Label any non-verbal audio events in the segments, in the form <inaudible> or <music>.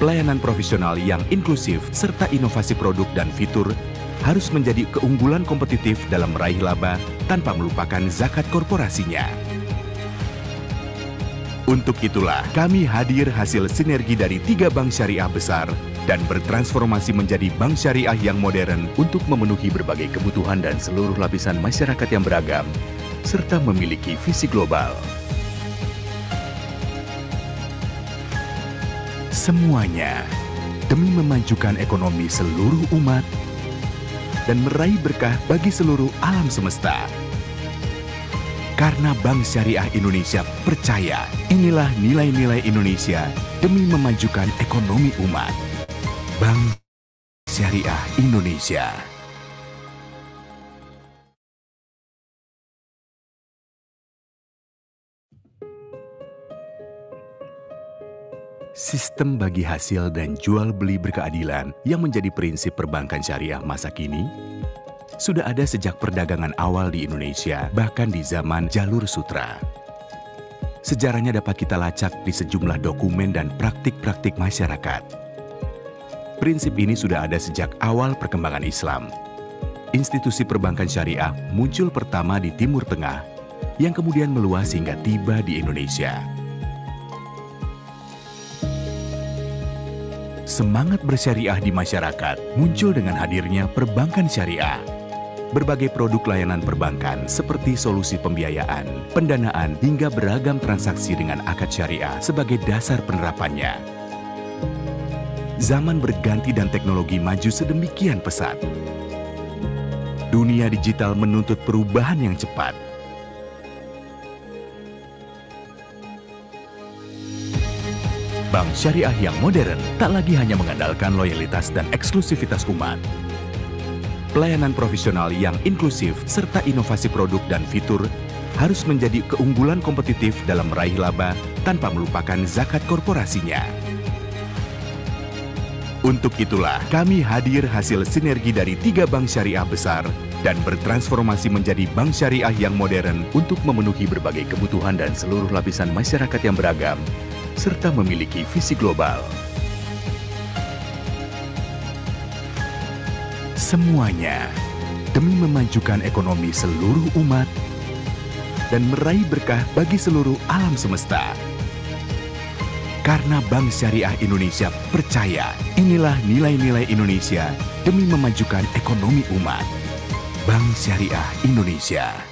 Pelayanan profesional yang inklusif serta inovasi produk dan fitur harus menjadi keunggulan kompetitif dalam meraih laba tanpa melupakan zakat korporasinya. Untuk itulah, kami hadir hasil sinergi dari tiga bank syariah besar dan bertransformasi menjadi bank syariah yang modern untuk memenuhi berbagai kebutuhan dan seluruh lapisan masyarakat yang beragam, serta memiliki visi global. semuanya demi memajukan ekonomi seluruh umat dan meraih berkah bagi seluruh alam semesta. Karena Bank Syariah Indonesia percaya inilah nilai-nilai Indonesia demi memajukan ekonomi umat. Bank Syariah Indonesia. Sistem bagi hasil dan jual beli berkeadilan yang menjadi prinsip perbankan syariah masa kini sudah ada sejak perdagangan awal di Indonesia, bahkan di zaman jalur sutra. Sejarahnya dapat kita lacak di sejumlah dokumen dan praktik-praktik masyarakat. Prinsip ini sudah ada sejak awal perkembangan Islam. Institusi perbankan syariah muncul pertama di Timur Tengah, yang kemudian meluas hingga tiba di Indonesia. semangat bersyariah di masyarakat muncul dengan hadirnya perbankan syariah. Berbagai produk layanan perbankan seperti solusi pembiayaan, pendanaan, hingga beragam transaksi dengan akad syariah sebagai dasar penerapannya. Zaman berganti dan teknologi maju sedemikian pesat. Dunia digital menuntut perubahan yang cepat, Bank syariah yang modern tak lagi hanya mengandalkan loyalitas dan eksklusivitas umat. Pelayanan profesional yang inklusif serta inovasi produk dan fitur harus menjadi keunggulan kompetitif dalam meraih laba tanpa melupakan zakat korporasinya. Untuk itulah kami hadir hasil sinergi dari tiga bank syariah besar dan bertransformasi menjadi bank syariah yang modern untuk memenuhi berbagai kebutuhan dan seluruh lapisan masyarakat yang beragam serta memiliki visi global. Semuanya demi memajukan ekonomi seluruh umat dan meraih berkah bagi seluruh alam semesta. Karena Bank Syariah Indonesia percaya inilah nilai-nilai Indonesia demi memajukan ekonomi umat. Bank Syariah Indonesia.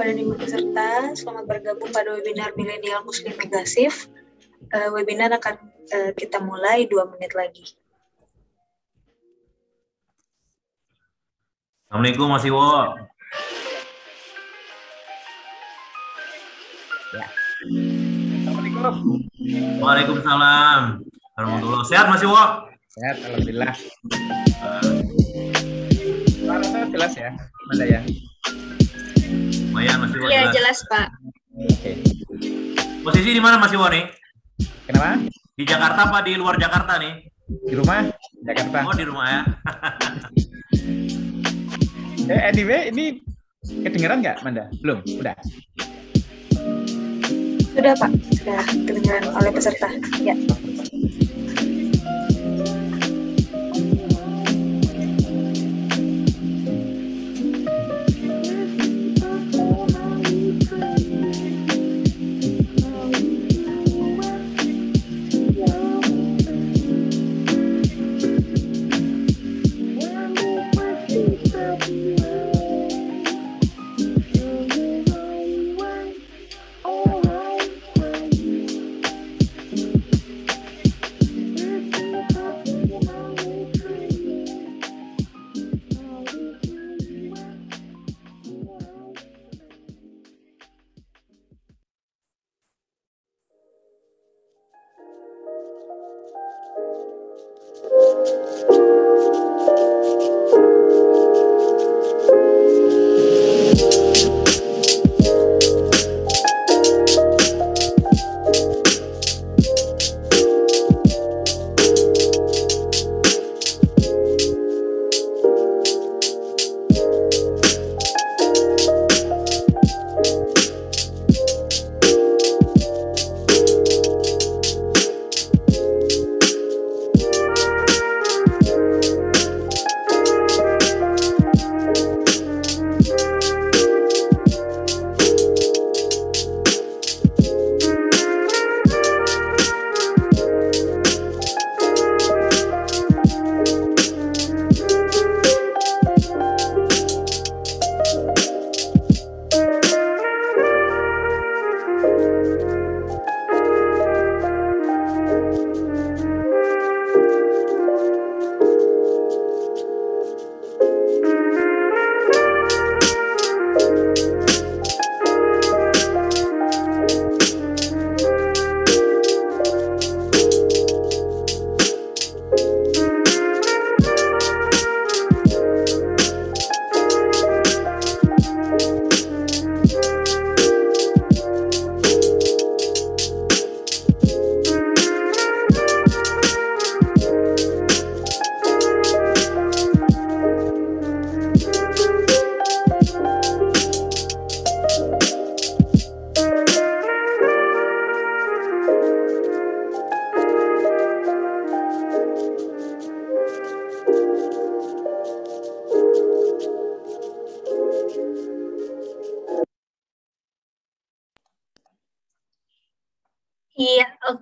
kepada lima peserta, selamat bergabung pada webinar Milenial Muslim negatif. Uh, eh, webinar akan uh, kita mulai dua menit lagi. Assalamualaikum Mas Iwo. Assalamualaikum. Ya. Waalaikumsalam. Alhamdulillah. Sehat Mas Iwo? Sehat, Alhamdulillah. Uh, Suara jelas ya, mana ya? Lumayan Iya, jelas, Pak. Oke. Okay. Posisi di mana Mas Iwan nih? Kenapa? Di Jakarta apa di luar Jakarta nih? Di rumah, Jakarta. Oh, di rumah ya. <laughs> eh, anyway, ini kedengeran nggak, Manda? Belum? Udah? Sudah, Pak. Sudah kedengeran oleh peserta. Ya.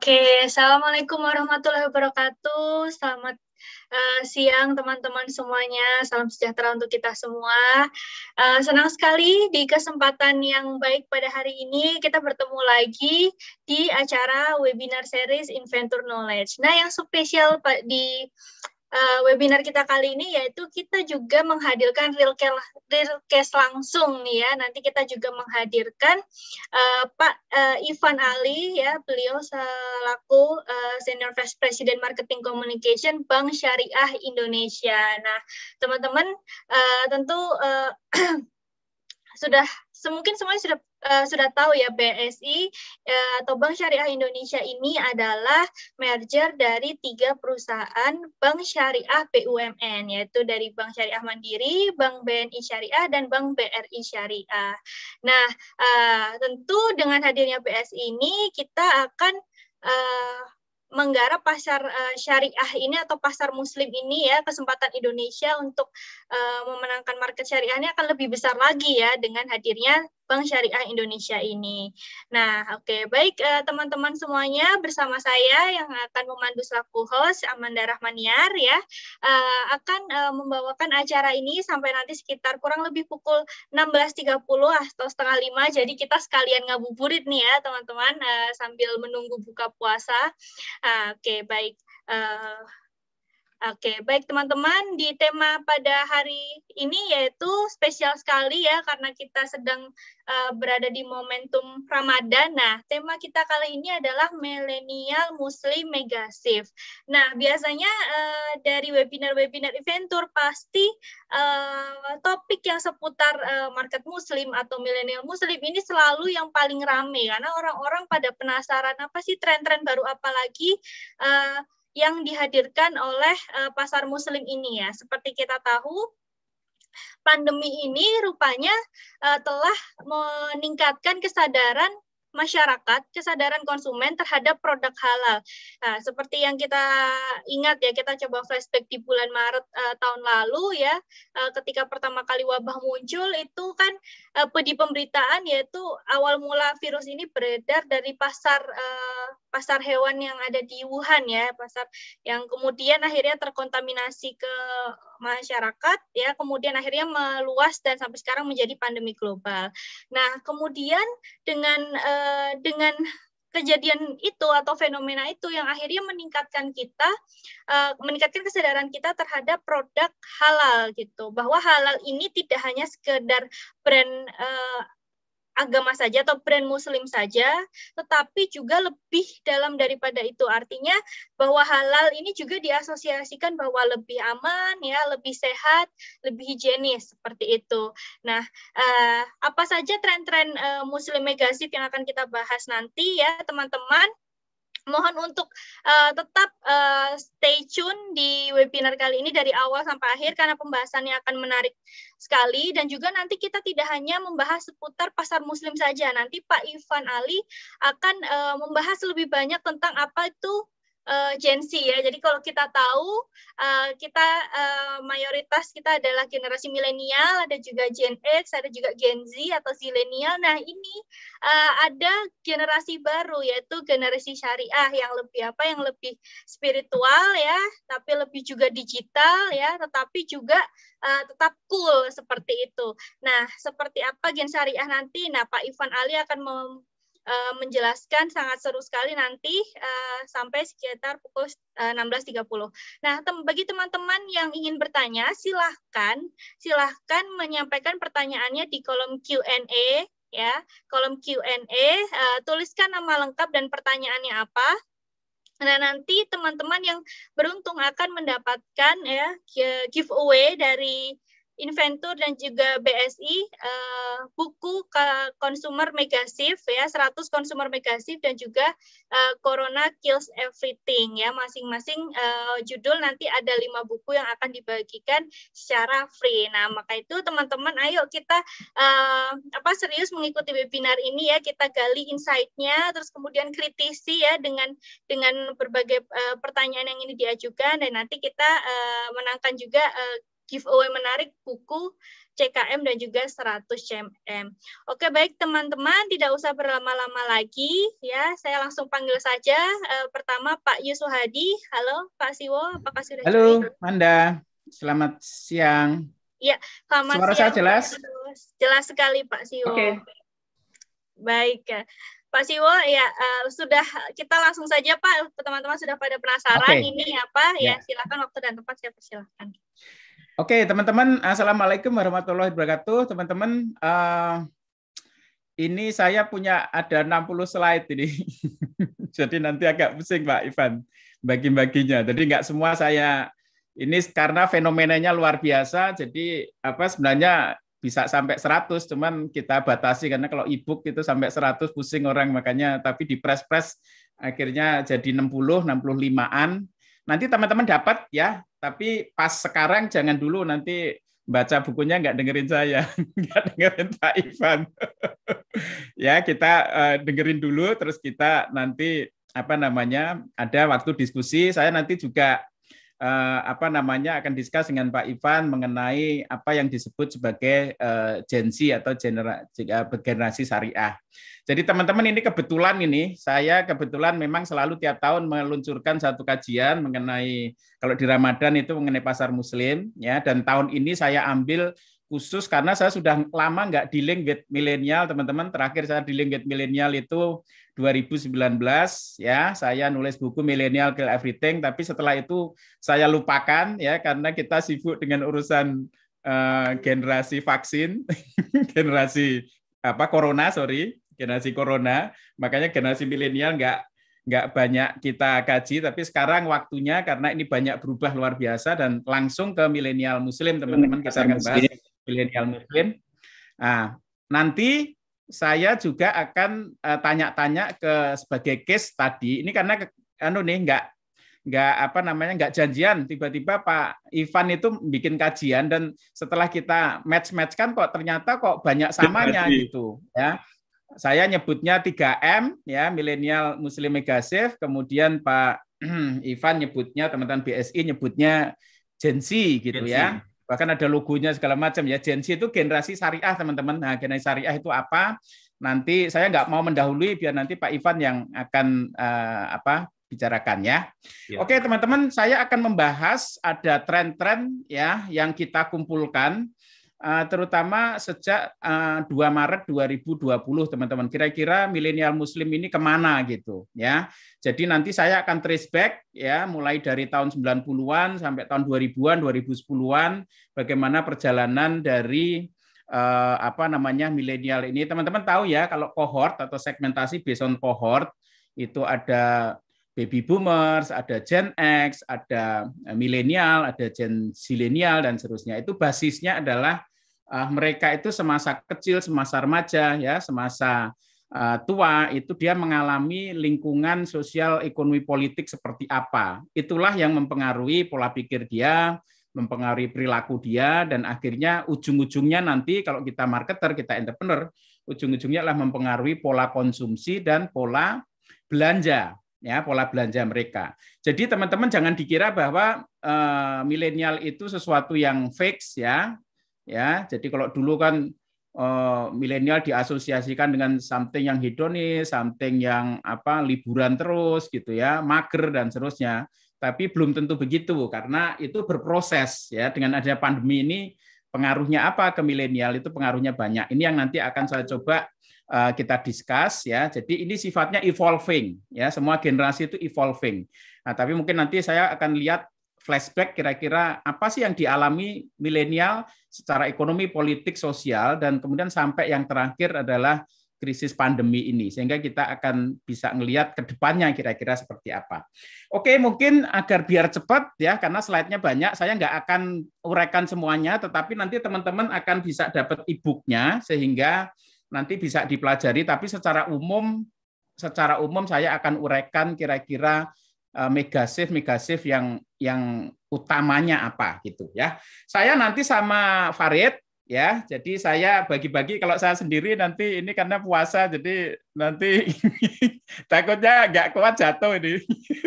Oke, assalamualaikum warahmatullahi wabarakatuh. Selamat uh, siang teman-teman semuanya. Salam sejahtera untuk kita semua. Uh, senang sekali di kesempatan yang baik pada hari ini kita bertemu lagi di acara webinar series Inventor Knowledge. Nah, yang spesial di uh, webinar kita kali ini yaitu kita juga menghadirkan real case, real case langsung nih ya. Nanti kita juga menghadirkan uh, Pak uh, Ivan Ali ya, beliau selaku uh, Senior Vice President Marketing Communication Bank Syariah Indonesia. Nah, teman-teman uh, tentu uh, <clears throat> sudah semungkin semuanya sudah Eh, sudah tahu ya BSI uh, eh, atau Bank Syariah Indonesia ini adalah merger dari tiga perusahaan Bank Syariah BUMN yaitu dari Bank Syariah Mandiri, Bank BNI Syariah dan Bank BRI Syariah. Nah, uh, tentu dengan hadirnya BSI ini kita akan uh, menggarap pasar uh, syariah ini atau pasar muslim ini ya kesempatan Indonesia untuk uh, memenangkan market syariah ini akan lebih besar lagi ya dengan hadirnya Bank Syariah Indonesia ini. Nah, oke, okay, baik eh, teman-teman uh, semuanya bersama saya yang akan memandu selaku host Amanda Rahmaniar ya eh, akan eh, membawakan acara ini sampai nanti sekitar kurang lebih pukul 16.30 atau setengah lima. Jadi kita sekalian ngabuburit nih ya teman-teman eh, sambil menunggu buka puasa. Uh, oke, okay, baik. Uh, Oke, baik teman-teman, di tema pada hari ini yaitu spesial sekali ya karena kita sedang uh, berada di momentum Ramadan. Nah, tema kita kali ini adalah milenial muslim megasif. Nah, biasanya uh, dari webinar-webinar Eventur pasti uh, topik yang seputar uh, market muslim atau milenial muslim ini selalu yang paling ramai karena orang-orang pada penasaran apa sih tren-tren baru apalagi uh, yang dihadirkan oleh uh, pasar muslim ini ya. Seperti kita tahu pandemi ini rupanya uh, telah meningkatkan kesadaran masyarakat, kesadaran konsumen terhadap produk halal. Nah, seperti yang kita ingat ya, kita coba flashback di bulan Maret uh, tahun lalu ya, uh, ketika pertama kali wabah muncul itu kan uh, di pemberitaan yaitu awal mula virus ini beredar dari pasar uh, pasar hewan yang ada di Wuhan ya, pasar yang kemudian akhirnya terkontaminasi ke masyarakat ya, kemudian akhirnya meluas dan sampai sekarang menjadi pandemi global. Nah, kemudian dengan eh, dengan kejadian itu atau fenomena itu yang akhirnya meningkatkan kita uh, meningkatkan kesadaran kita terhadap produk halal gitu bahwa halal ini tidak hanya sekedar brand uh, agama saja atau brand muslim saja, tetapi juga lebih dalam daripada itu. Artinya bahwa halal ini juga diasosiasikan bahwa lebih aman, ya, lebih sehat, lebih higienis seperti itu. Nah, eh, apa saja tren-tren eh, muslim megasif yang akan kita bahas nanti ya, teman-teman mohon untuk uh, tetap uh, stay tune di webinar kali ini dari awal sampai akhir karena pembahasannya akan menarik sekali dan juga nanti kita tidak hanya membahas seputar pasar muslim saja. Nanti Pak Ivan Ali akan uh, membahas lebih banyak tentang apa itu uh, Gen Z ya. Jadi kalau kita tahu uh, kita uh, mayoritas kita adalah generasi milenial, ada juga Gen X, ada juga Gen Z atau zilenial. Nah ini uh, ada generasi baru yaitu generasi syariah yang lebih apa? Yang lebih spiritual ya, tapi lebih juga digital ya, tetapi juga uh, tetap cool seperti itu. Nah seperti apa Gen Syariah nanti? Nah Pak Ivan Ali akan mem Eh, menjelaskan sangat seru sekali nanti uh, sampai sekitar pukul eh, uh, 16.30. Nah, tem bagi teman-teman yang ingin bertanya, silahkan silahkan menyampaikan pertanyaannya di kolom Q&A ya, kolom Q&A, uh, tuliskan nama lengkap dan pertanyaannya apa. Nah, nanti teman-teman yang beruntung akan mendapatkan ya giveaway dari Inventur dan juga BSI uh, eh, buku ke Consumer Megasif ya 100 Consumer Megasif dan juga uh, Corona Kills Everything ya masing-masing uh, judul nanti ada lima buku yang akan dibagikan secara free. Nah, maka itu teman-teman ayo kita uh, apa serius mengikuti webinar ini ya kita gali insight-nya terus kemudian kritisi ya dengan dengan berbagai uh, pertanyaan yang ini diajukan dan nanti kita uh, menangkan juga uh, giveaway menarik buku CKM dan juga 100 CMM. Oke, baik teman-teman, tidak usah berlama-lama lagi ya. Saya langsung panggil saja e, pertama Pak Yusuf Hadi. Halo Pak Siwo, apakah sudah Halo, join? Manda. Selamat siang. Iya, selamat Suara siang. saya jelas? Jelas sekali Pak Siwo. Oke. Baik. Ya. Pak Siwo, ya uh, sudah kita langsung saja Pak, teman-teman sudah pada penasaran okay. ini apa, ya. ya silakan waktu dan tempat saya persilahkan. Oke, teman-teman, assalamualaikum warahmatullahi wabarakatuh. Teman-teman, uh, ini saya punya ada 60 slide ini. <laughs> Jadi nanti agak pusing Pak Ivan bagi-baginya. Jadi nggak semua saya ini karena fenomenanya luar biasa. Jadi apa sebenarnya bisa sampai 100 cuman kita batasi karena kalau e-book itu sampai 100 pusing orang makanya tapi di press-press akhirnya jadi 60 65-an. Nanti teman-teman dapat ya tapi pas sekarang jangan dulu nanti baca bukunya nggak dengerin saya, <laughs> nggak dengerin Pak Ivan. <laughs> ya kita eh, dengerin dulu, terus kita nanti apa namanya ada waktu diskusi. Saya nanti juga Eh, apa namanya akan diskus dengan Pak Ivan mengenai apa yang disebut sebagai eh, Gen Z atau genera, eh, generasi syariah. Jadi teman-teman ini kebetulan ini saya kebetulan memang selalu tiap tahun meluncurkan satu kajian mengenai kalau di Ramadan itu mengenai pasar muslim ya dan tahun ini saya ambil khusus karena saya sudah lama nggak dealing with milenial, teman-teman. Terakhir saya dealing with milenial itu 2019 ya. Saya nulis buku Milenial Kill Everything, tapi setelah itu saya lupakan ya karena kita sibuk dengan urusan uh, generasi vaksin, <laughs> generasi apa corona, sorry, generasi corona. Makanya generasi milenial nggak nggak banyak kita kaji, tapi sekarang waktunya karena ini banyak berubah luar biasa dan langsung ke milenial muslim teman-teman kita akan bahas milenial muslim. Nah, nanti saya juga akan eh, tanya-tanya ke sebagai case tadi. Ini karena anu nih enggak enggak apa namanya enggak janjian tiba-tiba Pak Ivan itu bikin kajian dan setelah kita match-match kan kok ternyata kok banyak iya, samanya Jadi. gitu ya saya nyebutnya 3M ya milenial muslim megasif kemudian Pak <clears throat> Ivan nyebutnya teman-teman BSI nyebutnya Gen Z gitu Gen Z. ya bahkan ada logonya segala macam ya. Gen Z itu generasi syariah teman-teman. Nah, generasi syariah itu apa? Nanti saya nggak mau mendahului biar nanti Pak Ivan yang akan eh, apa bicarakan ya. ya. Oke teman-teman, saya akan membahas ada tren-tren ya yang kita kumpulkan Eh, terutama sejak 2 eh, Maret 2020 teman-teman. Kira-kira milenial muslim ini kemana gitu ya. Jadi nanti saya akan trace back ya mulai dari tahun 90-an sampai tahun 2000-an, 2010-an bagaimana perjalanan dari eh, apa namanya milenial ini. Teman-teman tahu ya kalau cohort atau segmentasi based on cohort itu ada baby boomers, ada Gen X, ada eh, milenial, ada Gen silenial dan seterusnya. Itu basisnya adalah uh, mereka itu semasa kecil, semasa remaja, ya, semasa uh, tua itu dia mengalami lingkungan sosial ekonomi politik seperti apa. Itulah yang mempengaruhi pola pikir dia, mempengaruhi perilaku dia dan akhirnya ujung-ujungnya nanti kalau kita marketer, kita entrepreneur, ujung-ujungnya lah mempengaruhi pola konsumsi dan pola belanja ya pola belanja mereka. Jadi teman-teman jangan dikira bahwa e, milenial itu sesuatu yang fix ya. Ya, jadi kalau dulu kan e, milenial diasosiasikan dengan something yang hedonis, something yang apa liburan terus gitu ya, mager dan seterusnya. Tapi belum tentu begitu karena itu berproses ya dengan adanya pandemi ini pengaruhnya apa ke milenial itu pengaruhnya banyak. Ini yang nanti akan saya coba Eh, kita discuss ya. Jadi ini sifatnya evolving ya. Semua generasi itu evolving. Nah, tapi mungkin nanti saya akan lihat flashback kira-kira apa sih yang dialami milenial secara ekonomi, politik, sosial dan kemudian sampai yang terakhir adalah krisis pandemi ini sehingga kita akan bisa melihat ke depannya kira-kira seperti apa. Oke, mungkin agar biar cepat ya karena slide-nya banyak, saya nggak akan uraikan semuanya tetapi nanti teman-teman akan bisa dapat e nya sehingga nanti bisa dipelajari tapi secara umum secara umum saya akan uraikan kira-kira megasif megasif yang yang utamanya apa gitu ya. Saya nanti sama Farid ya. Jadi saya bagi-bagi kalau saya sendiri nanti ini karena puasa jadi nanti <laughs> takutnya nggak kuat jatuh ini.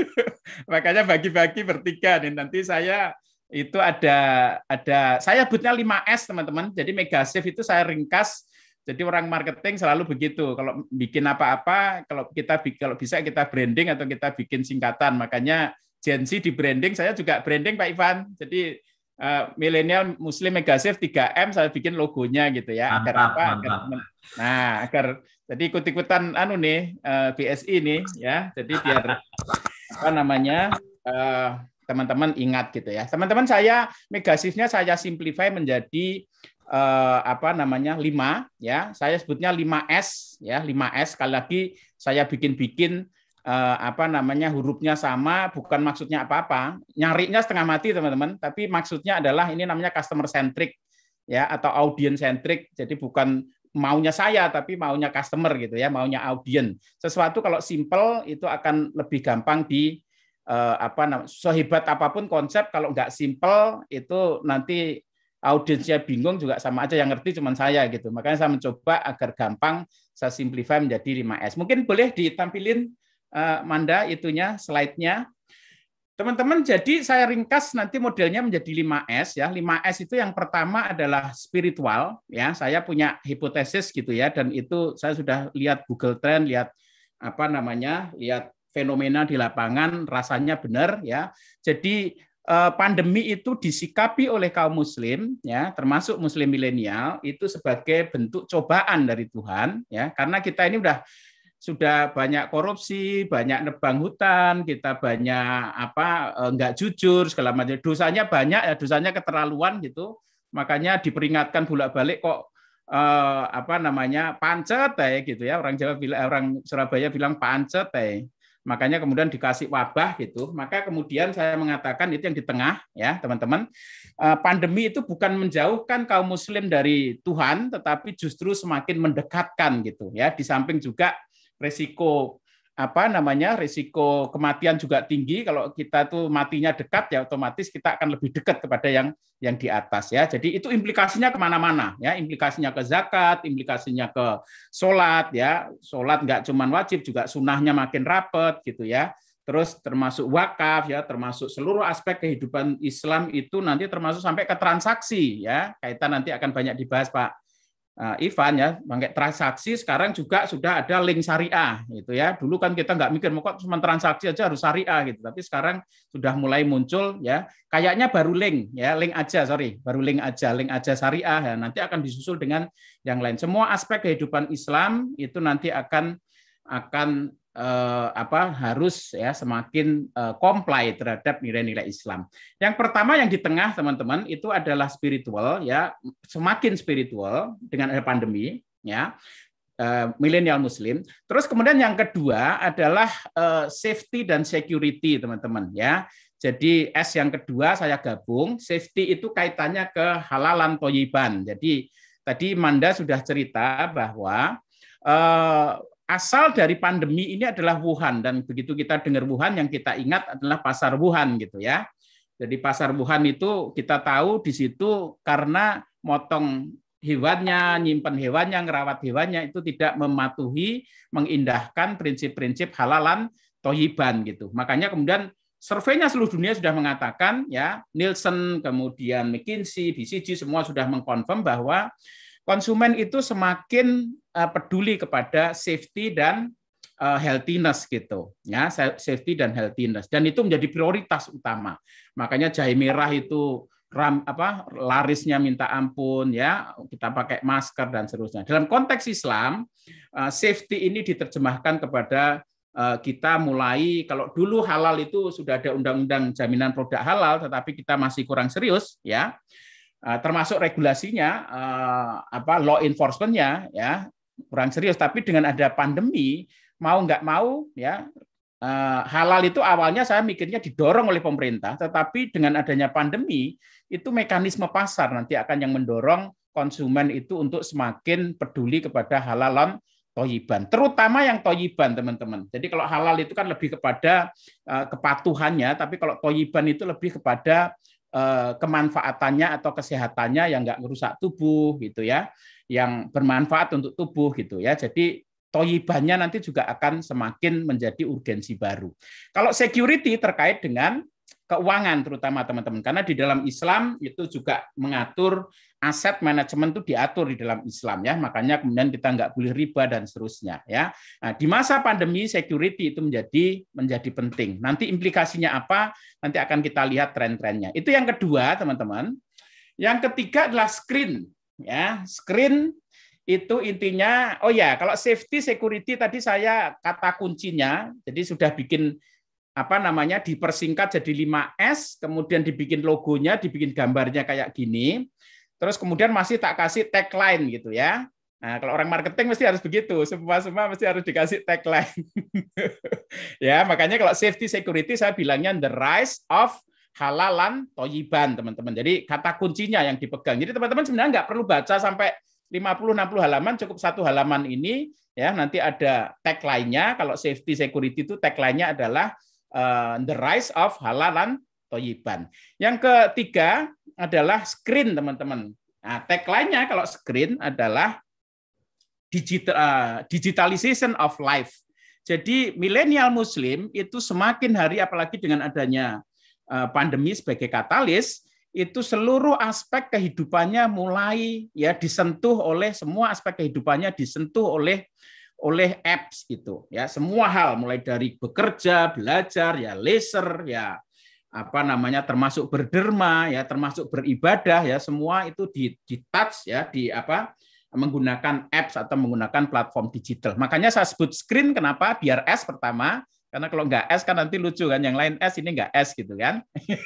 <laughs> Makanya bagi-bagi bertiga nih nanti saya itu ada ada saya butnya 5S teman-teman. Jadi megasif itu saya ringkas jadi orang marketing selalu begitu. Kalau bikin apa-apa, kalau kita kalau bisa kita branding atau kita bikin singkatan. Makanya Gen Z di branding, saya juga branding Pak Ivan. Jadi uh, milenial Muslim Megasif 3M saya bikin logonya gitu ya. Mantap, agar apa? Agar, nah, agar jadi ikut-ikutan anu nih uh, eh, BSI ini ya. Jadi biar <laughs> apa namanya uh, teman-teman ingat gitu ya. Teman-teman saya megasifnya saya simplify menjadi eh, apa namanya 5 ya. Saya sebutnya 5S ya, 5S sekali lagi saya bikin-bikin eh, apa namanya hurufnya sama, bukan maksudnya apa-apa. Nyarinya setengah mati, teman-teman, tapi maksudnya adalah ini namanya customer centric ya atau audience centric. Jadi bukan maunya saya tapi maunya customer gitu ya, maunya audience. Sesuatu kalau simple itu akan lebih gampang di eh, apa namanya sehebat apapun konsep kalau nggak simple itu nanti audiensnya bingung juga sama aja yang ngerti cuma saya gitu. Makanya saya mencoba agar gampang saya simplify menjadi 5S. Mungkin boleh ditampilin uh, Manda itunya slide-nya. Teman-teman, jadi saya ringkas nanti modelnya menjadi 5S ya. 5S itu yang pertama adalah spiritual ya. Saya punya hipotesis gitu ya dan itu saya sudah lihat Google Trend, lihat apa namanya? lihat fenomena di lapangan rasanya benar ya. Jadi Eh, pandemi itu disikapi oleh kaum muslim ya termasuk muslim milenial itu sebagai bentuk cobaan dari Tuhan ya karena kita ini sudah sudah banyak korupsi, banyak nebang hutan, kita banyak apa enggak eh, jujur segala macam. Dosanya banyak ya, dosanya keterlaluan gitu. Makanya diperingatkan bolak-balik kok eh, apa namanya? pancet ya gitu ya. Orang Jawa bilang orang Surabaya bilang pancet ya makanya kemudian dikasih wabah gitu maka kemudian saya mengatakan itu yang di tengah ya teman-teman eh, pandemi itu bukan menjauhkan kaum muslim dari Tuhan tetapi justru semakin mendekatkan gitu ya di samping juga resiko apa namanya risiko kematian juga tinggi kalau kita tuh matinya dekat ya otomatis kita akan lebih dekat kepada yang yang di atas ya jadi itu implikasinya kemana-mana ya implikasinya ke zakat implikasinya ke sholat ya sholat nggak cuma wajib juga sunnahnya makin rapet gitu ya terus termasuk wakaf ya termasuk seluruh aspek kehidupan Islam itu nanti termasuk sampai ke transaksi ya kaitan nanti akan banyak dibahas Pak Ah, Ivan ya, pakai transaksi sekarang juga sudah ada link syariah gitu ya. Dulu kan kita nggak mikir kok cuma transaksi aja harus syariah gitu, tapi sekarang sudah mulai muncul ya. Kayaknya baru link ya, link aja sorry, baru link aja, link aja syariah ya. Nanti akan disusul dengan yang lain. Semua aspek kehidupan Islam itu nanti akan akan eh, apa harus ya semakin eh, comply terhadap nilai-nilai Islam. Yang pertama yang di tengah teman-teman itu adalah spiritual ya semakin spiritual dengan pandemi ya eh, milenial muslim. Terus kemudian yang kedua adalah eh, safety dan security teman-teman ya. Jadi S yang kedua saya gabung, safety itu kaitannya ke halalan toyiban. Jadi tadi Manda sudah cerita bahwa eh, asal dari pandemi ini adalah Wuhan dan begitu kita dengar Wuhan yang kita ingat adalah pasar Wuhan gitu ya. Jadi pasar Wuhan itu kita tahu di situ karena motong hewannya, nyimpen hewannya, ngerawat hewannya itu tidak mematuhi mengindahkan prinsip-prinsip halalan toyiban gitu. Makanya kemudian surveinya seluruh dunia sudah mengatakan ya Nielsen kemudian McKinsey BCG semua sudah mengkonfirm bahwa konsumen itu semakin Eh, peduli kepada safety dan eh, healthiness gitu ya safety dan healthiness dan itu menjadi prioritas utama makanya jahe merah itu ram apa larisnya minta ampun ya kita pakai masker dan seterusnya dalam konteks Islam eh, safety ini diterjemahkan kepada kita mulai kalau dulu halal itu sudah ada undang-undang jaminan produk halal tetapi kita masih kurang serius ya termasuk regulasinya apa law enforcementnya ya kurang serius. Tapi dengan ada pandemi, mau nggak mau ya eh, halal itu awalnya saya mikirnya didorong oleh pemerintah, tetapi dengan adanya pandemi itu mekanisme pasar nanti akan yang mendorong konsumen itu untuk semakin peduli kepada halal dan toyiban, terutama yang toyiban teman-teman. Jadi kalau halal itu kan lebih kepada eh, kepatuhannya, tapi kalau toyiban itu lebih kepada eh, kemanfaatannya atau kesehatannya yang nggak merusak tubuh gitu ya yang bermanfaat untuk tubuh gitu ya. Jadi toyibannya nanti juga akan semakin menjadi urgensi baru. Kalau security terkait dengan keuangan terutama teman-teman karena di dalam Islam itu juga mengatur aset manajemen itu diatur di dalam Islam ya makanya kemudian kita nggak boleh riba dan seterusnya ya nah, di masa pandemi security itu menjadi menjadi penting nanti implikasinya apa nanti akan kita lihat tren-trennya itu yang kedua teman-teman yang ketiga adalah screen ya screen itu intinya oh ya kalau safety security tadi saya kata kuncinya jadi sudah bikin apa namanya dipersingkat jadi 5S kemudian dibikin logonya dibikin gambarnya kayak gini terus kemudian masih tak kasih tagline gitu ya Nah, kalau orang marketing mesti harus begitu. Semua-semua mesti harus dikasih tagline. <laughs> ya, makanya kalau safety security saya bilangnya the rise of halalan toyiban teman-teman. Jadi kata kuncinya yang dipegang. Jadi teman-teman sebenarnya nggak perlu baca sampai 50-60 halaman, cukup satu halaman ini ya nanti ada tag lainnya. Kalau safety security itu tag lainnya adalah uh, the rise of halalan toyiban. Yang ketiga adalah screen teman-teman. Nah, tagline-nya kalau screen adalah digital uh, eh, digitalization of life. Jadi milenial muslim itu semakin hari apalagi dengan adanya Eh, pandemi sebagai katalis, itu seluruh aspek kehidupannya mulai ya disentuh oleh semua aspek kehidupannya disentuh oleh oleh apps itu ya semua hal mulai dari bekerja belajar ya laser ya apa namanya termasuk berderma ya termasuk beribadah ya semua itu di, di touch ya di apa menggunakan apps atau menggunakan platform digital makanya saya sebut screen kenapa biar S pertama karena kalau nggak S kan nanti lucu kan, yang lain S ini nggak S gitu kan. <laughs>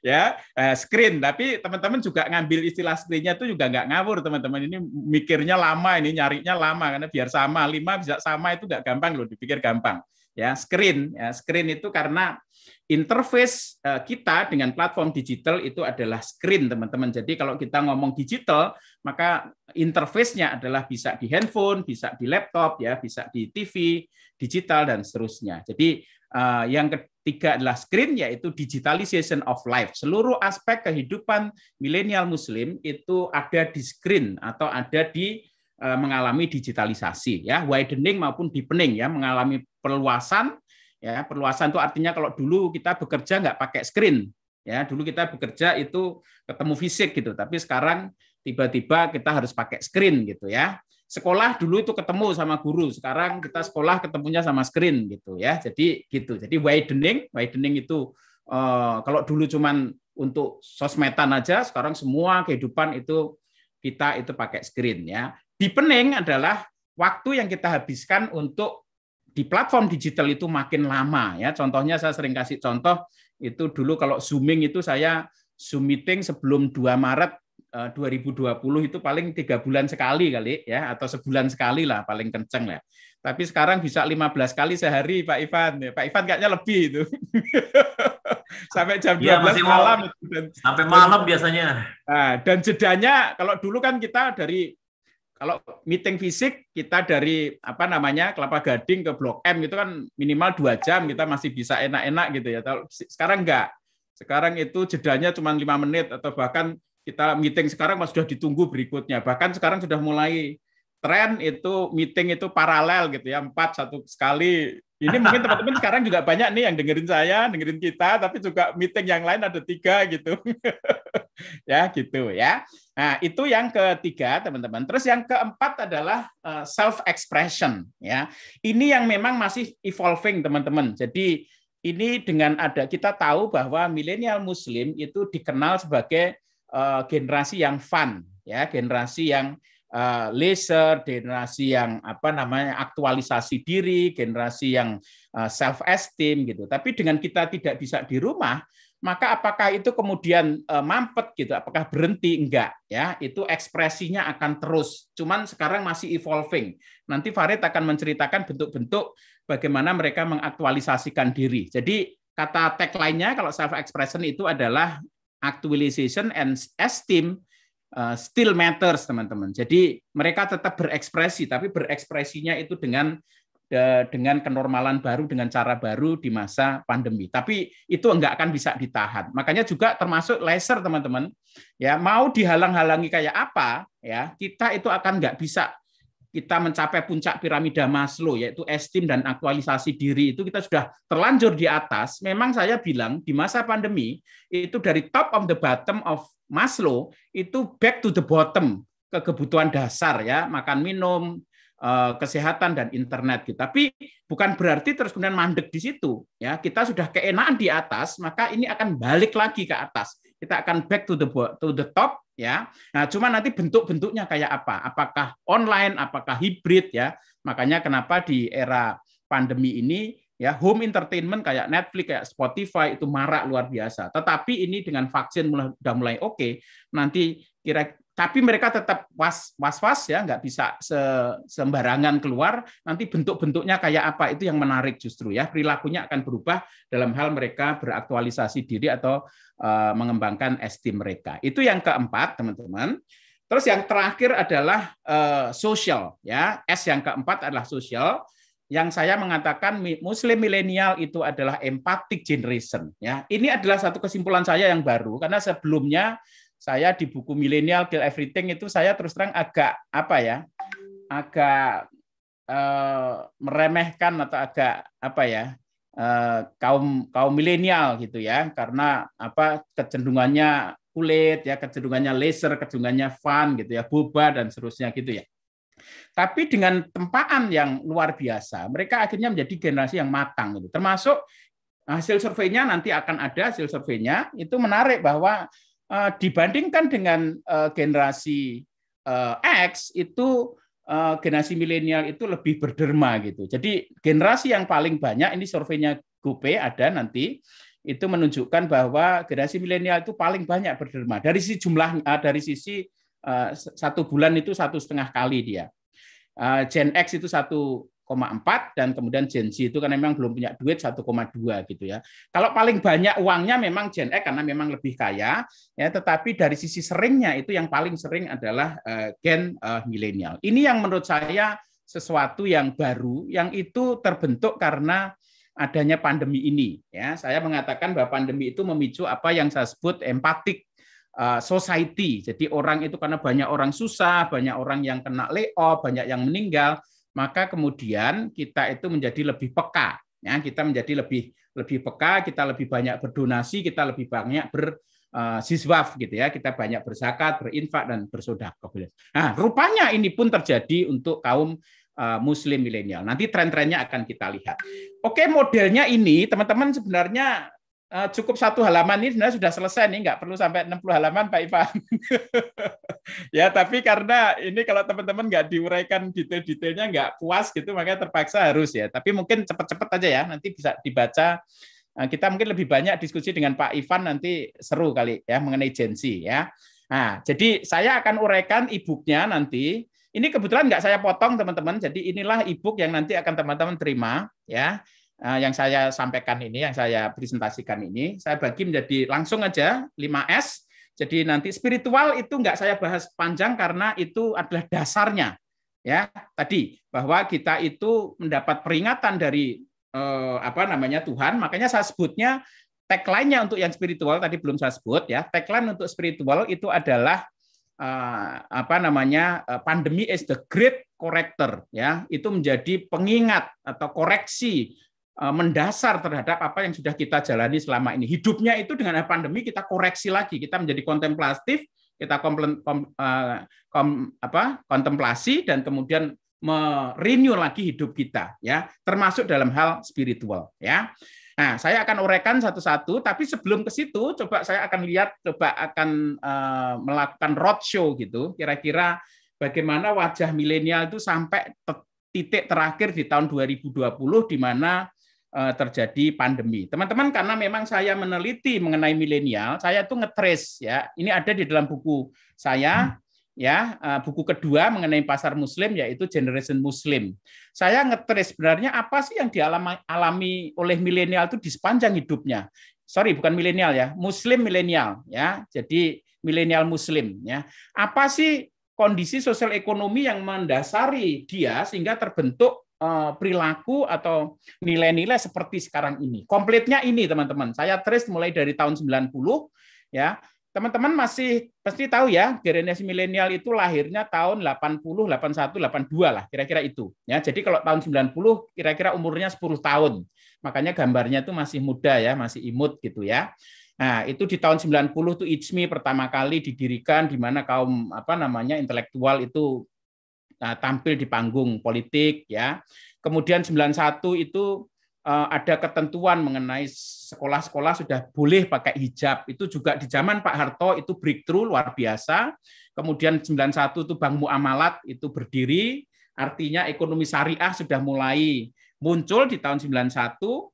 ya eh, screen, tapi teman-teman juga ngambil istilah screennya itu juga nggak ngawur teman-teman. Ini mikirnya lama, ini nyarinya lama karena biar sama lima bisa sama itu nggak gampang loh, dipikir gampang. Ya screen, ya, screen itu karena interface eh, kita dengan platform digital itu adalah screen teman-teman. Jadi kalau kita ngomong digital, maka interface-nya adalah bisa di handphone, bisa di laptop ya, bisa di TV, digital dan seterusnya. Jadi eh, yang ketiga adalah screen yaitu digitalization of life. Seluruh aspek kehidupan milenial muslim itu ada di screen atau ada di eh, mengalami digitalisasi ya, widening maupun deepening ya, mengalami perluasan ya, perluasan itu artinya kalau dulu kita bekerja nggak pakai screen ya, dulu kita bekerja itu ketemu fisik gitu, tapi sekarang tiba-tiba kita harus pakai screen gitu ya sekolah dulu itu ketemu sama guru, sekarang kita sekolah ketemunya sama screen gitu ya. Jadi gitu. Jadi widening, widening itu eh, kalau dulu cuman untuk sosmedan aja, sekarang semua kehidupan itu kita itu pakai screen ya. Deepening adalah waktu yang kita habiskan untuk di platform digital itu makin lama ya. Contohnya saya sering kasih contoh itu dulu kalau zooming itu saya Zoom meeting sebelum 2 Maret 2020 eh, itu paling tiga bulan sekali kali ya atau sebulan sekali lah paling kenceng ya. Tapi sekarang bisa 15 kali sehari Pak Ivan. Ya, Pak Ivan kayaknya lebih itu. <laughs> sampai jam ya, 12 malam. Dan, sampai malam biasanya. Nah, dan jedanya kalau dulu kan kita dari kalau meeting fisik kita dari apa namanya Kelapa Gading ke Blok M itu kan minimal dua jam kita masih bisa enak-enak gitu ya. Sekarang enggak. Sekarang itu jedanya cuma lima menit atau bahkan kita meeting sekarang mas sudah ditunggu berikutnya. Bahkan sekarang sudah mulai tren itu meeting itu paralel gitu ya empat satu sekali ini mungkin teman-teman <laughs> sekarang juga banyak nih yang dengerin saya dengerin kita tapi juga meeting yang lain ada tiga gitu <laughs> ya gitu ya nah itu yang ketiga teman-teman terus yang keempat adalah eh, self expression ya ini yang memang masih evolving teman-teman jadi ini dengan ada kita tahu bahwa milenial muslim itu dikenal sebagai Eh, generasi yang fun, ya generasi yang eh, laser generasi yang apa namanya aktualisasi diri, generasi yang eh, self esteem gitu. Tapi dengan kita tidak bisa di rumah, maka apakah itu kemudian mampet gitu? Apakah berhenti? Enggak, ya. Itu ekspresinya akan terus. Cuman sekarang masih evolving. Nanti Farid akan menceritakan bentuk-bentuk bagaimana mereka mengaktualisasikan diri. Jadi kata tagline-nya kalau self expression itu adalah actualization and esteem uh, still matters teman-teman. Jadi mereka tetap berekspresi tapi berekspresinya itu dengan uh, dengan kenormalan baru dengan cara baru di masa pandemi. Tapi itu enggak akan bisa ditahan. Makanya juga termasuk laser teman-teman. Ya, mau dihalang-halangi kayak apa, ya, kita itu akan enggak bisa kita mencapai puncak piramida Maslow yaitu esteem dan aktualisasi diri itu kita sudah terlanjur di atas. Memang saya bilang di masa pandemi itu dari top of the bottom of Maslow itu back to the bottom ke kebutuhan dasar ya, makan minum, eh, kesehatan dan internet gitu. Tapi bukan berarti terus kemudian mandek di situ ya. Kita sudah keenaan di atas, maka ini akan balik lagi ke atas kita akan back to the to the top ya. Nah, cuma nanti bentuk-bentuknya kayak apa? Apakah online, apakah hybrid ya? Makanya kenapa di era pandemi ini ya home entertainment kayak Netflix kayak Spotify itu marak luar biasa. Tetapi ini dengan vaksin mulai, sudah mulai oke, okay, nanti kira tapi mereka tetap was was was ya nggak bisa se, sembarangan keluar nanti bentuk-bentuknya kayak apa itu yang menarik justru ya perilakunya akan berubah dalam hal mereka beraktualisasi diri atau uh, mengembangkan esteem mereka itu yang keempat teman-teman terus yang terakhir adalah uh, social ya s yang keempat adalah social yang saya mengatakan muslim milenial itu adalah empathic generation ya ini adalah satu kesimpulan saya yang baru karena sebelumnya saya di buku milenial Kill Everything itu saya terus terang agak apa ya agak eh, meremehkan atau agak apa ya eh, kaum kaum milenial gitu ya karena apa kecenderungannya kulit ya kecenderungannya laser kecenderungannya fun gitu ya boba dan seterusnya gitu ya tapi dengan tempaan yang luar biasa mereka akhirnya menjadi generasi yang matang gitu termasuk hasil surveinya nanti akan ada hasil surveinya itu menarik bahwa Eh, dibandingkan dengan eh, generasi eh, X itu generasi milenial itu lebih berderma gitu. Jadi generasi yang paling banyak ini surveinya Gupe ada nanti itu menunjukkan bahwa generasi milenial itu paling banyak berderma dari sisi jumlah dari sisi satu bulan itu satu setengah kali dia. Gen X itu satu 1,4 dan kemudian Gen Z itu kan memang belum punya duit 1,2 gitu ya. Kalau paling banyak uangnya memang Gen E karena memang lebih kaya ya, tetapi dari sisi seringnya itu yang paling sering adalah eh, gen eh, milenial. Ini yang menurut saya sesuatu yang baru yang itu terbentuk karena adanya pandemi ini ya. Saya mengatakan bahwa pandemi itu memicu apa yang saya sebut empatik eh, society. Jadi orang itu karena banyak orang susah, banyak orang yang kena layoff, banyak yang meninggal, maka kemudian kita itu menjadi lebih peka. Ya, kita menjadi lebih lebih peka, kita lebih banyak berdonasi, kita lebih banyak ber eh, siswaf gitu ya, kita banyak bersakat, berinfak dan bersodakoh. Nah, rupanya ini pun terjadi untuk kaum eh, muslim milenial. Nanti tren-trennya akan kita lihat. Oke, modelnya ini teman-teman sebenarnya Eh, cukup satu halaman ini sebenarnya sudah selesai nih, nggak perlu sampai 60 halaman Pak Ivan. <laughs> ya, tapi karena ini kalau teman-teman nggak diuraikan detail-detailnya nggak puas gitu, makanya terpaksa harus ya. Tapi mungkin cepat-cepat aja ya, nanti bisa dibaca. Eh, kita mungkin lebih banyak diskusi dengan Pak Ivan nanti seru kali ya mengenai agensi ya. Nah, jadi saya akan uraikan e nanti. Ini kebetulan nggak saya potong teman-teman, jadi inilah e yang nanti akan teman-teman terima ya. Eh, yang saya sampaikan ini, yang saya presentasikan ini, saya bagi menjadi langsung aja 5S. Jadi nanti spiritual itu enggak saya bahas panjang karena itu adalah dasarnya. Ya, tadi bahwa kita itu mendapat peringatan dari eh, apa namanya Tuhan, makanya saya sebutnya tagline-nya untuk yang spiritual tadi belum saya sebut ya. Tagline untuk spiritual itu adalah eh, apa namanya? Eh, pandemi is the great corrector ya. Itu menjadi pengingat atau koreksi Eh, mendasar terhadap apa yang sudah kita jalani selama ini. Hidupnya itu dengan pandemi kita koreksi lagi, kita menjadi kontemplatif, kita komplen, kom, eh, kom, apa, kontemplasi dan kemudian merenew lagi hidup kita ya, termasuk dalam hal spiritual ya. Nah, saya akan uraikan satu-satu, tapi sebelum ke situ coba saya akan lihat coba akan uh, melakukan roadshow gitu, kira-kira bagaimana wajah milenial itu sampai titik terakhir di tahun 2020 di mana Eh, terjadi pandemi. Teman-teman karena memang saya meneliti mengenai milenial, saya tuh ngetrace ya. Ini ada di dalam buku saya ya, eh, buku kedua mengenai pasar muslim yaitu Generation Muslim. Saya ngetrace sebenarnya apa sih yang dialami oleh milenial itu di sepanjang hidupnya. Sorry, bukan milenial ya, muslim milenial ya. Jadi milenial muslim ya. Apa sih kondisi sosial ekonomi yang mendasari dia sehingga terbentuk Eh, perilaku atau nilai-nilai seperti sekarang ini. Komplitnya ini teman-teman. Saya trace mulai dari tahun 90 ya. Teman-teman masih pasti tahu ya, generasi milenial itu lahirnya tahun 80, 81, 82 lah, kira-kira itu. Ya, jadi kalau tahun 90 kira-kira umurnya 10 tahun. Makanya gambarnya itu masih muda ya, masih imut gitu ya. Nah, itu di tahun 90 tuh ICMI pertama kali didirikan di mana kaum apa namanya intelektual itu Eh, tampil di panggung politik ya. Kemudian 91 itu eh, ada ketentuan mengenai sekolah-sekolah sudah boleh pakai hijab. Itu juga di zaman Pak Harto itu breakthrough luar biasa. Kemudian 91 itu Bank Muamalat itu berdiri, artinya ekonomi syariah sudah mulai muncul di tahun 91. 98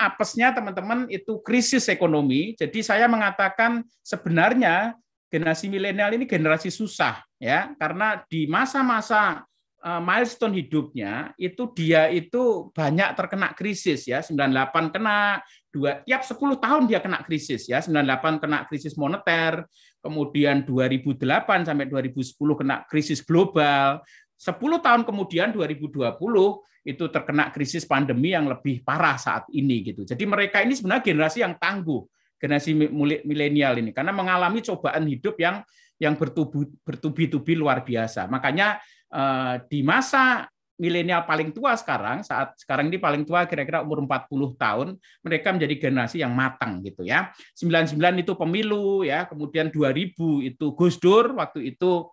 apesnya teman-teman itu krisis ekonomi. Jadi saya mengatakan sebenarnya generasi milenial ini generasi susah ya karena di masa-masa e, milestone hidupnya itu dia itu banyak terkena krisis ya 98 kena dua tiap 10 tahun dia kena krisis ya 98 kena krisis moneter kemudian 2008 sampai 2010 kena krisis global 10 tahun kemudian 2020 itu terkena krisis pandemi yang lebih parah saat ini gitu. Jadi mereka ini sebenarnya generasi yang tangguh generasi milenial ini karena mengalami cobaan hidup yang yang bertubi-tubi luar biasa. Makanya eh, di masa milenial paling tua sekarang saat sekarang ini paling tua kira-kira umur 40 tahun mereka menjadi generasi yang matang gitu ya. 99 itu pemilu ya, kemudian 2000 itu Gus Dur waktu itu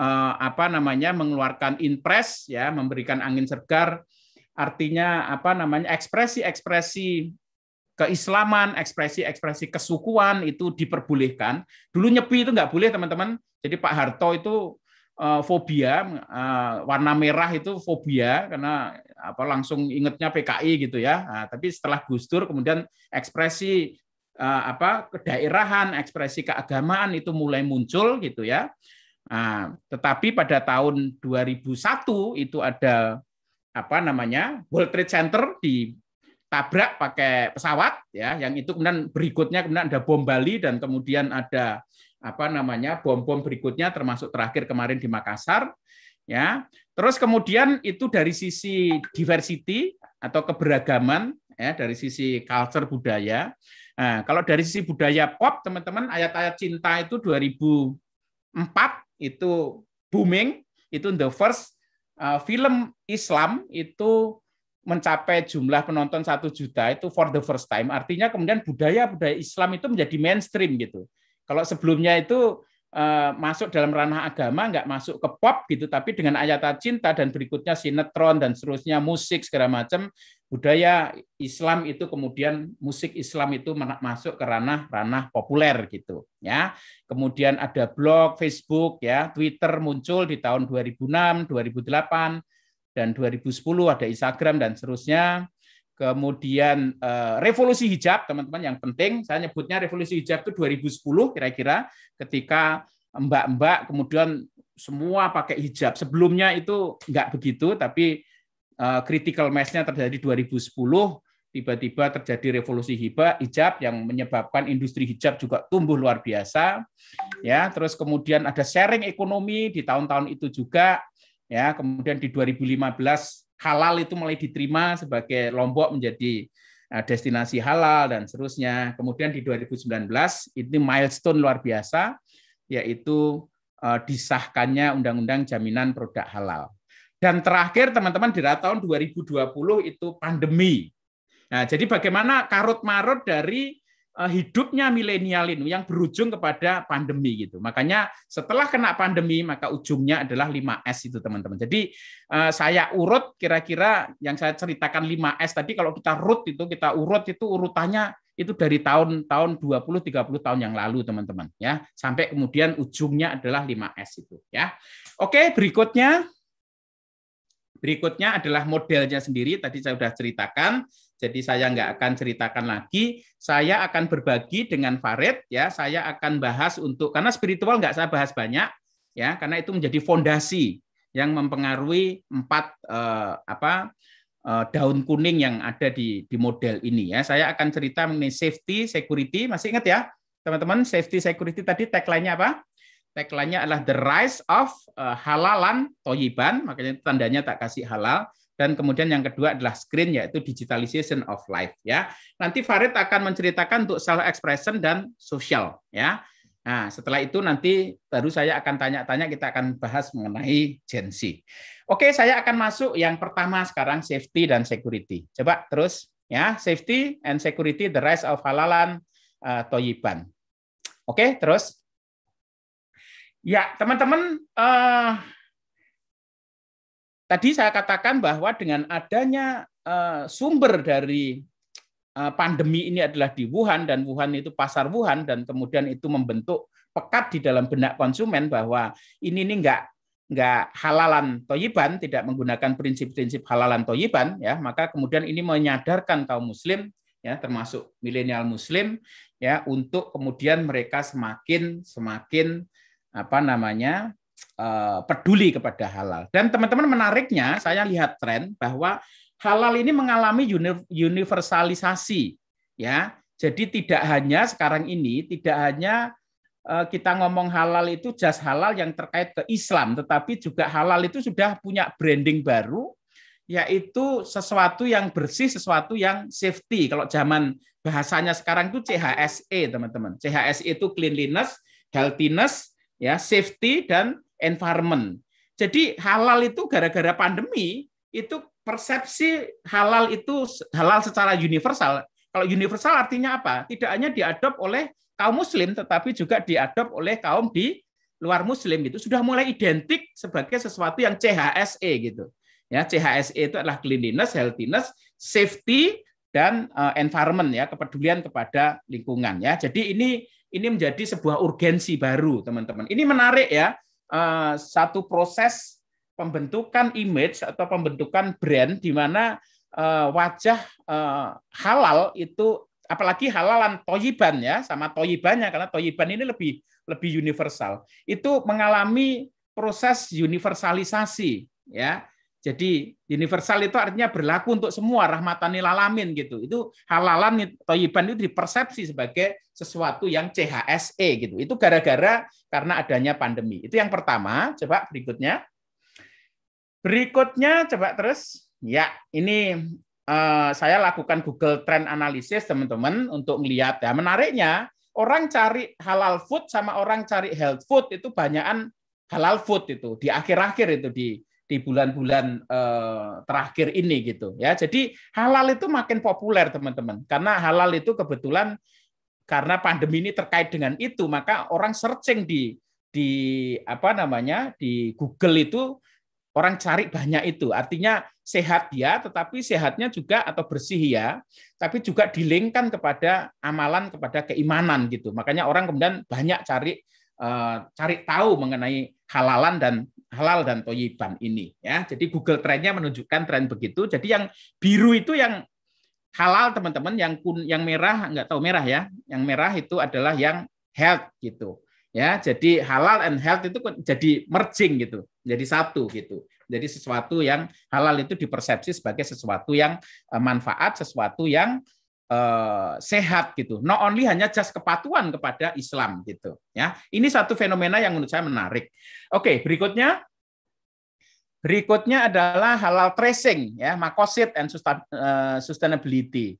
eh, apa namanya mengeluarkan impres ya, memberikan angin segar artinya apa namanya ekspresi-ekspresi keislaman, ekspresi-ekspresi kesukuan itu diperbolehkan. Dulu nyepi itu nggak boleh, teman-teman. Jadi Pak Harto itu uh, fobia, uh, warna merah itu fobia karena apa langsung ingetnya PKI gitu ya. Nah, tapi setelah Gus Dur kemudian ekspresi uh, apa kedaerahan, ekspresi keagamaan itu mulai muncul gitu ya. Nah, tetapi pada tahun 2001 itu ada apa namanya World Trade Center di Tabrak pakai pesawat ya yang itu kemudian berikutnya kemudian ada bom Bali dan kemudian ada apa namanya bom-bom berikutnya termasuk terakhir kemarin di Makassar ya terus kemudian itu dari sisi diversity atau keberagaman ya dari sisi culture budaya nah, kalau dari sisi budaya pop teman-teman ayat-ayat cinta itu 2004 itu booming itu the first uh, film Islam itu mencapai jumlah penonton satu juta itu for the first time. Artinya kemudian budaya budaya Islam itu menjadi mainstream gitu. Kalau sebelumnya itu eh, masuk dalam ranah agama, nggak masuk ke pop gitu, tapi dengan ayat cinta dan berikutnya sinetron dan seterusnya musik segala macam budaya Islam itu kemudian musik Islam itu masuk ke ranah-ranah populer gitu ya. Kemudian ada blog, Facebook ya, Twitter muncul di tahun 2006, 2008 dan 2010 ada Instagram dan seterusnya. Kemudian eh, revolusi hijab, teman-teman yang penting saya nyebutnya revolusi hijab itu 2010 kira-kira ketika mbak-mbak kemudian semua pakai hijab. Sebelumnya itu enggak begitu, tapi eh, critical mass-nya terjadi 2010, tiba-tiba terjadi revolusi hijab yang menyebabkan industri hijab juga tumbuh luar biasa. Ya, terus kemudian ada sharing ekonomi di tahun-tahun itu juga ya kemudian di 2015 halal itu mulai diterima sebagai Lombok menjadi eh, destinasi halal dan seterusnya. Kemudian di 2019 itu milestone luar biasa yaitu eh, disahkannya Undang-Undang Jaminan Produk Halal. Dan terakhir teman-teman di tahun 2020 itu pandemi. Nah, jadi bagaimana karut marut dari Eh, hidupnya milenial ini yang berujung kepada pandemi gitu. Makanya setelah kena pandemi maka ujungnya adalah 5S itu teman-teman. Jadi eh, saya urut kira-kira yang saya ceritakan 5S tadi kalau kita urut itu kita urut itu urutannya itu dari tahun-tahun 20 30 tahun yang lalu teman-teman ya sampai kemudian ujungnya adalah 5S itu ya. Oke, berikutnya berikutnya adalah modelnya sendiri tadi saya sudah ceritakan jadi saya nggak akan ceritakan lagi. Saya akan berbagi dengan Farid ya. Saya akan bahas untuk karena spiritual nggak saya bahas banyak ya karena itu menjadi fondasi yang mempengaruhi empat eh, apa eh, daun kuning yang ada di di model ini ya. Saya akan cerita mengenai safety, security. Masih ingat ya teman-teman safety security tadi tagline-nya apa? Tagline-nya adalah the rise of eh, halalan toyiban, makanya tandanya tak kasih halal dan kemudian yang kedua adalah screen yaitu digitalization of life ya. Nanti Farid akan menceritakan untuk self expression dan social ya. Nah, setelah itu nanti baru saya akan tanya-tanya kita akan bahas mengenai Gen Z. Oke, saya akan masuk yang pertama sekarang safety dan security. Coba terus ya, safety and security the rise of halalan uh, toyiban. Oke, terus. Ya, teman-teman uh, Tadi saya katakan bahwa dengan adanya eh, sumber dari eh, pandemi ini adalah di Wuhan dan Wuhan itu pasar Wuhan dan kemudian itu membentuk pekat di dalam benak konsumen bahwa ini nih enggak nggak halalan toyiban, tidak menggunakan prinsip-prinsip halalan toyiban, ya maka kemudian ini menyadarkan kaum muslim, ya termasuk milenial muslim, ya untuk kemudian mereka semakin semakin apa namanya Eh, peduli kepada halal. Dan teman-teman menariknya saya lihat tren bahwa halal ini mengalami universalisasi ya. Jadi tidak hanya sekarang ini tidak hanya eh, kita ngomong halal itu jas halal yang terkait ke Islam, tetapi juga halal itu sudah punya branding baru, yaitu sesuatu yang bersih, sesuatu yang safety. Kalau zaman bahasanya sekarang itu CHSE, teman-teman. CHSE itu cleanliness, healthiness, ya safety dan environment. Jadi halal itu gara-gara pandemi itu persepsi halal itu halal secara universal. Kalau universal artinya apa? Tidak hanya diadop oleh kaum muslim tetapi juga diadop oleh kaum di luar muslim itu sudah mulai identik sebagai sesuatu yang CHSE gitu. Ya, CHSE itu adalah cleanliness, healthiness, safety dan eh, environment ya, kepedulian kepada lingkungan ya. Jadi ini ini menjadi sebuah urgensi baru, teman-teman. Ini menarik ya. Eh, satu proses pembentukan image atau pembentukan brand di mana eh, wajah eh, halal itu apalagi halalan toyiban ya sama toyibannya karena toyiban ini lebih lebih universal itu mengalami proses universalisasi ya jadi universal itu artinya berlaku untuk semua rahmatan lilalamin gitu. Itu halalan toyiban itu dipersepsi sebagai sesuatu yang CHSE gitu. Itu gara-gara karena adanya pandemi. Itu yang pertama. Coba berikutnya. Berikutnya coba terus. Ya, ini uh, saya lakukan Google Trend Analysis teman-teman untuk melihat ya. Nah, menariknya orang cari halal food sama orang cari health food itu banyakan halal food itu di akhir-akhir itu di di bulan-bulan eh, terakhir ini gitu ya. Jadi halal itu makin populer teman-teman karena halal itu kebetulan karena pandemi ini terkait dengan itu maka orang searching di di apa namanya di Google itu orang cari banyak itu. Artinya sehat ya, tetapi sehatnya juga atau bersih ya, tapi juga dilingkan kepada amalan kepada keimanan gitu. Makanya orang kemudian banyak cari eh, cari tahu mengenai halalan dan halal dan toyiban ini ya. Jadi Google trennya menunjukkan tren begitu. Jadi yang biru itu yang halal teman-teman, yang kun yang merah nggak tahu merah ya. Yang merah itu adalah yang health gitu. Ya, jadi halal and health itu jadi merging gitu, jadi satu gitu. Jadi sesuatu yang halal itu dipersepsi sebagai sesuatu yang eh, manfaat, sesuatu yang Eh, sehat gitu. Not only hanya just kepatuhan kepada Islam gitu ya. Ini satu fenomena yang menurut saya menarik. Oke, berikutnya berikutnya adalah halal tracing ya, makosid and eh, sustainability.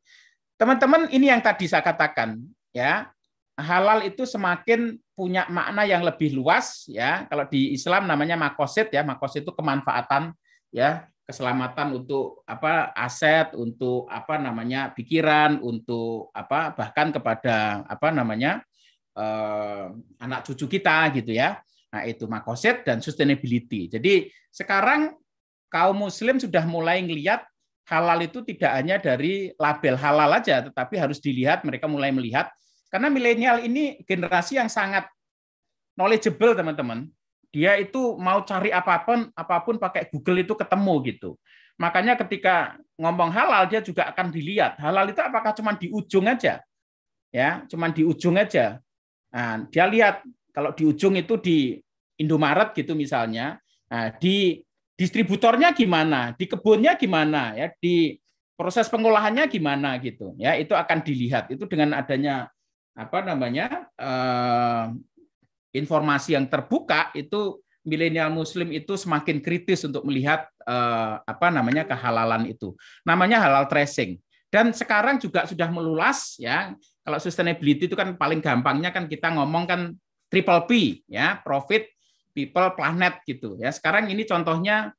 Teman-teman, ini yang tadi saya katakan ya. Halal itu semakin punya makna yang lebih luas ya. Kalau di Islam namanya makosid ya, makosid itu kemanfaatan ya keselamatan untuk apa aset, untuk apa namanya pikiran, untuk apa bahkan kepada apa namanya eh, anak cucu kita gitu ya. Nah, itu makoset dan sustainability. Jadi sekarang kaum muslim sudah mulai melihat halal itu tidak hanya dari label halal aja, tetapi harus dilihat mereka mulai melihat karena milenial ini generasi yang sangat knowledgeable teman-teman. Dia itu mau cari apapun, apapun pakai Google itu ketemu gitu. Makanya ketika ngomong halal dia juga akan dilihat halal itu apakah cuma di ujung aja, ya, cuma di ujung aja. Nah, dia lihat kalau di ujung itu di Indomaret gitu misalnya, nah, di distributornya gimana, di kebunnya gimana, ya, di proses pengolahannya gimana gitu, ya, itu akan dilihat. Itu dengan adanya apa namanya eh, informasi yang terbuka itu milenial muslim itu semakin kritis untuk melihat eh, apa namanya kehalalan itu. Namanya halal tracing. Dan sekarang juga sudah melulas ya. Kalau sustainability itu kan paling gampangnya kan kita ngomong kan triple P ya, profit, people, planet gitu ya. Sekarang ini contohnya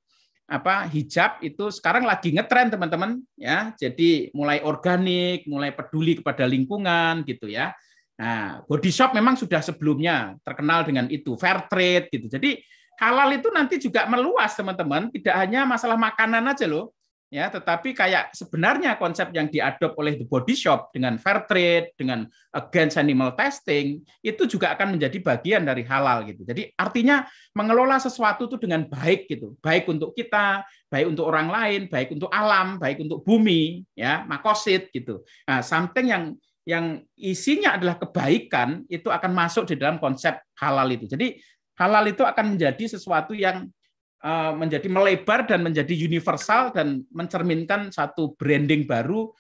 apa hijab itu sekarang lagi ngetren teman-teman ya. Jadi mulai organik, mulai peduli kepada lingkungan gitu ya. Nah, body shop memang sudah sebelumnya terkenal dengan itu, fair trade gitu. Jadi halal itu nanti juga meluas teman-teman, tidak hanya masalah makanan aja loh. Ya, tetapi kayak sebenarnya konsep yang diadop oleh the body shop dengan fair trade, dengan against animal testing itu juga akan menjadi bagian dari halal gitu. Jadi artinya mengelola sesuatu itu dengan baik gitu, baik untuk kita, baik untuk orang lain, baik untuk alam, baik untuk bumi, ya, makosit gitu. Nah, something yang yang isinya adalah kebaikan itu akan masuk di dalam konsep halal itu. Jadi halal itu akan menjadi sesuatu yang eh, menjadi melebar dan menjadi universal dan mencerminkan satu branding baru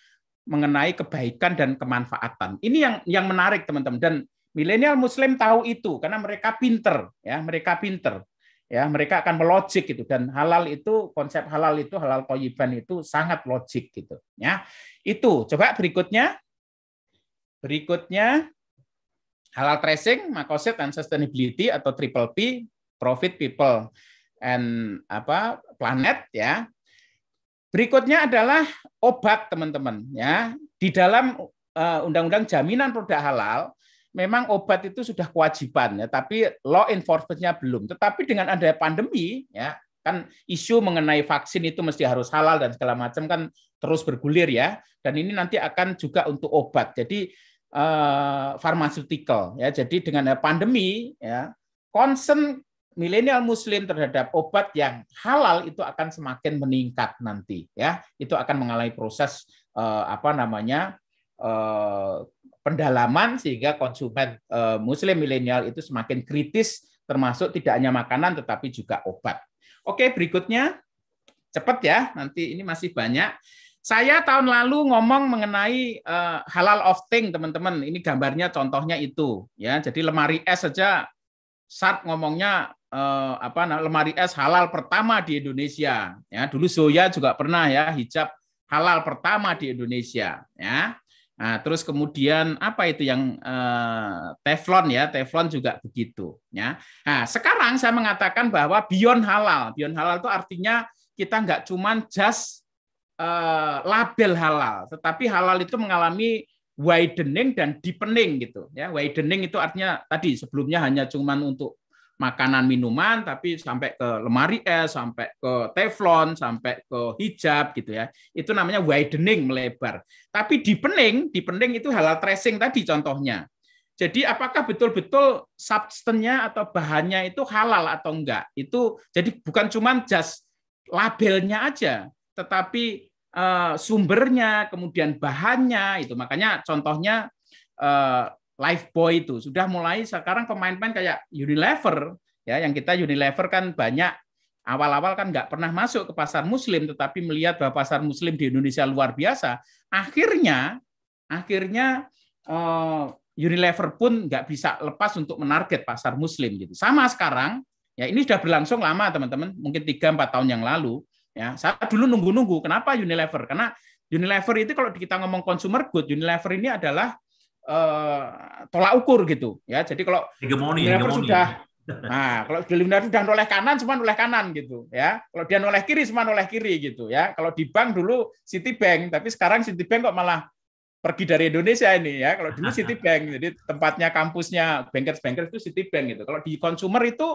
mengenai kebaikan dan kemanfaatan. Ini yang yang menarik teman-teman dan milenial muslim tahu itu karena mereka pinter ya, mereka pinter. Ya, mereka akan melogik gitu dan halal itu konsep halal itu halal koyiban itu sangat logik gitu ya. Itu coba berikutnya Berikutnya, halal tracing, makoset, and sustainability atau triple P, profit, people, and apa planet ya. Berikutnya adalah obat teman-teman ya. Di dalam eh, undang-undang uh, jaminan produk halal memang obat itu sudah kewajiban ya, tapi law enforcement-nya belum. Tetapi dengan adanya pandemi ya, kan isu mengenai vaksin itu mesti harus halal dan segala macam kan terus bergulir ya. Dan ini nanti akan juga untuk obat. Jadi eh, pharmaceutical ya. Jadi dengan pandemi ya, concern milenial muslim terhadap obat yang halal itu akan semakin meningkat nanti ya itu akan mengalami proses eh, apa namanya eh, pendalaman sehingga konsumen eh, muslim milenial itu semakin kritis termasuk tidak hanya makanan tetapi juga obat oke berikutnya cepat ya nanti ini masih banyak saya tahun lalu ngomong mengenai uh, halal thing teman-teman. Ini gambarnya contohnya itu, ya. Jadi lemari es saja saat ngomongnya eh, apa nah, lemari es halal pertama di Indonesia. Ya, dulu Zoya juga pernah ya hijab halal pertama di Indonesia, ya. Nah, terus kemudian apa itu yang eh, teflon ya, teflon juga begitu, ya. Nah, sekarang saya mengatakan bahwa beyond halal. Beyond halal itu artinya kita nggak cuman just uh, label halal, tetapi halal itu mengalami widening dan deepening gitu. Ya, widening itu artinya tadi sebelumnya hanya cuman untuk makanan minuman tapi sampai ke lemari es sampai ke teflon sampai ke hijab gitu ya itu namanya widening melebar tapi deepening, deepening itu halal tracing tadi contohnya jadi apakah betul-betul substance-nya atau bahannya itu halal atau enggak itu jadi bukan cuman just labelnya aja tetapi eh, sumbernya, kemudian bahannya itu. Makanya contohnya eh, live boy itu sudah mulai sekarang pemain-pemain kayak Unilever ya yang kita Unilever kan banyak awal-awal kan nggak pernah masuk ke pasar muslim tetapi melihat bahwa pasar muslim di Indonesia luar biasa akhirnya akhirnya eh, Unilever pun nggak bisa lepas untuk menarget pasar muslim gitu sama sekarang ya ini sudah berlangsung lama teman-teman mungkin 3 empat tahun yang lalu Ya, saya dulu nunggu-nunggu kenapa Unilever? Karena Unilever itu kalau kita ngomong consumer good, Unilever ini adalah eh, tolak ukur gitu ya. Jadi kalau hegemoni, Unilever hegemoni. sudah Nah, kalau Unilever sudah noleh kanan, cuma oleh kanan gitu ya. Kalau dia noleh kiri, cuma noleh kiri gitu ya. Kalau di bank dulu Citibank, tapi sekarang Citibank kok malah pergi dari Indonesia ini ya. Kalau dulu Citibank, jadi tempatnya kampusnya bankers-bankers itu Citibank gitu. Kalau di consumer itu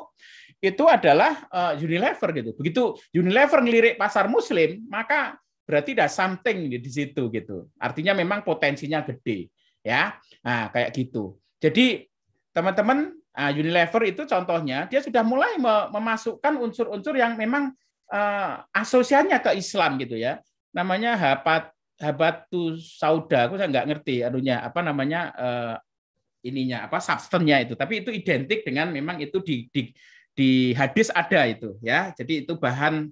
itu adalah uh, Unilever gitu. Begitu Unilever ngelirik pasar Muslim, maka berarti ada something di situ gitu. Artinya memang potensinya gede ya. Nah kayak gitu. Jadi teman-teman uh, Unilever itu contohnya dia sudah mulai memasukkan unsur-unsur yang memang uh, asosiasinya ke Islam gitu ya. Namanya Hapat habatu sauda, aku saya nggak ngerti adunya apa namanya uh, ininya apa substannya itu, tapi itu identik dengan memang itu di, di di hadis ada itu ya. Jadi itu bahan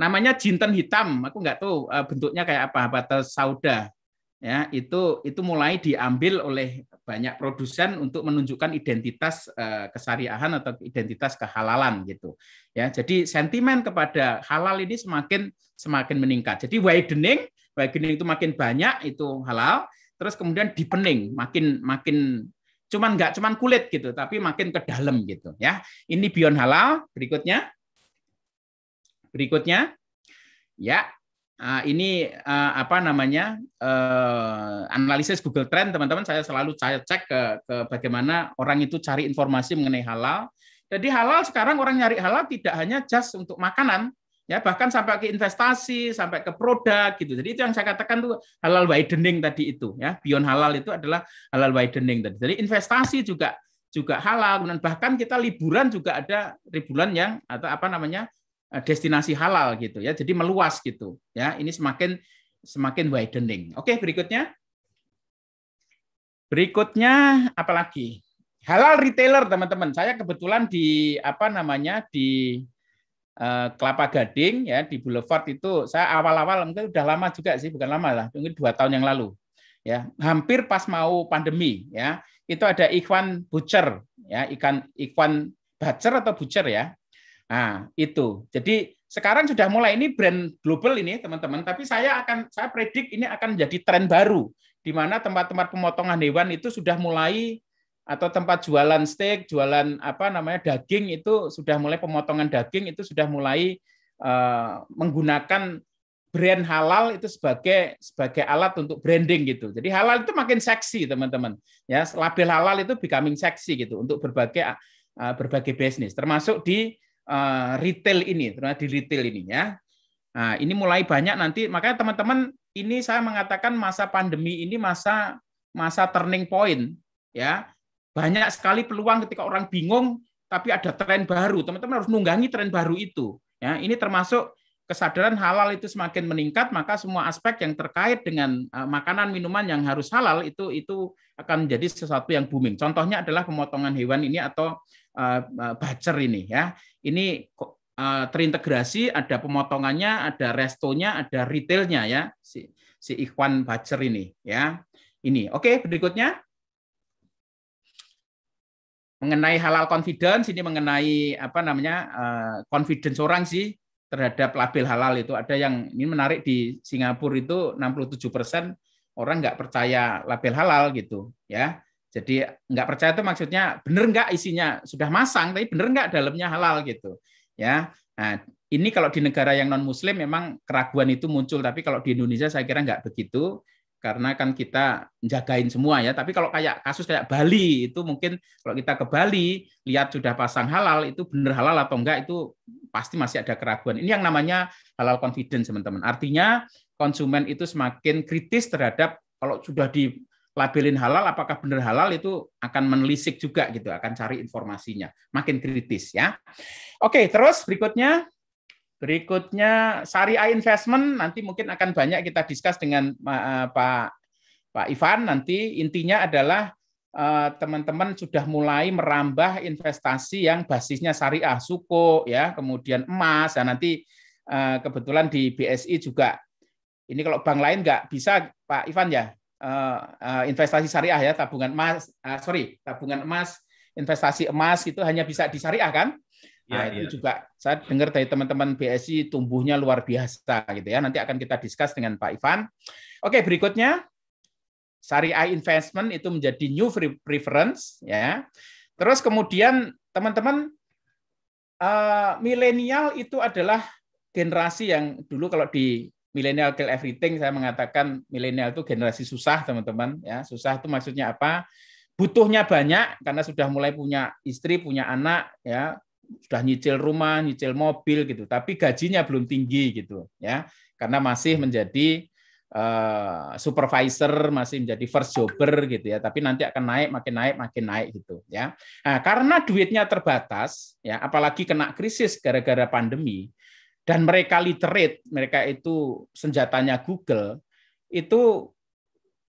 namanya jinten hitam, aku nggak tahu eh, bentuknya kayak apa, habatu sauda ya itu itu mulai diambil oleh banyak produsen untuk menunjukkan identitas eh, kesariahan atau identitas kehalalan gitu ya jadi sentimen kepada halal ini semakin semakin meningkat jadi widening widening itu makin banyak itu halal terus kemudian deepening makin makin cuman nggak cuman kulit gitu tapi makin ke dalam gitu ya ini beyond halal berikutnya berikutnya ya Ah, ini ah, apa namanya eh, analisis Google Trend teman-teman saya selalu saya cek ke, ke bagaimana orang itu cari informasi mengenai halal. Jadi halal sekarang orang nyari halal tidak hanya just untuk makanan ya bahkan sampai ke investasi sampai ke produk gitu. Jadi itu yang saya katakan tuh halal widening tadi itu ya beyond halal itu adalah halal widening tadi. Jadi investasi juga juga halal dan bahkan kita liburan juga ada liburan yang atau apa namanya Eh, destinasi halal gitu ya. Jadi meluas gitu ya. Ini semakin semakin widening. Oke, berikutnya. Berikutnya apalagi? Halal retailer teman-teman. Saya kebetulan di apa namanya di eh, Kelapa Gading ya di Boulevard itu saya awal-awal mungkin udah lama juga sih bukan lama lah mungkin dua tahun yang lalu ya hampir pas mau pandemi ya itu ada Ikhwan Butcher ya ikan Ikhwan Butcher atau Butcher ya Nah, itu. Jadi sekarang sudah mulai ini brand global ini teman-teman, tapi saya akan saya predik ini akan menjadi tren baru di mana tempat-tempat pemotongan hewan itu sudah mulai atau tempat jualan steak, jualan apa namanya daging itu sudah mulai pemotongan daging itu sudah mulai uh, menggunakan brand halal itu sebagai sebagai alat untuk branding gitu. Jadi halal itu makin seksi teman-teman. Ya, label halal itu becoming seksi gitu untuk berbagai uh, berbagai bisnis termasuk di Eh, retail ini, terutama di retail ini ya. Nah, ini mulai banyak nanti. Makanya teman-teman, ini saya mengatakan masa pandemi ini masa masa turning point ya. Banyak sekali peluang ketika orang bingung tapi ada tren baru. Teman-teman harus nunggangi tren baru itu. Ya, ini termasuk kesadaran halal itu semakin meningkat, maka semua aspek yang terkait dengan eh, makanan minuman yang harus halal itu itu akan menjadi sesuatu yang booming. Contohnya adalah pemotongan hewan ini atau Eh, eh, bacer ini ya. Ini eh, terintegrasi, ada pemotongannya, ada restonya, ada retailnya ya si, si Ikhwan Bacer ini ya. Ini oke berikutnya mengenai halal confidence ini mengenai apa namanya confidence orang sih terhadap label halal itu ada yang ini menarik di Singapura itu 67 persen orang nggak percaya label halal gitu ya jadi nggak percaya itu maksudnya bener nggak isinya sudah masang, tapi bener nggak dalamnya halal gitu. Ya, nah, ini kalau di negara yang non Muslim memang keraguan itu muncul, tapi kalau di Indonesia saya kira nggak begitu karena kan kita jagain semua ya. Tapi kalau kayak kasus kayak Bali itu mungkin kalau kita ke Bali lihat sudah pasang halal itu bener halal atau enggak itu pasti masih ada keraguan. Ini yang namanya halal confidence teman-teman. Artinya konsumen itu semakin kritis terhadap kalau sudah di labelin halal apakah benar halal itu akan menelisik juga gitu, akan cari informasinya. Makin kritis ya. Oke, terus berikutnya berikutnya syariah investment nanti mungkin akan banyak kita diskus dengan uh, Pak Pak Ivan nanti intinya adalah eh, teman-teman sudah mulai merambah investasi yang basisnya syariah, suku ya, kemudian emas ya nanti eh, kebetulan di BSI juga ini kalau bank lain nggak bisa Pak Ivan ya Eh, eh, investasi syariah ya tabungan emas eh, sorry tabungan emas investasi emas itu hanya bisa disariahkan iya, nah, ya, itu iya. juga saya dengar dari teman-teman BSI tumbuhnya luar biasa gitu ya nanti akan kita discuss dengan Pak Ivan oke berikutnya syariah investment itu menjadi new preference ya terus kemudian teman-teman uh, milenial itu adalah generasi yang dulu kalau di milenial kill everything saya mengatakan milenial itu generasi susah teman-teman ya susah itu maksudnya apa butuhnya banyak karena sudah mulai punya istri punya anak ya sudah nyicil rumah nyicil mobil gitu tapi gajinya belum tinggi gitu ya karena masih menjadi uh, supervisor masih menjadi first jobber gitu ya tapi nanti akan naik makin naik makin naik gitu ya nah, karena duitnya terbatas ya apalagi kena krisis gara-gara pandemi dan mereka literate, mereka itu senjatanya Google, itu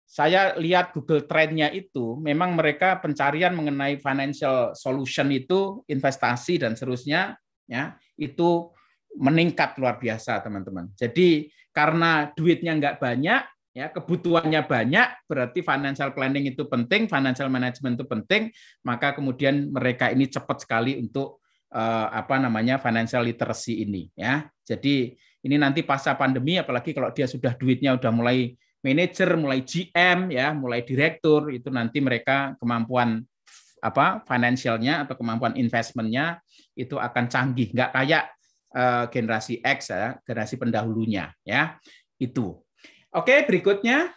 saya lihat Google Trendnya itu memang mereka pencarian mengenai financial solution itu investasi dan seterusnya ya itu meningkat luar biasa teman-teman. Jadi karena duitnya nggak banyak ya kebutuhannya banyak berarti financial planning itu penting, financial management itu penting, maka kemudian mereka ini cepat sekali untuk Eh, apa namanya financial literacy ini ya. Jadi ini nanti pasca pandemi apalagi kalau dia sudah duitnya sudah mulai manajer, mulai GM ya, mulai direktur itu nanti mereka kemampuan apa financialnya atau kemampuan investmentnya itu akan canggih, nggak kayak uh, generasi X ya, generasi pendahulunya ya itu. Oke berikutnya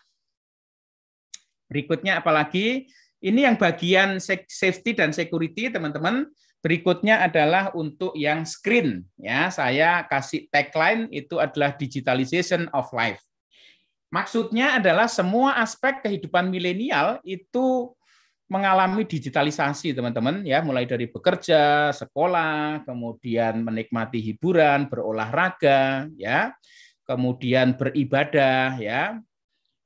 berikutnya apalagi ini yang bagian safety dan security teman-teman Berikutnya adalah untuk yang screen ya. Saya kasih tagline itu adalah digitalization of life. Maksudnya adalah semua aspek kehidupan milenial itu mengalami digitalisasi teman-teman ya mulai dari bekerja, sekolah, kemudian menikmati hiburan, berolahraga ya, kemudian beribadah ya.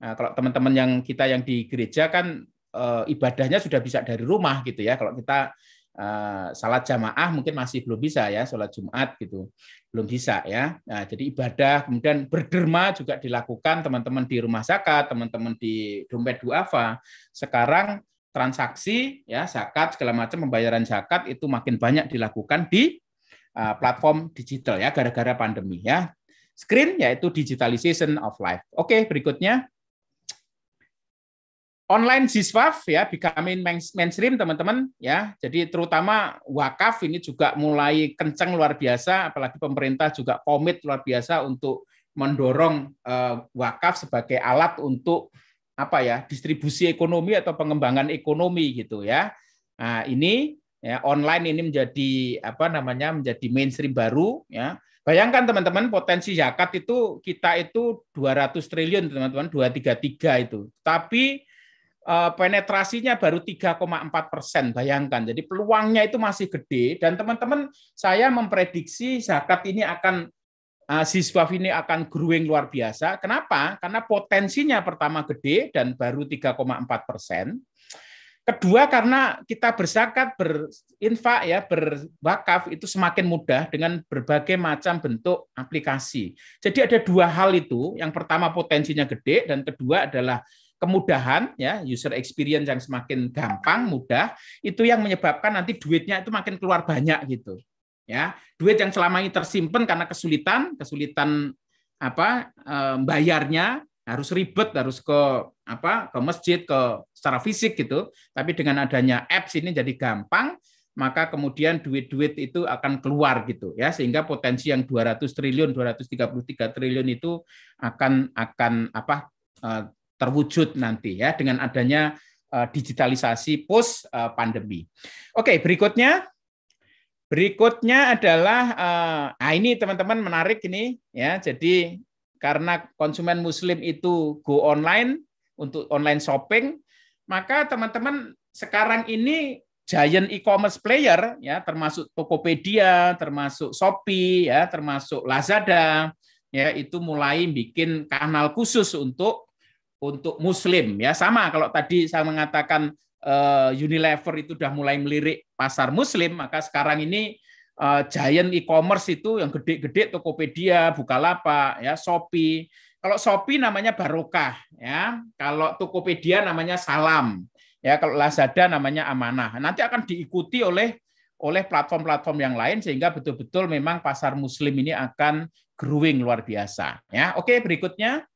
Nah, kalau teman-teman yang kita yang di gereja kan eh, ibadahnya sudah bisa dari rumah gitu ya. Kalau kita Uh, salat jamaah mungkin masih belum bisa ya salat Jumat gitu belum bisa ya nah, jadi ibadah kemudian berderma juga dilakukan teman-teman di rumah zakat teman-teman di dompet duafa sekarang transaksi ya zakat segala macam pembayaran zakat itu makin banyak dilakukan di eh, platform digital ya gara-gara pandemi ya screen yaitu digitalization of life oke berikutnya online siswaf ya becoming mainstream teman-teman ya. Jadi terutama wakaf ini juga mulai kencang luar biasa apalagi pemerintah juga komit luar biasa untuk mendorong eh, wakaf sebagai alat untuk apa ya distribusi ekonomi atau pengembangan ekonomi gitu ya. Nah, ini ya online ini menjadi apa namanya menjadi mainstream baru ya. Bayangkan teman-teman potensi zakat itu kita itu 200 triliun teman-teman 233 itu. Tapi Eh, penetrasinya baru 3,4 persen, bayangkan. Jadi peluangnya itu masih gede dan teman-teman saya memprediksi zakat ini akan eh, siswa ini akan growing luar biasa. Kenapa? Karena potensinya pertama gede dan baru 3,4 persen. Kedua karena kita bersakat berinfak ya, berwakaf itu semakin mudah dengan berbagai macam bentuk aplikasi. Jadi ada dua hal itu. Yang pertama potensinya gede dan kedua adalah kemudahan ya user experience yang semakin gampang mudah itu yang menyebabkan nanti duitnya itu makin keluar banyak gitu ya duit yang selama ini tersimpan karena kesulitan kesulitan apa eh, bayarnya harus ribet harus ke apa ke masjid ke secara fisik gitu tapi dengan adanya apps ini jadi gampang maka kemudian duit-duit itu akan keluar gitu ya sehingga potensi yang 200 triliun 233 triliun itu akan akan apa eh, terwujud nanti ya dengan adanya eh, digitalisasi post eh, pandemi. Oke, berikutnya berikutnya adalah eh, nah ini teman-teman menarik ini ya. Jadi karena konsumen muslim itu go online untuk online shopping, maka teman-teman sekarang ini giant e-commerce player ya termasuk Tokopedia, termasuk Shopee ya, termasuk Lazada ya itu mulai bikin kanal khusus untuk untuk muslim ya sama kalau tadi saya mengatakan uh, Unilever itu sudah mulai melirik pasar muslim maka sekarang ini uh, giant e-commerce itu yang gede-gede Tokopedia, Bukalapak, ya Shopee. Kalau Shopee namanya Barokah ya. Kalau Tokopedia namanya Salam. Ya kalau Lazada namanya Amanah. Nanti akan diikuti oleh oleh platform-platform yang lain sehingga betul-betul memang pasar muslim ini akan growing luar biasa ya. Oke, berikutnya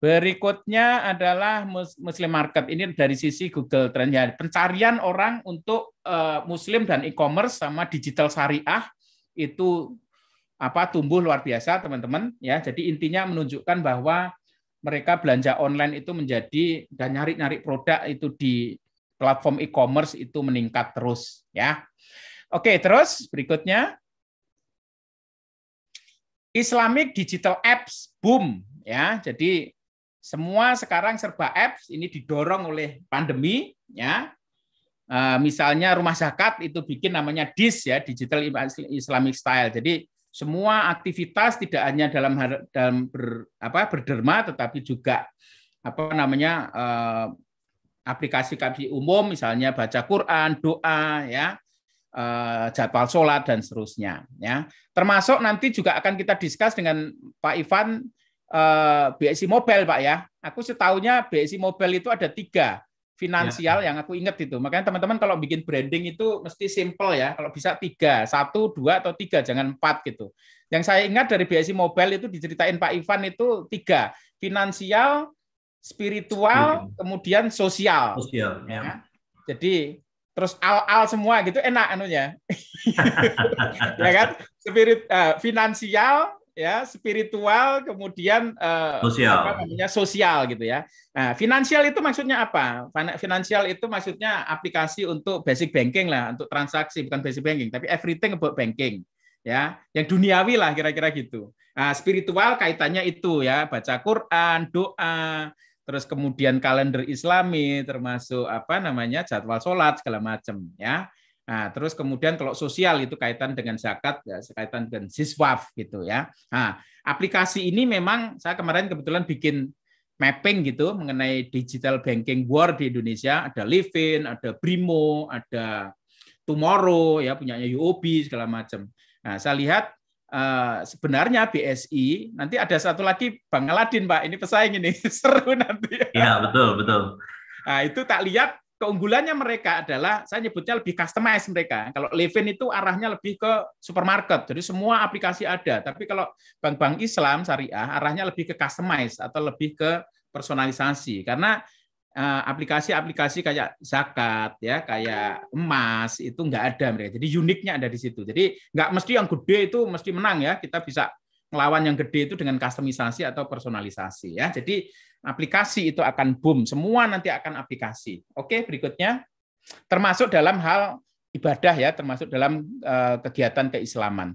Berikutnya adalah Muslim Market. Ini dari sisi Google Trend ya. Pencarian orang untuk eh, Muslim dan e-commerce sama digital syariah itu apa tumbuh luar biasa teman-teman ya. Jadi intinya menunjukkan bahwa mereka belanja online itu menjadi dan nyari-nyari produk itu di platform e-commerce itu meningkat terus ya. Oke, terus berikutnya Islamic digital apps boom ya. Jadi semua sekarang serba apps ini didorong oleh pandemi ya. Eh, misalnya rumah zakat itu bikin namanya DIS ya, Digital Islamic Style. Jadi semua aktivitas tidak hanya dalam dalam ber, apa berderma tetapi juga apa namanya eh, aplikasi kaji umum misalnya baca Quran, doa ya, eh, jadwal sholat dan seterusnya ya. Termasuk nanti juga akan kita diskus dengan Pak Ivan Eh, BSI Mobile Pak ya. Aku setahunya BSI Mobile itu ada tiga finansial ya. yang aku ingat itu. Makanya teman-teman kalau bikin branding itu mesti simple ya. Kalau bisa tiga, satu, dua atau tiga, jangan empat gitu. Yang saya ingat dari BSI Mobile itu diceritain Pak Ivan itu tiga finansial, spiritual, kemudian sosial. Sosial. Ya. ya. Jadi terus al-al semua gitu enak anunya. <laughs> <laughs> ya kan? Spirit uh, finansial, ya spiritual kemudian uh, sosial. apa namanya sosial gitu ya nah finansial itu maksudnya apa finansial itu maksudnya aplikasi untuk basic banking lah untuk transaksi bukan basic banking tapi everything about banking ya yang duniawi lah kira-kira gitu nah, spiritual kaitannya itu ya baca Quran doa terus kemudian kalender Islami termasuk apa namanya jadwal sholat segala macam ya Nah, terus kemudian kalau sosial itu kaitan dengan zakat, ya, kaitan dengan siswaf gitu ya. Nah, aplikasi ini memang saya kemarin kebetulan bikin mapping gitu mengenai digital banking war di Indonesia. Ada Livin, ada Brimo, ada Tomorrow ya punyanya UOB segala macam. Nah, saya lihat Uh, sebenarnya BSI nanti ada satu lagi Bang Aladin Pak ini pesaing ini <laughs> seru nanti. Iya betul betul. Nah, itu tak lihat keunggulannya mereka adalah saya nyebutnya lebih customized mereka. Kalau Levin itu arahnya lebih ke supermarket, jadi semua aplikasi ada. Tapi kalau bank-bank Islam syariah arahnya lebih ke customized atau lebih ke personalisasi karena eh, aplikasi-aplikasi kayak zakat ya kayak emas itu enggak ada mereka jadi uniknya ada di situ jadi enggak mesti yang gede itu mesti menang ya kita bisa melawan yang gede itu dengan customisasi atau personalisasi ya jadi aplikasi itu akan boom. Semua nanti akan aplikasi. Oke, berikutnya termasuk dalam hal ibadah ya, termasuk dalam eh, kegiatan keislaman.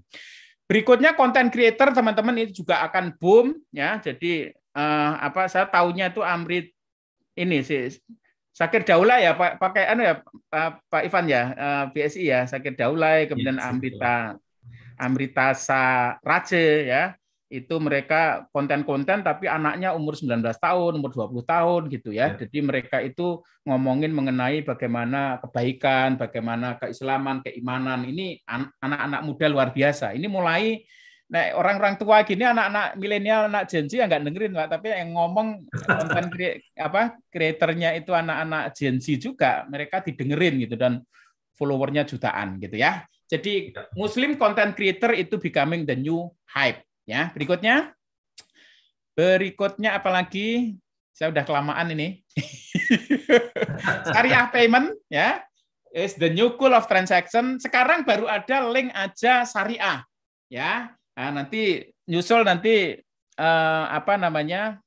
Berikutnya konten creator teman-teman itu juga akan boom ya. Jadi eh, apa saya tahunya itu Amrit ini sih Sakir Daulah ya Pak pakai anu ya Pak, Ivan ya eh, BSI ya Sakir Daulah kemudian iya, amrita Amrita sa Race ya itu mereka konten-konten tapi anaknya umur 19 tahun, umur 20 tahun gitu ya. ya. Jadi mereka itu ngomongin mengenai bagaimana kebaikan, bagaimana keislaman, keimanan. Ini anak-anak muda luar biasa. Ini mulai nah orang-orang tua gini anak-anak milenial, anak Gen Z ya nggak dengerin Pak, tapi yang ngomong konten apa kreatornya itu anak-anak Gen Z juga, mereka didengerin gitu dan followernya jutaan gitu ya. Jadi ya. Muslim content creator itu becoming the new hype Ya, berikutnya. Berikutnya apalagi saya udah kelamaan ini. <laughs> Syariah payment ya is the new cool of transaction. Sekarang baru ada link aja syariah ya. Nah, nanti nyusul nanti eh, apa namanya?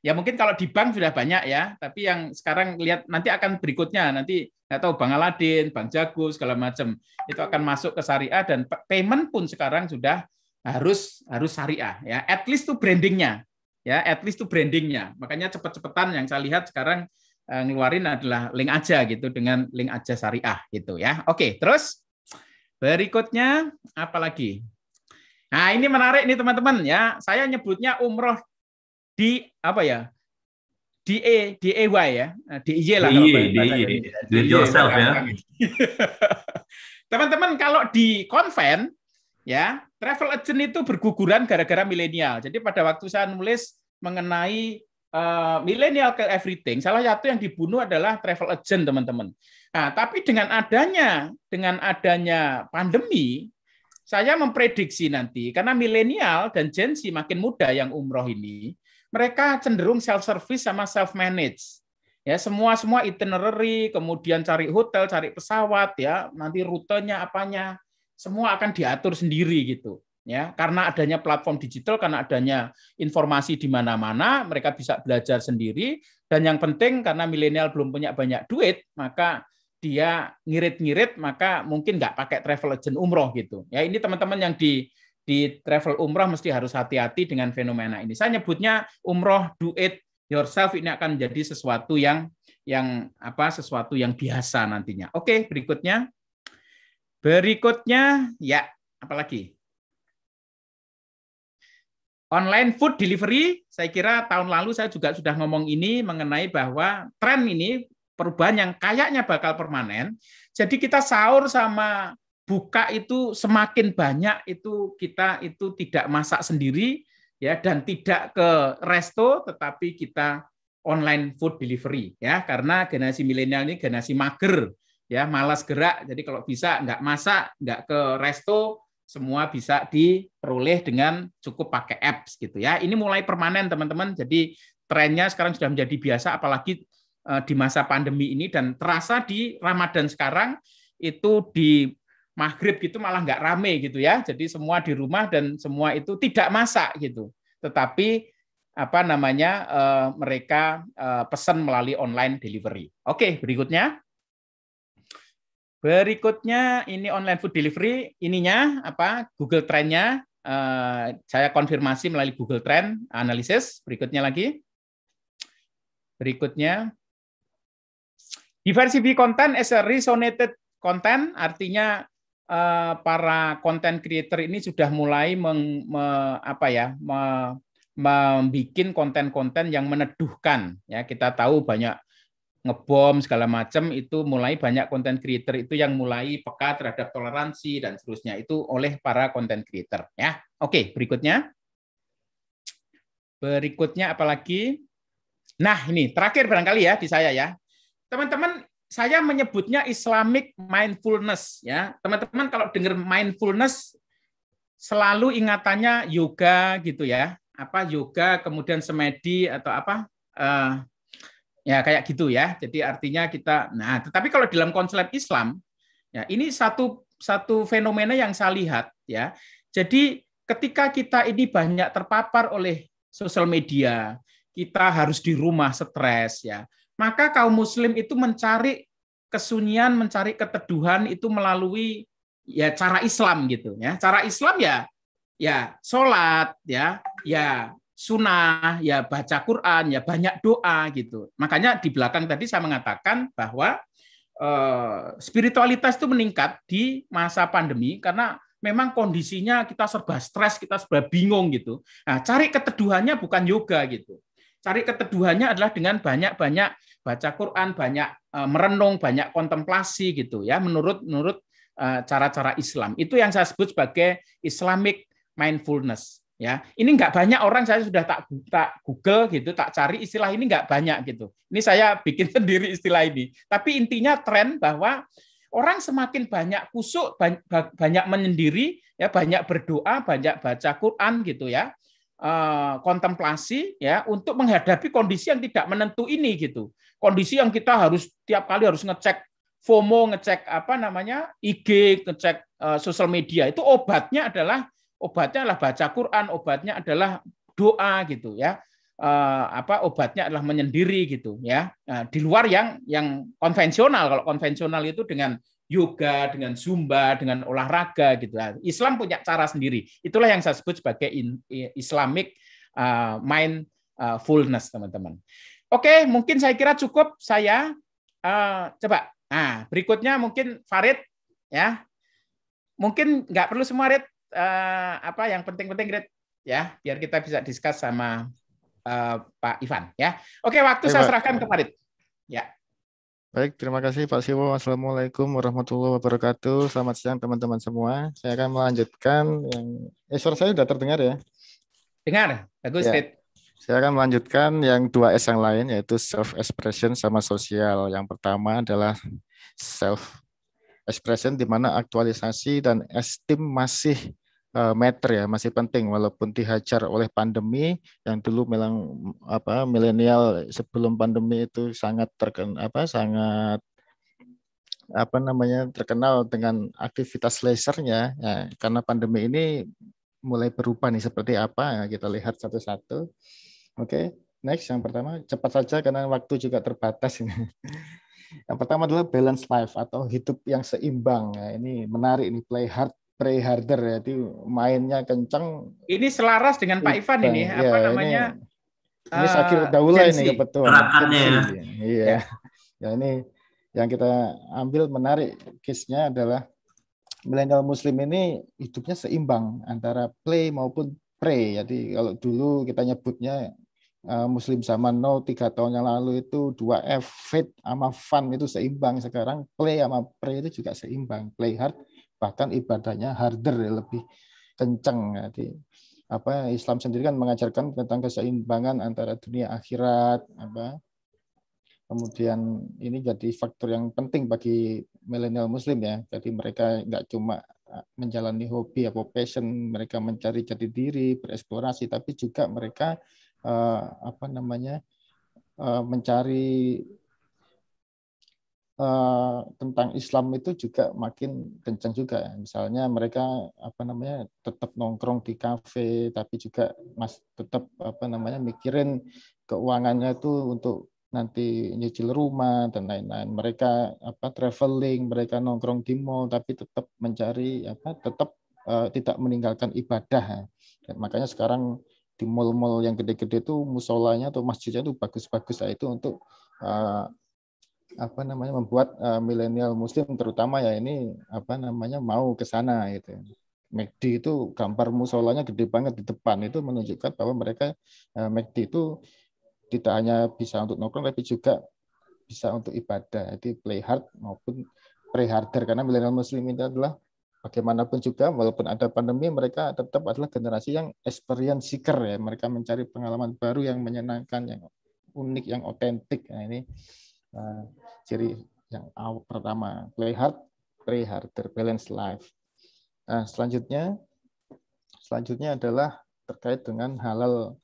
Ya mungkin kalau di bank sudah banyak ya, tapi yang sekarang lihat nanti akan berikutnya nanti nggak tahu Bang Aladin, Bang Jago segala macam itu akan masuk ke syariah dan payment pun sekarang sudah harus harus syariah ya at least tuh brandingnya ya at least tuh brandingnya makanya cepet-cepetan yang saya lihat sekarang eh, ngeluarin adalah link aja gitu dengan link aja syariah gitu ya oke terus berikutnya apa lagi nah ini menarik nih teman-teman ya saya nyebutnya umroh di apa ya e y ya eh, di y lah kalau di di yourself ya <laughs> teman-teman kalau di konven Ya, travel agent itu berguguran gara-gara milenial. Jadi pada waktu saya nulis mengenai uh, milenial ke everything, salah satu yang dibunuh adalah travel agent, teman-teman. Nah, tapi dengan adanya dengan adanya pandemi, saya memprediksi nanti karena milenial dan Gen Z makin muda yang umroh ini, mereka cenderung self service sama self manage ya semua semua itinerary kemudian cari hotel cari pesawat ya nanti rutenya apanya semua akan diatur sendiri gitu ya karena adanya platform digital karena adanya informasi di mana-mana mereka bisa belajar sendiri dan yang penting karena milenial belum punya banyak duit maka dia ngirit-ngirit maka mungkin nggak pakai travel agent umroh gitu ya ini teman-teman yang di di travel umroh mesti harus hati-hati dengan fenomena ini saya nyebutnya umroh do it yourself ini akan menjadi sesuatu yang yang apa sesuatu yang biasa nantinya oke berikutnya Berikutnya, ya, apalagi? Online food delivery, saya kira tahun lalu saya juga sudah ngomong ini mengenai bahwa tren ini perubahan yang kayaknya bakal permanen. Jadi kita sahur sama buka itu semakin banyak itu kita itu tidak masak sendiri ya dan tidak ke resto tetapi kita online food delivery ya karena generasi milenial ini generasi mager ya malas gerak jadi kalau bisa nggak masak nggak ke resto semua bisa diperoleh dengan cukup pakai apps gitu ya ini mulai permanen teman-teman jadi trennya sekarang sudah menjadi biasa apalagi eh, di masa pandemi ini dan terasa di Ramadan sekarang itu di maghrib gitu malah nggak rame gitu ya jadi semua di rumah dan semua itu tidak masak gitu tetapi apa namanya eh, mereka eh, pesan melalui online delivery oke berikutnya Berikutnya ini online food delivery, ininya apa? Google Trendnya. Uh, saya konfirmasi melalui Google Trend analisis. Berikutnya lagi. Berikutnya. diversify content as a resonated content, artinya eh, para content creator ini sudah mulai meng, me, apa ya, me, membuat konten-konten yang meneduhkan. Ya, kita tahu banyak ngebom segala macam itu mulai banyak konten creator itu yang mulai peka terhadap toleransi dan seterusnya itu oleh para konten creator ya. Oke, berikutnya. Berikutnya apalagi? Nah, ini terakhir barangkali ya di saya ya. Teman-teman, saya menyebutnya Islamic mindfulness ya. Teman-teman kalau dengar mindfulness selalu ingatannya yoga gitu ya. Apa yoga kemudian semedi atau apa? Uh, Ya kayak gitu ya. Jadi artinya kita nah tetapi kalau dalam konsep Islam ya ini satu satu fenomena yang saya lihat ya. Jadi ketika kita ini banyak terpapar oleh sosial media, kita harus di rumah stres ya. Maka kaum muslim itu mencari kesunyian, mencari keteduhan itu melalui ya cara Islam gitu ya. Cara Islam ya ya sholat ya ya sunnah, ya baca Quran, ya banyak doa gitu. Makanya di belakang tadi saya mengatakan bahwa eh, spiritualitas itu meningkat di masa pandemi karena memang kondisinya kita serba stres, kita serba bingung gitu. Nah, cari keteduhannya bukan yoga gitu. Cari keteduhannya adalah dengan banyak-banyak baca Quran, banyak eh, merenung, banyak kontemplasi gitu ya menurut menurut eh, cara-cara Islam. Itu yang saya sebut sebagai Islamic mindfulness ya ini nggak banyak orang saya sudah tak tak Google gitu tak cari istilah ini nggak banyak gitu ini saya bikin <laughs> sendiri istilah ini tapi intinya tren bahwa orang semakin banyak kusuk banyak menyendiri ya banyak berdoa banyak baca Quran gitu ya eh, kontemplasi ya untuk menghadapi kondisi yang tidak menentu ini gitu kondisi yang kita harus tiap kali harus ngecek FOMO ngecek apa namanya IG ngecek eh, sosial media itu obatnya adalah obatnya adalah baca Quran, obatnya adalah doa gitu ya. Eh, apa obatnya adalah menyendiri gitu ya. Nah, di luar yang yang konvensional. Kalau konvensional itu dengan yoga, dengan zumba, dengan olahraga gitu. Nah, Islam punya cara sendiri. Itulah yang saya sebut sebagai Islamic eh, mindfulness eh, teman-teman. Oke, mungkin saya kira cukup saya coba. Nah, berikutnya mungkin Farid ya. Mungkin nggak perlu semua Red uh, apa yang penting-penting Grit ya, biar kita bisa diskus sama uh, Pak Ivan ya. Oke, waktu Baik, saya serahkan Pak. ke Farid. Ya. Baik, terima kasih Pak Siwo. Assalamualaikum warahmatullahi wabarakatuh. Selamat siang teman-teman semua. Saya akan melanjutkan yang eh, suara saya sudah terdengar ya? Dengar, bagus. Ya. Saya akan melanjutkan yang dua S yang lain yaitu self expression sama sosial. Yang pertama adalah self expression di mana aktualisasi dan esteem masih Eh, meter ya masih penting walaupun dihajar oleh pandemi yang dulu memang apa milenial sebelum pandemi itu sangat terken apa sangat apa namanya terkenal dengan aktivitas lasernya ya, karena pandemi ini mulai berubah nih seperti apa ya, kita lihat satu-satu oke okay, next yang pertama cepat saja karena waktu juga terbatas ini <laughs> yang pertama adalah balance life atau hidup yang seimbang ya, ini menarik ini play hard play harder ya, itu mainnya kencang. Ini selaras dengan Pak Ivan ini, apa ya, namanya? Ini, eh, ini Sakir Daula ini kebetulan. Gerakannya ya. Iya. iya. Ya. ini yang kita ambil menarik case-nya adalah milenial muslim ini hidupnya seimbang antara play maupun pray. Jadi kalau dulu kita nyebutnya eh, Muslim zaman no tiga tahun yang lalu itu dua F fit sama fun itu seimbang sekarang play sama pray itu juga seimbang play hard bahkan ibadahnya harder ya, lebih kencang. Jadi apa Islam sendiri kan mengajarkan tentang keseimbangan antara dunia akhirat apa kemudian ini jadi faktor yang penting bagi milenial muslim ya jadi mereka nggak cuma eh, menjalani hobi atau passion mereka mencari jati diri bereksplorasi tapi juga mereka eh, apa namanya eh, mencari Eh, tentang Islam itu juga makin kencang juga ya. Misalnya mereka apa namanya tetap nongkrong di kafe tapi juga mas tetap apa namanya mikirin keuangannya itu untuk nanti nyicil rumah dan lain-lain. Mereka apa traveling, mereka nongkrong di mall tapi tetap mencari apa tetap uh, eh, tidak meninggalkan ibadah. Ya. Dan makanya sekarang di mall-mall yang gede-gede itu musolanya atau masjidnya itu bagus-bagus itu untuk eh, apa namanya membuat uh, milenial muslim terutama ya ini apa namanya mau ke sana gitu. McD itu gambar musolanya gede banget di depan itu menunjukkan bahwa mereka uh, eh, McD itu tidak hanya bisa untuk nongkrong tapi juga bisa untuk ibadah. Jadi play hard maupun pre harder karena milenial muslim itu adalah bagaimanapun juga walaupun ada pandemi mereka tetap adalah generasi yang experience seeker ya mereka mencari pengalaman baru yang menyenangkan yang unik yang otentik nah ini eh, ciri yang awal, pertama play hard play harder balance life nah selanjutnya selanjutnya adalah terkait dengan halal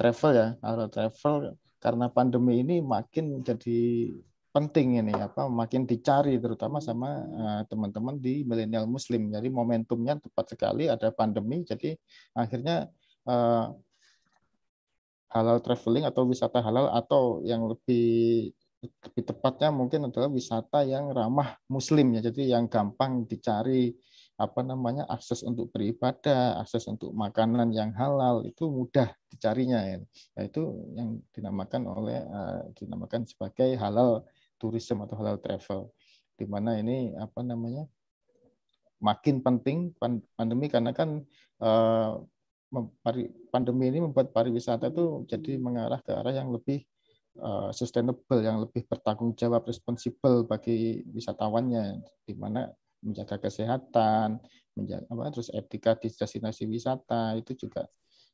travel ya halal travel karena pandemi ini makin jadi penting ini apa makin dicari terutama sama eh, teman-teman uh, di milenial muslim jadi momentumnya tepat sekali ada pandemi jadi akhirnya uh, halal traveling atau wisata halal atau yang lebih lebih tepatnya mungkin adalah wisata yang ramah muslim ya jadi yang gampang dicari apa namanya akses untuk beribadah akses untuk makanan yang halal itu mudah dicarinya ya nah, itu yang dinamakan oleh eh, dinamakan sebagai halal tourism atau halal travel di mana ini apa namanya makin penting pandemi karena kan eh, pandemi ini membuat pariwisata itu jadi mengarah ke arah yang lebih Eh, sustainable yang lebih bertanggung jawab responsibel bagi wisatawannya di mana menjaga kesehatan menjaga apa terus etika di destinasi wisata itu juga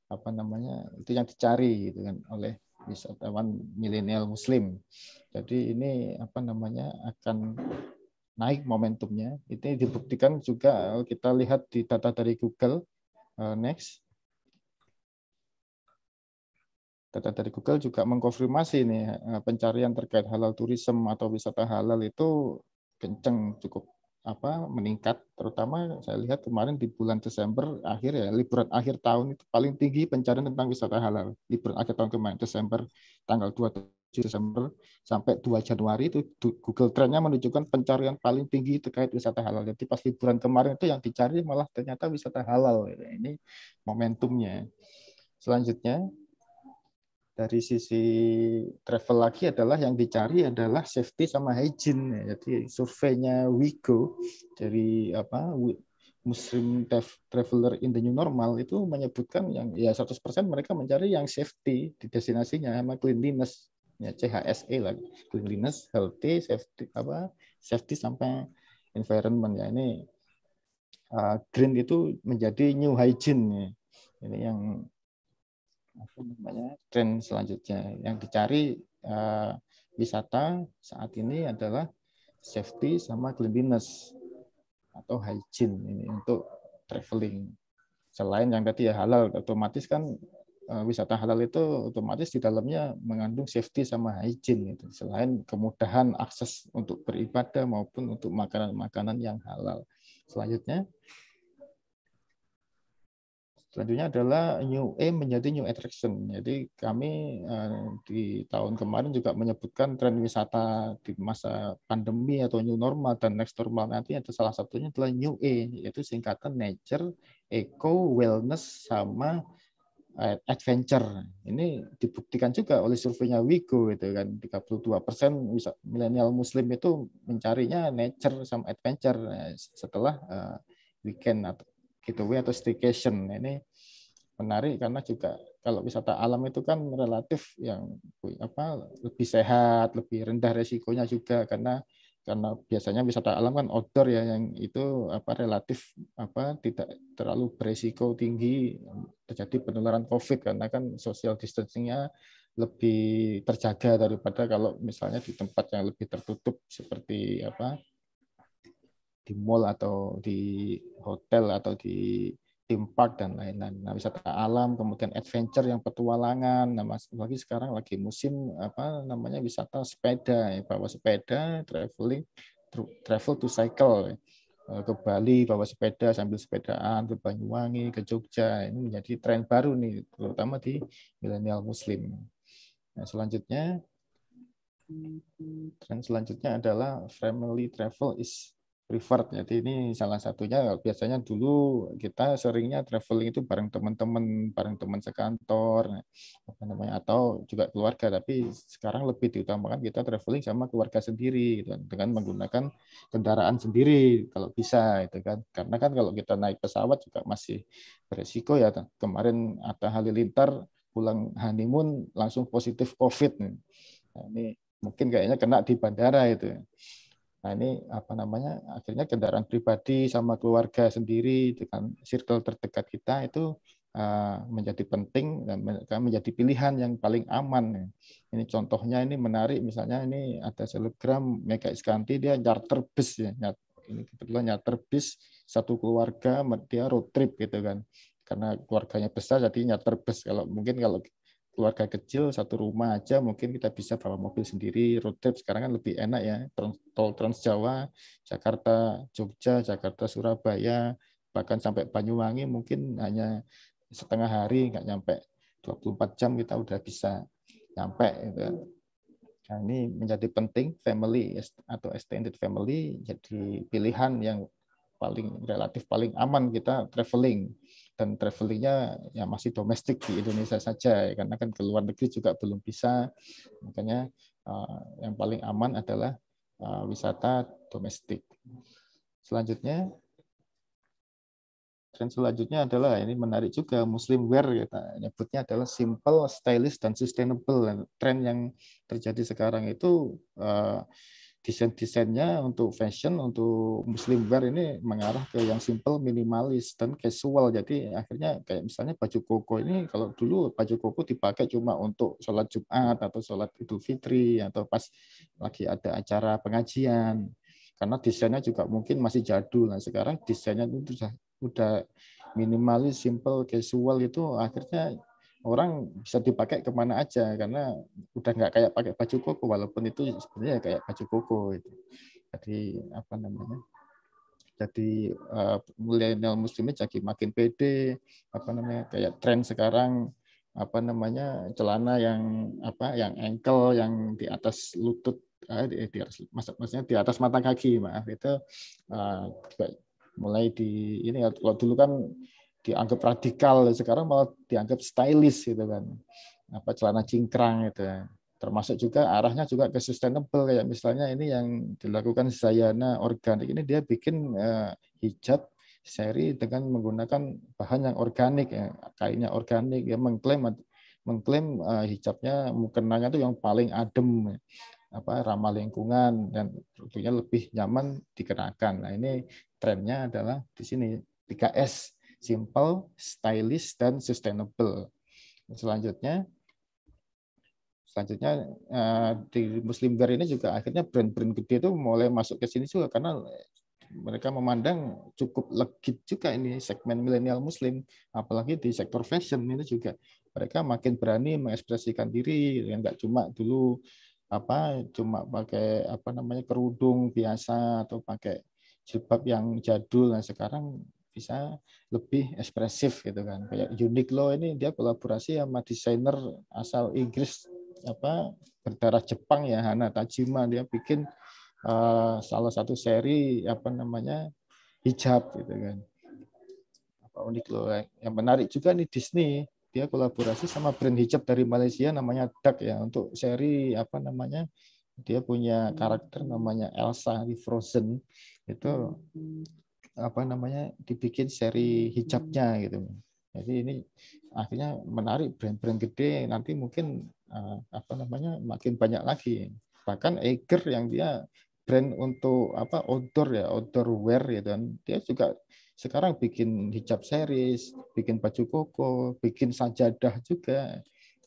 apa namanya itu yang dicari gitu kan oleh wisatawan milenial muslim jadi ini apa namanya akan naik momentumnya itu dibuktikan juga kita lihat di data dari Google eh, Next data dari Google juga mengkonfirmasi nih eh, pencarian terkait halal tourism atau wisata halal itu kenceng cukup apa meningkat terutama saya lihat kemarin di bulan Desember akhir ya liburan akhir tahun itu paling tinggi pencarian tentang wisata halal liburan akhir tahun kemarin Desember tanggal 2 Desember sampai 2 Januari itu Google trennya menunjukkan pencarian paling tinggi terkait wisata halal. Jadi pas liburan kemarin itu yang dicari malah ternyata wisata halal. Ini momentumnya. Selanjutnya dari sisi travel lagi adalah yang dicari adalah safety sama hygiene. Ya. Jadi surveinya Wigo dari apa Muslim traveler in the new normal itu menyebutkan yang ya 100% mereka mencari yang safety di destinasinya sama cleanliness ya CHSE lah cleanliness, healthy, safety apa safety sampai environment ya ini uh, green itu menjadi new hygiene ya. ini yang apa namanya tren selanjutnya yang dicari uh, wisata saat ini adalah safety sama cleanliness atau hygiene ini untuk traveling selain yang tadi ya halal otomatis kan uh, wisata halal itu otomatis di dalamnya mengandung safety sama hygiene gitu. selain kemudahan akses untuk beribadah maupun untuk makanan-makanan yang halal selanjutnya Selanjutnya adalah new aim menjadi new attraction. Jadi kami eh, di tahun kemarin juga menyebutkan tren wisata di masa pandemi atau new normal dan next normal nanti itu salah satunya adalah new A yaitu singkatan nature, eco, wellness sama eh, adventure. Ini dibuktikan juga oleh surveinya Wigo itu kan 32 persen milenial muslim itu mencarinya nature sama adventure eh, setelah weekend atau getaway atau staycation. Ini menarik karena juga kalau wisata alam itu kan relatif yang apa lebih sehat, lebih rendah resikonya juga karena karena biasanya wisata alam kan outdoor ya yang itu apa relatif apa tidak terlalu beresiko tinggi terjadi penularan COVID karena kan social distancingnya lebih terjaga daripada kalau misalnya di tempat yang lebih tertutup seperti apa di mall atau di hotel atau di theme park dan lain-lain. Nah, wisata alam, kemudian adventure yang petualangan. Nah, lagi sekarang lagi musim apa namanya wisata sepeda, ya. bawa sepeda, traveling, travel to cycle ya. ke Bali bawa sepeda sambil sepedaan ke Banyuwangi, ke Jogja. Ini menjadi tren baru nih, terutama di milenial muslim. Nah, selanjutnya tren selanjutnya adalah family travel is revert. Jadi ini salah satunya biasanya dulu kita seringnya traveling itu bareng teman-teman, bareng teman sekantor, apa namanya atau juga keluarga. Tapi sekarang lebih diutamakan kita traveling sama keluarga sendiri gitu, kan. dengan menggunakan kendaraan sendiri kalau bisa itu kan. Karena kan kalau kita naik pesawat juga masih beresiko ya. Kemarin Atta Halilintar pulang honeymoon langsung positif COVID. Nah, ini mungkin kayaknya kena di bandara itu. Ya. Nah ini apa namanya akhirnya kendaraan pribadi sama keluarga sendiri dengan circle terdekat kita itu eh, menjadi penting dan kan menjadi pilihan yang paling aman. Ya. Ini contohnya ini menarik misalnya ini ada selebgram Mega Iskanti dia charter bus ya. Ini kebetulan charter bus satu keluarga dia road trip gitu kan. Karena keluarganya besar jadi charter bus kalau mungkin kalau keluarga kecil satu rumah aja mungkin kita bisa bawa mobil sendiri road trip sekarang kan lebih enak ya tol Trans Jawa Jakarta Jogja Jakarta Surabaya bahkan sampai Banyuwangi mungkin hanya setengah hari nggak nyampe 24 jam kita udah bisa nyampe gitu Nah, ini menjadi penting family atau extended family jadi pilihan yang paling relatif paling aman kita traveling dan travelingnya ya masih domestik di Indonesia saja ya, karena kan ke luar negeri juga belum bisa makanya uh, yang paling aman adalah uh, wisata domestik selanjutnya tren selanjutnya adalah ini menarik juga Muslim wear kita ya, nyebutnya adalah simple, stylish dan sustainable. Nah, tren yang terjadi sekarang itu uh, desain-desainnya untuk fashion untuk muslim wear ini mengarah ke yang simple minimalis dan casual jadi akhirnya kayak misalnya baju koko ini kalau dulu baju koko dipakai cuma untuk sholat jumat atau sholat idul fitri atau pas lagi ada acara pengajian karena desainnya juga mungkin masih jadul nah sekarang desainnya itu sudah udah minimalis simple casual itu akhirnya orang bisa dipakai kemana aja karena udah nggak kayak pakai baju koko walaupun itu sebenarnya ya kayak baju koko itu jadi apa namanya jadi uh, milenial muslimnya jadi makin pede apa namanya kayak tren sekarang apa namanya celana yang apa yang ankle yang di atas lutut eh, di, di atas maksudnya di atas mata kaki maaf itu uh, mulai di ini kalau dulu kan dianggap radikal sekarang malah dianggap stylish gitu kan apa celana cingkrang itu termasuk juga arahnya juga ke sustainable kayak misalnya ini yang dilakukan Sayana Organik ini dia bikin eh, hijab seri dengan menggunakan bahan yang organik ya kainnya organik ya mengklaim mengklaim eh, hijabnya mukenanya itu yang paling adem apa ramah lingkungan dan tentunya lebih nyaman dikenakan nah ini trennya adalah di sini 3S simple, stylish, dan sustainable. Selanjutnya, selanjutnya eh, di Muslim Wear ini juga akhirnya brand-brand gede itu mulai masuk ke sini juga karena mereka memandang cukup legit juga ini segmen milenial muslim apalagi di sektor fashion itu juga mereka makin berani mengekspresikan diri yang nggak cuma dulu apa cuma pakai apa namanya kerudung biasa atau pakai jilbab yang jadul nah sekarang bisa lebih ekspresif gitu kan kayak Uniqlo ini dia kolaborasi sama desainer asal Inggris apa berdarah Jepang ya Hana Tajima dia bikin uh, salah satu seri apa namanya hijab gitu kan apa unik lo yang menarik juga nih Disney dia kolaborasi sama brand hijab dari Malaysia namanya Duck ya untuk seri apa namanya dia punya karakter namanya Elsa di Frozen itu apa namanya dibikin seri hijabnya hmm. gitu. Jadi ini akhirnya menarik brand-brand gede nanti mungkin eh, apa namanya makin banyak lagi. Bahkan Eiger yang dia brand untuk apa outdoor ya outdoor wear ya gitu dan dia juga sekarang bikin hijab series, bikin baju koko, bikin sajadah juga.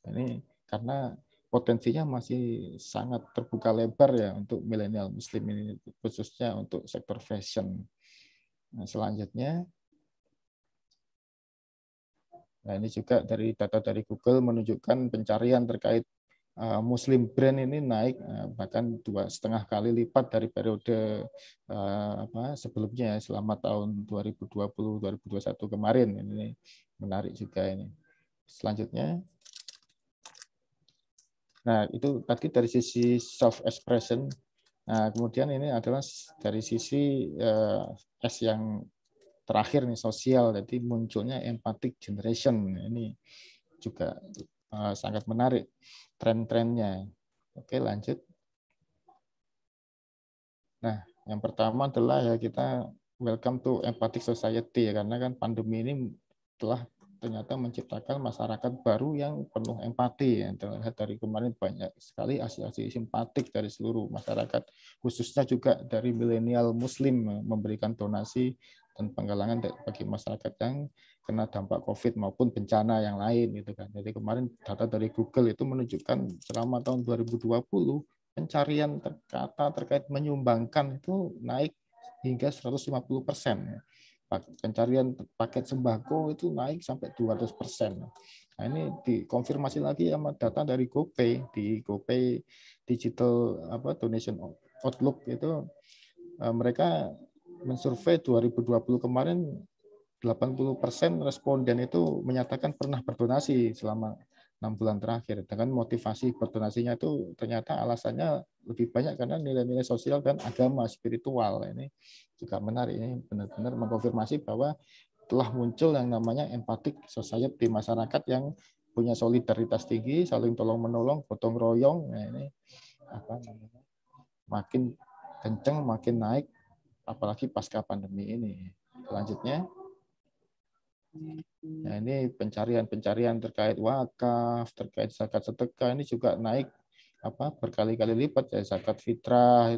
Ini karena potensinya masih sangat terbuka lebar ya untuk milenial muslim ini khususnya untuk sektor fashion. Nah, selanjutnya, nah ini juga dari data dari Google menunjukkan pencarian terkait eh, Muslim brand ini naik eh, bahkan dua setengah kali lipat dari periode eh, apa sebelumnya selama tahun 2020-2021 kemarin ini menarik juga ini selanjutnya nah itu tadi dari sisi soft expression Nah, kemudian ini adalah dari sisi eh, S yang terakhir nih sosial, jadi munculnya empathic generation ini juga eh, sangat menarik tren-trennya. Oke, lanjut. Nah, yang pertama adalah ya kita welcome to empathic society ya karena kan pandemi ini telah ternyata menciptakan masyarakat baru yang penuh empati Terlihat dari kemarin banyak sekali aksi-aksi simpatik dari seluruh masyarakat, khususnya juga dari milenial Muslim memberikan donasi dan penggalangan bagi masyarakat yang kena dampak COVID maupun bencana yang lain gitu kan. Jadi kemarin data dari Google itu menunjukkan selama tahun 2020 pencarian kata terkait menyumbangkan itu naik hingga 150 persen pencarian paket sembako itu naik sampai 200 persen. Nah ini dikonfirmasi lagi sama data dari GoPay di GoPay Digital apa Donation Outlook itu eh, mereka mensurvei 2020 kemarin 80 persen responden itu menyatakan pernah berdonasi selama enam bulan terakhir dengan motivasi koordinasinya itu ternyata alasannya lebih banyak karena nilai-nilai sosial dan agama spiritual ini juga menarik ini benar-benar mengkonfirmasi bahwa telah muncul yang namanya empatik society masyarakat yang punya solidaritas tinggi saling tolong menolong gotong royong nah ini apa namanya makin kenceng makin naik apalagi pasca pandemi ini selanjutnya nah ini pencarian-pencarian terkait wakaf, terkait zakat sedekah ini juga naik apa berkali-kali lipat ya zakat fitrah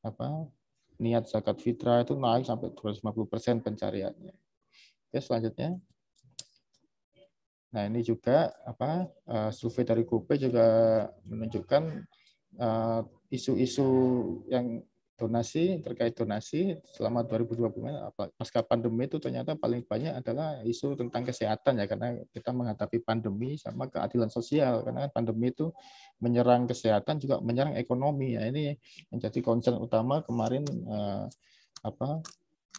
apa niat zakat fitrah itu naik sampai 250% pencariannya. Oke, selanjutnya. Nah, ini juga apa eh, survei dari Gope juga menunjukkan eh, isu -isu yang donasi terkait donasi selama 2020 pasca pandemi itu ternyata paling banyak adalah isu tentang kesehatan ya karena kita menghadapi pandemi sama keadilan sosial karena kan pandemi itu menyerang kesehatan juga menyerang ekonomi ya ini menjadi concern utama kemarin eh, apa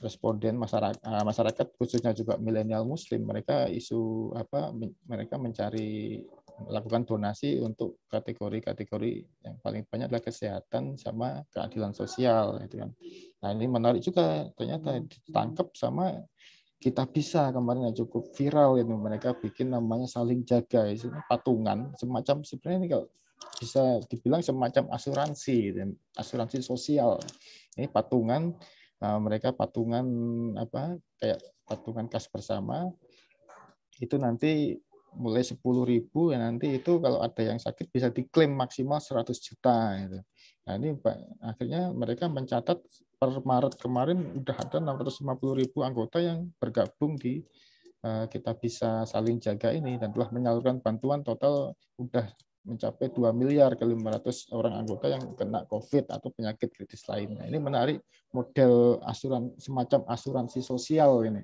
responden masyarakat eh, masyarakat khususnya juga milenial muslim mereka isu apa mereka mencari lakukan donasi untuk kategori-kategori yang paling banyak adalah kesehatan sama keadilan sosial itu kan. Nah, ini menarik juga ternyata ditangkap sama kita bisa kemarin yang cukup viral itu mereka bikin namanya saling jaga itu patungan semacam sebenarnya ini kalau bisa dibilang semacam asuransi gitu. asuransi sosial ini patungan eh, mereka patungan apa kayak patungan kas bersama itu nanti mulai sepuluh ribu ya nanti itu kalau ada yang sakit bisa diklaim maksimal 100 juta gitu. Nah ini akhirnya mereka mencatat per Maret kemarin udah ada enam ratus lima puluh ribu anggota yang bergabung di uh, kita bisa saling jaga ini dan telah menyalurkan bantuan total udah mencapai dua miliar ke ratus orang anggota yang kena COVID atau penyakit kritis lainnya. Ini menarik model asuran semacam asuransi sosial ini.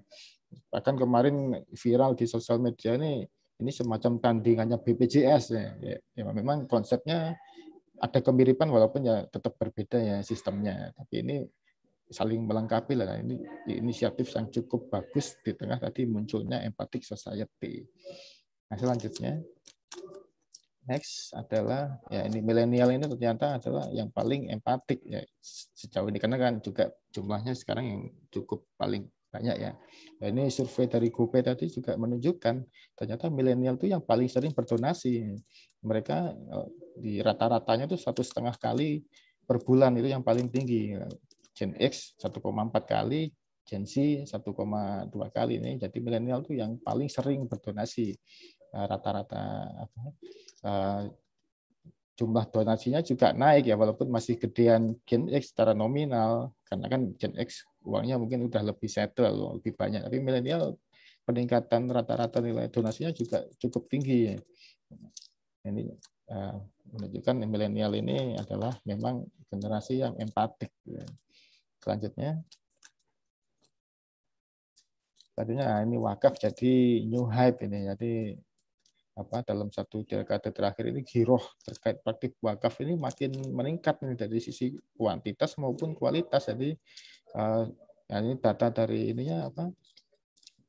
Bahkan kemarin viral di sosial media ini ini semacam tandingannya BPJS ya. ya, ya memang konsepnya ada kemiripan walaupun ya tetap berbeda ya sistemnya tapi ini saling melengkapi lah ini inisiatif yang cukup bagus di tengah tadi munculnya empathic society nah selanjutnya next adalah ya ini milenial ini ternyata adalah yang paling empatik ya sejauh ini karena kan juga jumlahnya sekarang yang cukup paling banyak ya. Nah, ini survei dari GoPay tadi juga menunjukkan ternyata milenial itu yang paling sering berdonasi. Mereka eh, di rata-ratanya itu satu setengah kali per bulan itu yang paling tinggi. Gen X 1,4 kali, Gen Z 1,2 kali ini. Jadi milenial itu yang paling sering berdonasi nah, rata-rata eh, jumlah donasinya juga naik ya walaupun masih gedean Gen X secara nominal karena kan Gen X uangnya mungkin udah lebih settle lebih banyak tapi milenial peningkatan rata-rata nilai donasinya juga cukup tinggi ini eh, menunjukkan milenial ini adalah memang generasi yang empatik selanjutnya tadinya ini wakaf jadi new hype ini jadi apa dalam satu dekade terakhir ini giroh terkait praktik wakaf ini makin meningkat nih dari sisi kuantitas maupun kualitas jadi uh, ini data dari ininya apa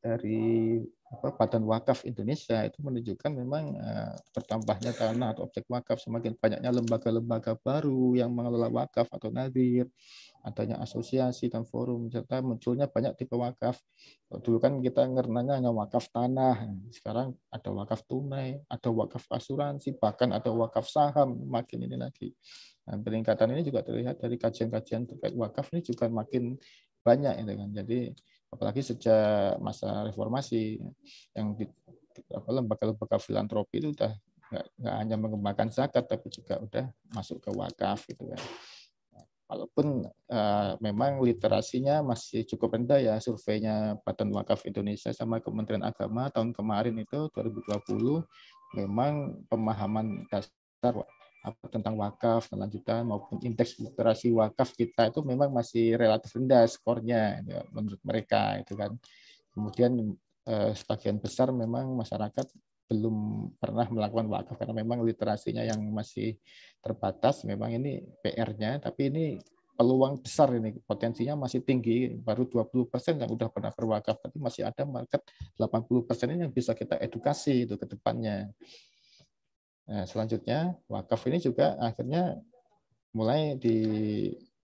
dari apa, Badan Wakaf Indonesia itu menunjukkan memang uh, bertambahnya tanah atau objek wakaf semakin banyaknya lembaga-lembaga baru yang mengelola wakaf atau nadir adanya asosiasi dan forum serta munculnya banyak tipe wakaf. Dulu kan kita ngernanya hanya wakaf tanah, sekarang ada wakaf tunai, ada wakaf asuransi, bahkan ada wakaf saham makin ini lagi. Nah, peningkatan ini juga terlihat dari kajian-kajian terkait wakaf ini juga makin banyak ya kan. Jadi apalagi sejak masa reformasi yang di, apa lembaga-lembaga filantropi itu udah nggak hanya mengembangkan zakat tapi juga udah masuk ke wakaf gitu kan. Ya walaupun uh, memang literasinya masih cukup rendah ya surveinya Badan Wakaf Indonesia sama Kementerian Agama tahun kemarin itu 2020 memang pemahaman dasar apa tentang wakaf kelanjutan maupun indeks literasi wakaf kita itu memang masih relatif rendah skornya ya, menurut mereka itu kan kemudian eh, sebagian besar memang masyarakat belum pernah melakukan wakaf karena memang literasinya yang masih terbatas memang ini PR-nya tapi ini peluang besar ini potensinya masih tinggi baru 20 yang sudah pernah berwakaf tapi masih ada market 80 ini yang bisa kita edukasi itu ke depannya nah, selanjutnya wakaf ini juga akhirnya mulai di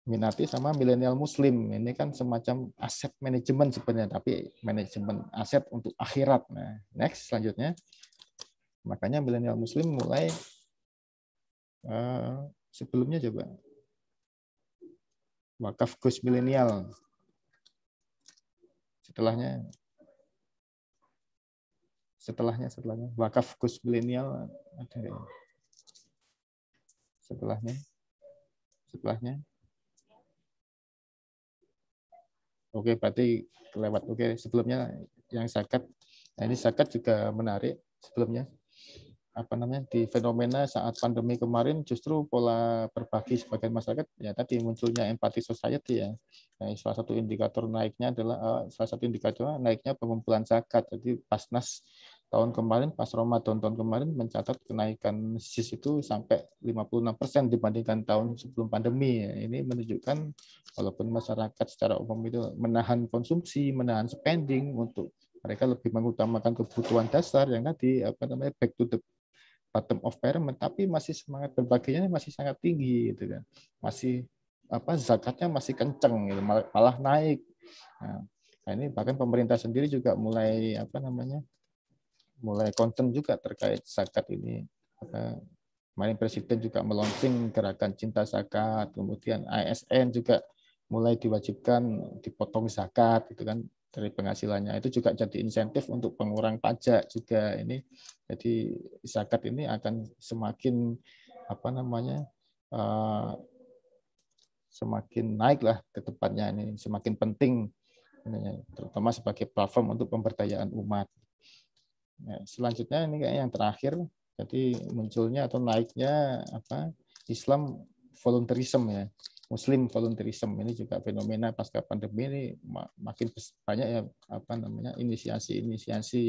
minati sama milenial muslim ini kan semacam aset manajemen sebenarnya tapi manajemen aset untuk akhirat nah next selanjutnya makanya milenial muslim mulai uh, sebelumnya coba wakaf Gus milenial setelahnya setelahnya setelahnya wakaf Gus milenial ada setelahnya setelahnya Oke, berarti kelewat. Oke, sebelumnya yang zakat. Nah, ini zakat juga menarik sebelumnya. Apa namanya? Di fenomena saat pandemi kemarin justru pola berbagi sebagian masyarakat ya tadi munculnya empati society ya. Nah, salah satu indikator naiknya adalah eh, salah satu indikator naiknya pengumpulan zakat. Jadi pasnas tahun kemarin pas Roma tahun kemarin mencatat kenaikan SIS itu sampai 56% persen dibandingkan tahun sebelum pandemi. Ini menunjukkan walaupun masyarakat secara umum itu menahan konsumsi, menahan spending untuk mereka lebih mengutamakan kebutuhan dasar yang tadi apa namanya back to the bottom of pyramid tapi masih semangat berbaginya masih sangat tinggi gitu kan. Masih apa zakatnya masih kenceng gitu, malah naik. Nah, nah, ini bahkan pemerintah sendiri juga mulai apa namanya mulai konten juga terkait zakat ini. Eh, kemarin Presiden juga meluncing gerakan cinta zakat, kemudian ASN juga mulai diwajibkan dipotong zakat gitu kan dari penghasilannya itu juga jadi insentif untuk pengurang pajak juga ini jadi zakat ini akan semakin apa namanya uh, semakin lah, ke depannya ini semakin penting terutama sebagai platform untuk pemberdayaan umat. Nah, selanjutnya ini kayak yang terakhir, jadi munculnya atau naiknya apa Islam volunteerism ya, Muslim volunteerism ini juga fenomena pasca pandemi ini makin banyak ya apa namanya inisiasi-inisiasi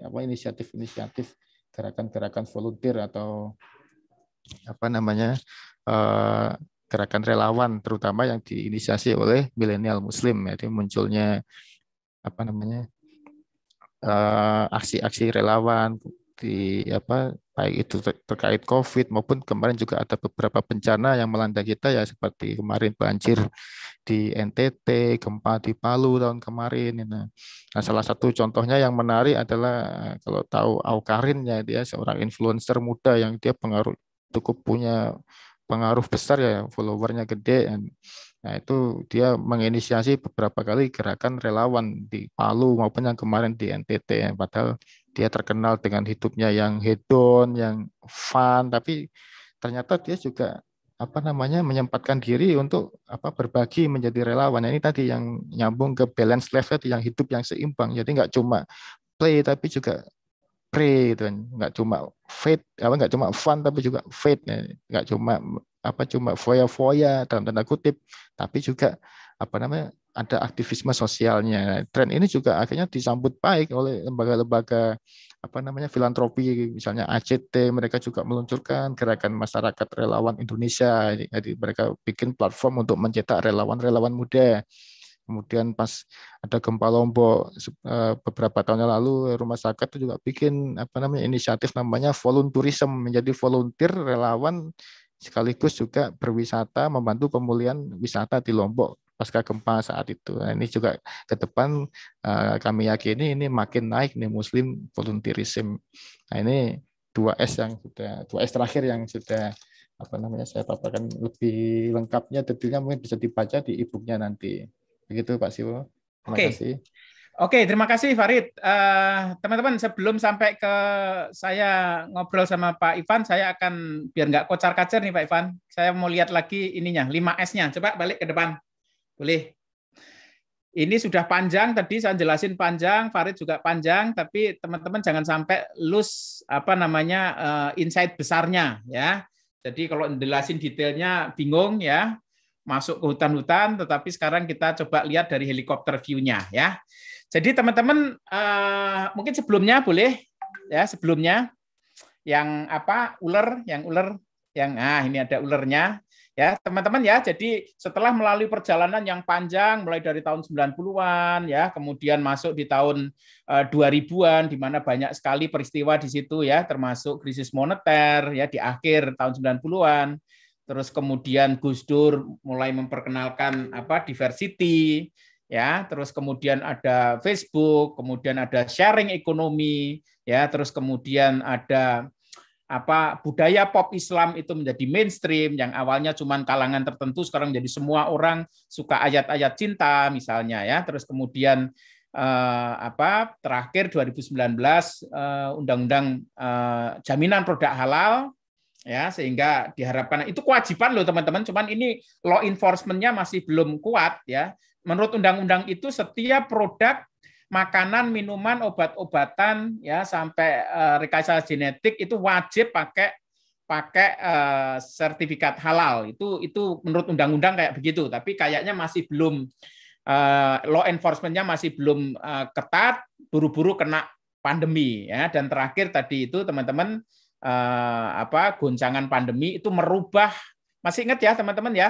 ya apa inisiatif-inisiatif gerakan-gerakan volunteer atau apa namanya eh, gerakan relawan terutama yang diinisiasi oleh milenial muslim jadi munculnya apa namanya aksi-aksi eh, relawan di apa baik itu terkait COVID maupun kemarin juga ada beberapa bencana yang melanda kita ya seperti kemarin banjir di NTT, gempa di Palu tahun kemarin. Nah, nah, salah satu contohnya yang menarik adalah eh, kalau tahu Aukarin ya dia seorang influencer muda yang dia pengaruh cukup punya pengaruh besar ya followernya gede Nah, itu dia menginisiasi beberapa kali gerakan relawan di Palu maupun yang kemarin di NTT. Padahal dia terkenal dengan hidupnya yang hedon, yang fun, tapi ternyata dia juga apa namanya menyempatkan diri untuk apa berbagi menjadi relawan. Nah, ini tadi yang nyambung ke balance level yang hidup yang seimbang. Jadi nggak cuma play tapi juga pray gitu kan nggak cuma faith apa nggak cuma fun tapi juga faith nggak cuma apa cuma foya-foya dalam tanda kutip tapi juga apa namanya ada aktivisme sosialnya nah, tren ini juga akhirnya disambut baik oleh lembaga-lembaga apa namanya filantropi misalnya ACT mereka juga meluncurkan gerakan masyarakat relawan Indonesia jadi mereka bikin platform untuk mencetak relawan-relawan muda Kemudian pas ada gempa Lombok eh, beberapa tahun yang lalu rumah sakit itu juga bikin apa namanya inisiatif namanya volunteerism menjadi volunteer relawan sekaligus juga berwisata membantu pemulihan wisata di Lombok pasca gempa saat itu. Nah, ini juga ke depan eh, kami yakini ini makin naik nih Muslim volunteerism. Nah ini dua S yang sudah dua S terakhir yang sudah apa namanya saya paparkan lebih lengkapnya tentunya mungkin bisa dibaca di e nanti. Begitu Pak Siwo. Terima okay. Oke, okay, terima kasih Farid. Eh, teman-teman, uh, sebelum sampai ke saya ngobrol sama Pak Ivan, saya akan biar nggak kocar-kacir nih Pak Ivan. Saya mau lihat lagi ininya, 5S-nya. Coba balik ke depan. Boleh. Ini sudah panjang tadi saya jelasin panjang, Farid juga panjang, tapi teman-teman jangan sampai lose apa namanya uh, insight besarnya ya. Jadi kalau jelasin detailnya bingung ya masuk ke hutan-hutan, tetapi sekarang kita coba lihat dari helikopter view-nya ya. Jadi teman-teman uh, mungkin sebelumnya boleh ya sebelumnya yang apa ular yang ular yang ah ini ada ulernya ya teman-teman ya jadi setelah melalui perjalanan yang panjang mulai dari tahun 90-an ya kemudian masuk di tahun uh, eh, 2000-an di mana banyak sekali peristiwa di situ ya termasuk krisis moneter ya di akhir tahun 90-an terus kemudian Gus Dur mulai memperkenalkan apa diversity ya terus kemudian ada Facebook kemudian ada sharing ekonomi ya terus kemudian ada apa budaya pop Islam itu menjadi mainstream yang awalnya cuma kalangan tertentu sekarang jadi semua orang suka ayat-ayat cinta misalnya ya terus kemudian eh, apa terakhir 2019 eh, undang-undang eh, jaminan produk halal ya sehingga diharapkan itu kewajiban loh teman-teman cuman ini law enforcementnya masih belum kuat ya menurut undang-undang itu setiap produk makanan minuman obat-obatan ya sampai uh, rekayasa genetik itu wajib pakai pakai uh, sertifikat halal itu itu menurut undang-undang kayak begitu tapi kayaknya masih belum uh, law enforcementnya masih belum uh, ketat buru-buru kena pandemi ya dan terakhir tadi itu teman-teman eh, apa goncangan pandemi itu merubah masih ingat ya teman-teman ya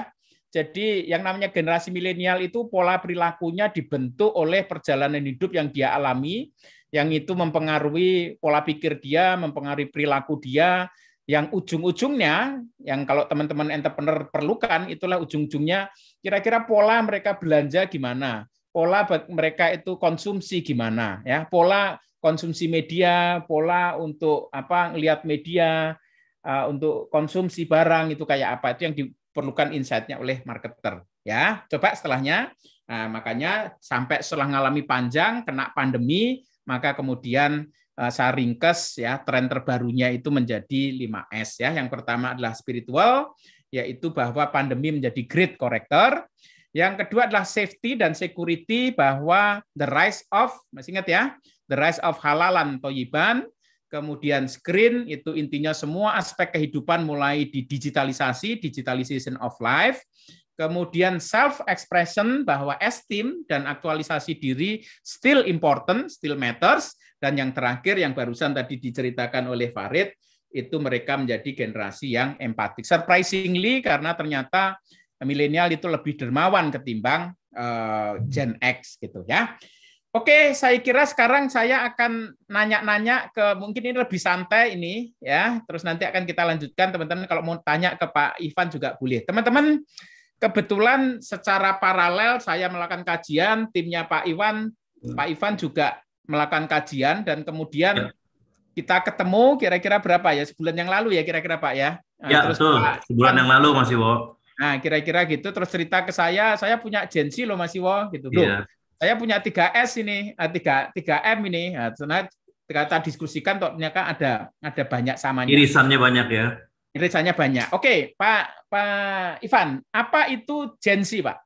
jadi yang namanya generasi milenial itu pola perilakunya dibentuk oleh perjalanan hidup yang dia alami, yang itu mempengaruhi pola pikir dia, mempengaruhi perilaku dia, yang ujung-ujungnya, yang kalau teman-teman entrepreneur perlukan, itulah ujung-ujungnya kira-kira pola mereka belanja gimana, pola mereka itu konsumsi gimana, ya pola konsumsi media, pola untuk apa lihat media, eh, untuk konsumsi barang itu kayak apa itu yang diperlukan insight-nya oleh marketer ya. Coba setelahnya nah, makanya sampai setelah mengalami panjang kena pandemi maka kemudian eh, saya ringkes ya tren terbarunya itu menjadi 5S ya. Yang pertama adalah spiritual yaitu bahwa pandemi menjadi great corrector. Yang kedua adalah safety dan security bahwa the rise of masih ingat ya The Rise of Halalan Toyiban, kemudian Screen, itu intinya semua aspek kehidupan mulai di digitalisasi, digitalization of life, kemudian self-expression bahwa esteem dan aktualisasi diri still important, still matters, dan yang terakhir yang barusan tadi diceritakan oleh Farid, itu mereka menjadi generasi yang empatik. Surprisingly, karena ternyata milenial itu lebih dermawan ketimbang uh, Gen X gitu ya. Oke, saya kira sekarang saya akan nanya-nanya ke mungkin ini lebih santai ini ya. Terus nanti akan kita lanjutkan teman-teman kalau mau tanya ke Pak Ivan juga boleh. Teman-teman kebetulan secara paralel saya melakukan kajian, timnya Pak Iwan, hmm. Pak Ivan juga melakukan kajian dan kemudian ya. kita ketemu kira-kira berapa ya sebulan yang lalu ya kira-kira Pak ya. Nah, ya terus betul. Pak, sebulan yang lalu Mas Iwo. Nah, kira-kira gitu terus cerita ke saya, saya punya agensi loh Mas Iwo gitu. Loh, iya saya punya 3S ini, 3 eh, 3M ini. Nah, sebenarnya kita diskusikan ternyata kan ada ada banyak samanya. Irisannya banyak ya. Irisannya banyak. Oke, Pak Pak Ivan, apa itu Gensi, Pak?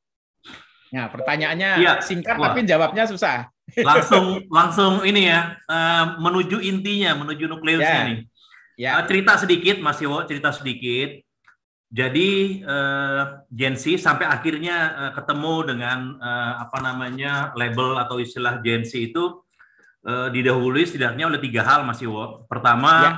Nah, pertanyaannya ya. singkat Wah. tapi jawabnya susah. Langsung <laughs> langsung ini ya, eh, menuju intinya, menuju nukleusnya ya. nih. Ya. Eh, cerita sedikit Mas Iwo, cerita sedikit. Jadi uh, Gen Z sampai akhirnya uh, ketemu dengan uh, apa namanya label atau istilah Gen Z itu uh, didahului setidaknya oleh tiga hal masih Wo. Pertama ya.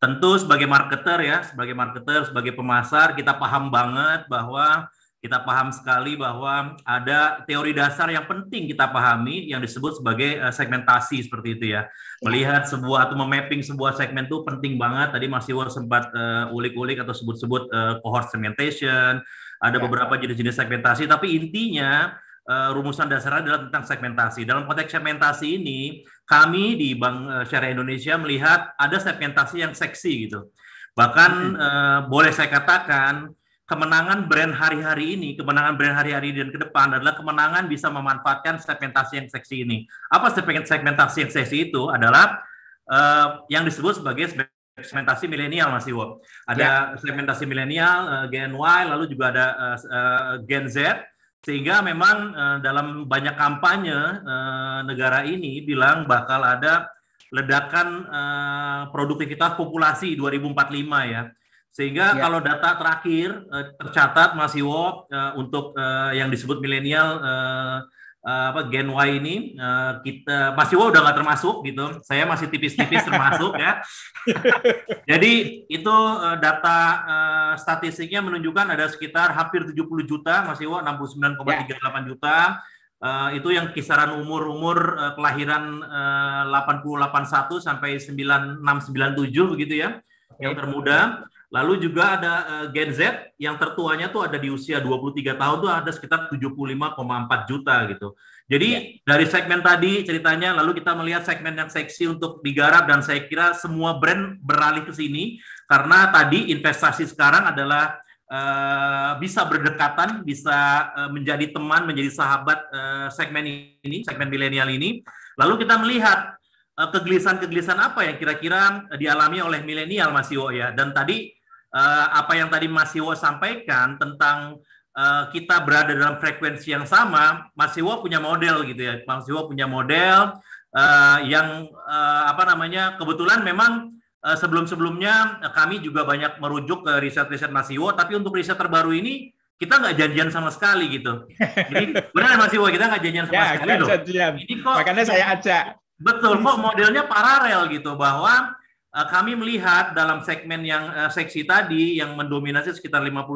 tentu sebagai marketer ya, sebagai marketer, sebagai pemasar kita paham banget bahwa kita paham sekali bahwa ada teori dasar yang penting kita pahami yang disebut sebagai eh, segmentasi seperti itu ya. Iya. Melihat sebuah atau memapping sebuah segmen itu penting banget. Tadi Mas Iwan sempat ulik eh, ulik-ulik atau sebut-sebut uh, cohort segmentation, ada iya. beberapa jenis-jenis segmentasi tapi intinya uh, rumusan dasarnya adalah tentang segmentasi. Dalam konteks segmentasi ini, kami di Bank Syariah Indonesia melihat ada segmentasi yang seksi gitu. Bahkan uh, boleh saya katakan kemenangan brand hari-hari ini, kemenangan brand hari-hari dan ke depan adalah kemenangan bisa memanfaatkan segmentasi yang seksi ini. Apa segmentasi yang seksi itu adalah uh, yang disebut sebagai segmentasi milenial Mas Iwo. Ada yeah. segmentasi milenial, uh, Gen Y, lalu juga ada uh, uh, Gen Z, sehingga memang uh, dalam banyak kampanye uh, negara ini bilang bakal ada ledakan uh, produktivitas populasi 2045 ya sehingga ya. kalau data terakhir eh, tercatat masih eh, wow untuk eh, yang disebut milenial apa Gen Y ini kita masih wow udah nggak termasuk gitu. Saya masih tipis-tipis <laughs> termasuk ya. Jadi itu data statistiknya menunjukkan ada sekitar hampir 70 juta masih Iwo 69,38 ya. juta. Uh, itu yang kisaran umur-umur uh, kelahiran uh, 881 sampai 9697 begitu ya, yang termuda. Lalu juga ada eh, Gen Z yang tertuanya tuh ada di usia 23 tahun tuh ada sekitar 75,4 juta gitu. Jadi ya. dari segmen tadi ceritanya lalu kita melihat segmen yang seksi untuk digarap dan saya kira semua brand beralih ke sini karena tadi investasi sekarang adalah uh, bisa berdekatan, bisa uh, menjadi teman, menjadi sahabat uh, segmen ini, segmen milenial ini. Lalu kita melihat kegelisahan-kegelisahan apa yang kira-kira dialami oleh milenial Mas Iwo ya. Dan tadi Eh, apa yang tadi Mas Siwo sampaikan tentang eh, kita berada dalam frekuensi yang sama, Mas Siwo punya model gitu ya. Mas Siwo punya model eh, yang apa namanya kebetulan memang sebelum-sebelumnya kami juga banyak merujuk ke riset-riset Mas Siwo, tapi untuk riset terbaru ini kita nggak janjian sama sekali gitu. Jadi <laughs> benar Mas Siwo kita nggak janjian sama ya, sekali loh. Ini kok makanya saya acak. Betul kok modelnya paralel gitu bahwa Eh, kami melihat dalam segmen yang uh, seksi tadi yang mendominasi sekitar 55%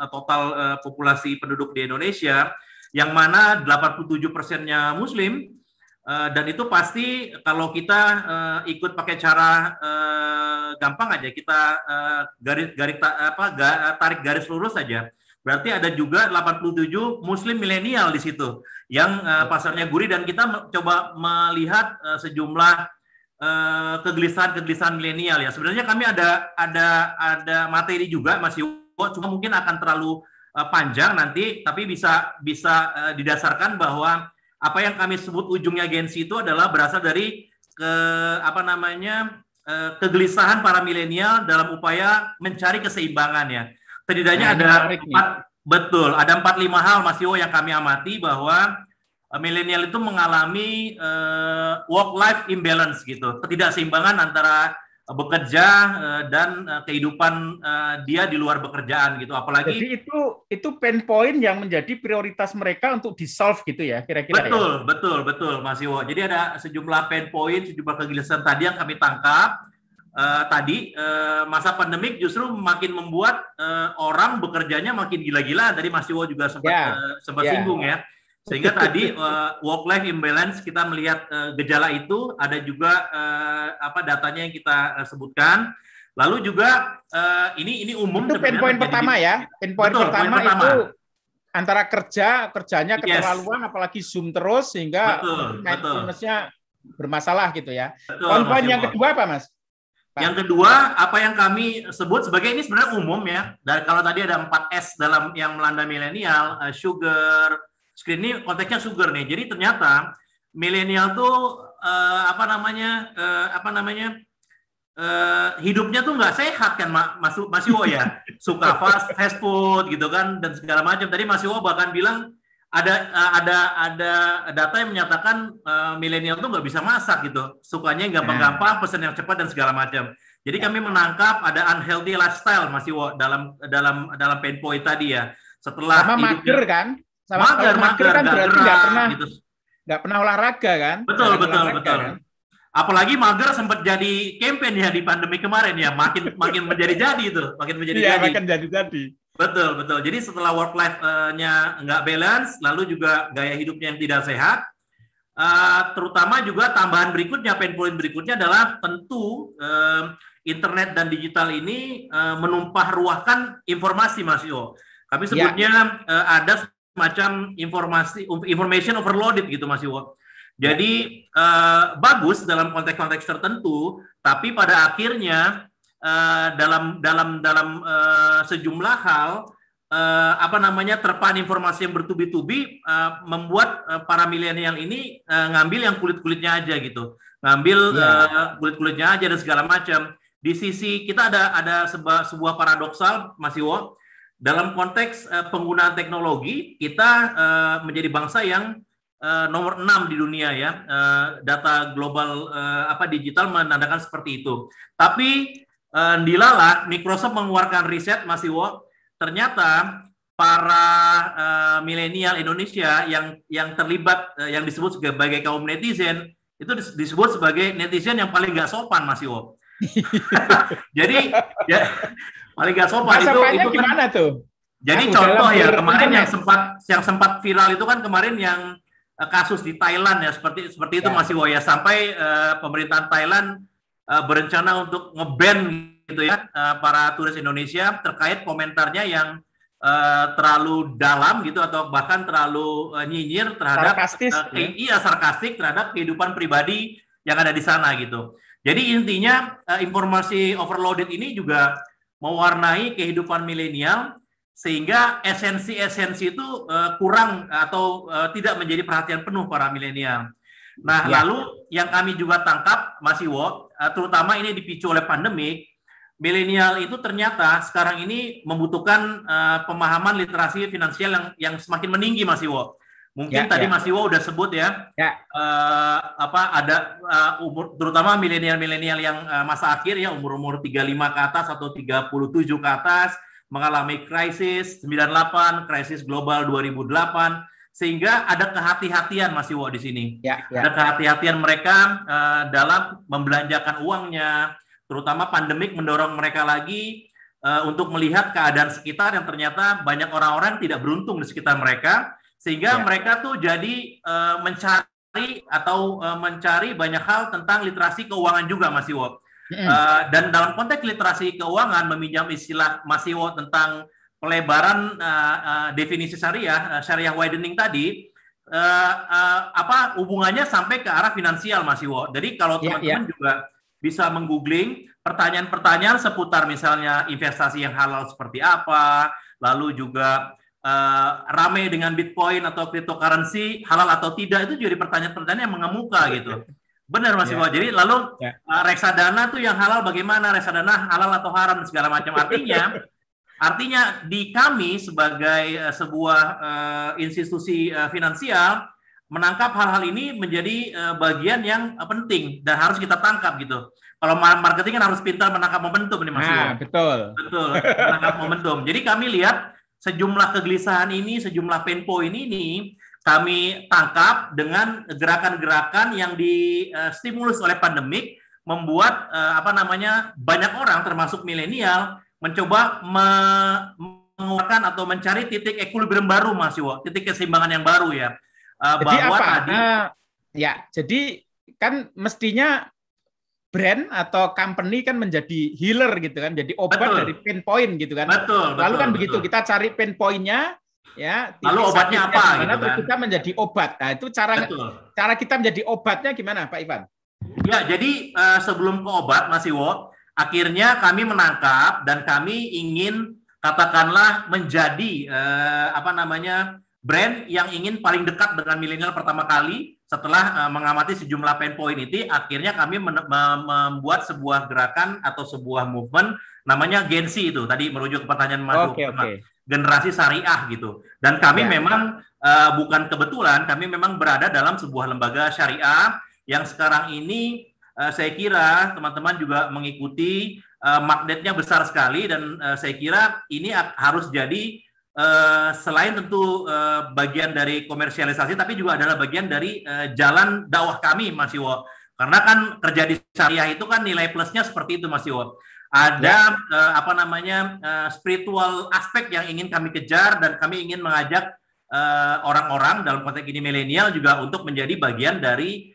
eh, total uh, populasi penduduk di Indonesia yang mana 87 persennya muslim uh, dan itu pasti kalau kita uh, ikut pakai cara uh, gampang aja kita garis garis ta, apa tarik garis lurus saja berarti ada juga 87 muslim milenial di situ yang uh, pasarnya gurih dan kita coba melihat uh, sejumlah Eh, kegelisahan-kegelisahan milenial ya. Sebenarnya kami ada ada ada materi juga Mas Iwo, cuma mungkin akan terlalu eh, panjang nanti, tapi bisa bisa eh, didasarkan bahwa apa yang kami sebut ujungnya gensi itu adalah berasal dari ke apa namanya kegelisahan para milenial dalam upaya mencari keseimbangan ya. Setidaknya nah, ada empat, betul ada empat lima hal Mas Iwo yang kami amati bahwa Eh, milenial itu mengalami uh, work life imbalance gitu, ketidakseimbangan antara eh, bekerja uh, dan uh, kehidupan uh, dia di luar pekerjaan gitu. Apalagi Jadi itu itu pain point yang menjadi prioritas mereka untuk di solve gitu ya, kira-kira. Ya? Betul, ya? betul, betul, Mas Iwo. Jadi ada sejumlah pain point, sejumlah kegelisahan tadi yang kami tangkap. Uh, tadi uh, masa pandemik justru makin membuat uh, orang bekerjanya makin gila-gilaan. Tadi Mas Iwo juga sempat yeah. Ya, uh, sempat yeah. singgung ya. Sehingga tadi uh, work life imbalance kita melihat uh, gejala itu ada juga uh, apa datanya yang kita uh, sebutkan. Lalu juga uh, ini ini umum itu poin-poin pertama di, ya. Pinpoint betul, pertama, pertama itu antara kerja kerjanya keterlaluan yes. apalagi zoom terus sehingga mindfulness-nya bermasalah gitu ya. Poin-poin yang kedua apa Mas? Pak. Yang kedua, apa yang kami sebut sebagai ini sebenarnya umum ya. Dan kalau tadi ada 4 S dalam yang melanda milenial, sugar, Screen ini konteksnya sugar nih. Jadi ternyata milenial tuh eh, apa namanya eh, apa namanya eh, hidupnya tuh nggak sehat kan Mas masih oh ya <laughs> suka fast fast food gitu kan dan segala macam tadi masih oh bahkan bilang ada eh, ada ada data yang menyatakan uh, milenial tuh nggak bisa masak gitu sukanya nggak gampang-gampang hmm. pesan yang cepat dan segala macam jadi ya. kami menangkap ada unhealthy lifestyle masih dalam dalam dalam pain point tadi ya setelah sama hidupnya, mager kan sama mager, mager, kan berarti nggak pernah gitu. Gak pernah olahraga kan? Betul, gak betul, betul. Kan? Apalagi mager sempat jadi campaign ya di pandemi kemarin ya, makin <laughs> makin menjadi jadi itu, makin menjadi iya, jadi. makin jadi jadi. Betul, betul. Jadi setelah work life-nya nggak balance, lalu juga gaya hidupnya yang tidak sehat, Uh, terutama juga tambahan berikutnya, pain point berikutnya adalah tentu uh, internet dan digital ini uh, eh, menumpah ruahkan informasi Mas Yo. Kami iya. sebutnya ya. uh, ada macam informasi information overloaded gitu Mas Iwo. Ya. Jadi eh, bagus dalam konteks-konteks tertentu, tapi pada akhirnya eh, dalam dalam dalam eh, sejumlah hal eh, apa namanya terpan informasi yang bertubi-tubi eh, membuat eh, para milenial ini eh, ngambil yang kulit-kulitnya aja gitu, ngambil yeah. eh, kulit-kulitnya aja dan segala macam. Di sisi kita ada ada sebuah, sebuah paradoksal Mas Iwo dalam konteks uh, penggunaan teknologi kita uh, menjadi bangsa yang uh, nomor enam di dunia ya uh, data global uh, apa digital menandakan seperti itu tapi uh, dilala Microsoft mengeluarkan riset masih wo ternyata para uh, milenial Indonesia yang yang terlibat uh, yang disebut sebagai kaum netizen itu disebut sebagai netizen yang paling gak sopan masih wow. <laughs> <laughs> jadi ya, paling nggak sopan itu itu kan gimana tuh? Jadi Aku contoh ya kemarin yang kan sempat yang sempat viral itu kan kemarin yang uh, kasus di Thailand ya seperti seperti itu ya. masih ya sampai uh, pemerintahan Thailand uh, berencana untuk ngeban gitu ya uh, para turis Indonesia terkait komentarnya yang Uh, terlalu dalam gitu atau bahkan terlalu uh, nyinyir terhadap sarkastis, uh, ya? iya sarkastik terhadap kehidupan pribadi yang ada di sana gitu. Jadi intinya informasi overloaded ini juga mewarnai kehidupan milenial sehingga esensi-esensi itu uh, kurang atau uh, tidak menjadi perhatian penuh para milenial. Nah, ya. lalu yang kami juga tangkap masih eh, work, uh, terutama ini dipicu oleh pandemik, milenial itu ternyata sekarang ini membutuhkan uh, pemahaman literasi finansial yang yang semakin meninggi masih work. Mungkin ya, tadi ya. Mas Iwo udah sebut ya, ya. Uh, apa ada uh, umur terutama milenial-milenial yang uh, masa akhir ya umur-umur 35 ke atas atau 37 ke atas mengalami krisis 98, krisis global 2008 sehingga ada kehati-hatian Mas Iwo di sini. Ya, ya. Ada kehati-hatian mereka uh, dalam membelanjakan uangnya, terutama pandemik mendorong mereka lagi uh, untuk melihat keadaan sekitar yang ternyata banyak orang-orang tidak beruntung di sekitar mereka sehingga ya. mereka tuh jadi uh, mencari atau uh, mencari banyak hal tentang literasi keuangan juga Mas Iwo. Mm. Uh, dan dalam konteks literasi keuangan meminjam istilah Mas Iwo tentang pelebaran uh, uh, definisi syariah, uh, syariah widening tadi uh, uh, apa hubungannya sampai ke arah finansial Mas Iwo. Jadi kalau ya, teman-teman yeah, yeah. juga bisa menggoogling pertanyaan-pertanyaan seputar misalnya investasi yang halal seperti apa, lalu juga uh, rame dengan Bitcoin atau cryptocurrency halal atau tidak itu jadi pertanyaan-pertanyaan yang mengemuka gitu. Benar Mas yeah. Ibu. Jadi lalu yeah. Ya. uh, reksadana tuh yang halal bagaimana? Reksadana halal atau haram segala macam artinya <laughs> artinya di kami sebagai uh, sebuah uh, institusi uh, finansial menangkap hal-hal ini menjadi uh, bagian yang uh, penting dan harus kita tangkap gitu. Kalau marketing kan harus pintar menangkap momentum nih Mas Ibu. Nah, betul. Betul, menangkap momentum. Jadi kami lihat sejumlah kegelisahan ini, sejumlah pain point ini kami tangkap dengan gerakan-gerakan yang distimulus eh, oleh pandemik membuat eh, apa namanya banyak orang termasuk milenial mencoba mengeluarkan atau mencari titik equilibrium baru Mas Iwo, titik keseimbangan yang baru ya. Eh, jadi bahwa apa? tadi uh, ya, jadi kan mestinya brand atau company kan menjadi healer gitu kan, jadi obat betul. dari pain point gitu kan. Betul. betul Lalu kan betul. begitu kita cari pain pointnya, ya. Lalu obatnya apa? Gimana, gitu kan? kita menjadi obat. Nah itu cara betul. cara kita menjadi obatnya gimana, Pak Ivan? Ya, jadi uh, sebelum ke obat, masih Iwo, akhirnya kami menangkap dan kami ingin katakanlah menjadi uh, apa namanya brand yang ingin paling dekat dengan milenial pertama kali setelah eh, mengamati sejumlah pain point itu, akhirnya kami membuat sebuah gerakan atau sebuah movement namanya Gensi itu. Tadi merujuk ke pertanyaan Mas okay, okay. generasi syariah gitu. Dan kami yeah. memang uh, bukan kebetulan, kami memang berada dalam sebuah lembaga syariah yang sekarang ini uh, saya kira teman-teman juga mengikuti uh, magnetnya besar sekali dan uh, saya kira ini harus jadi Eh, selain tentu eh, bagian dari komersialisasi, tapi juga adalah bagian dari eh, jalan dakwah kami, Mas Iwo. Karena kan kerja di syariah itu kan nilai plusnya seperti itu, Mas Iwo. Ada ya. apa namanya spiritual aspek yang ingin kami kejar dan kami ingin mengajak orang-orang dalam konteks ini milenial juga untuk menjadi bagian dari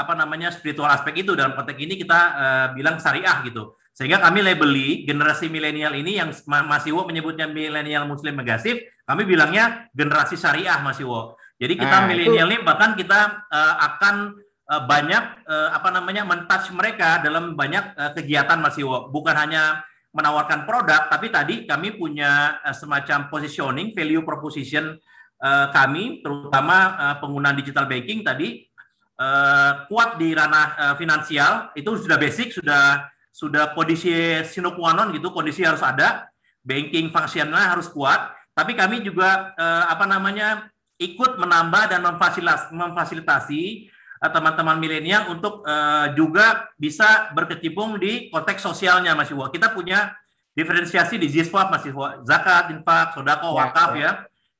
apa namanya spiritual aspek itu dalam konteks ini kita bilang syariah gitu. Sehingga kami labeli generasi milenial ini yang masih wo menyebutnya milenial muslim megasif, kami bilangnya generasi syariah masih wo. Jadi kita nah, milenial ini bahkan kita uh, akan uh, banyak uh, apa namanya mentouch mereka dalam banyak uh, kegiatan masih wo. bukan hanya menawarkan produk, tapi tadi kami punya uh, semacam positioning, value proposition uh, kami terutama uh, penggunaan digital banking tadi uh, kuat di ranah uh, finansial itu sudah basic, sudah sudah kondisi sinokuanon gitu, kondisi harus ada, banking fungsionalnya harus kuat, tapi kami juga eh, apa namanya ikut menambah dan memfasilitasi eh, teman-teman eh, milenial untuk eh, juga bisa berkecimpung di konteks sosialnya Mas Iwo. Kita punya diferensiasi di ZISWAP Mas Iwo, zakat, infak, sodako, ya, wakaf ya, ya. ya.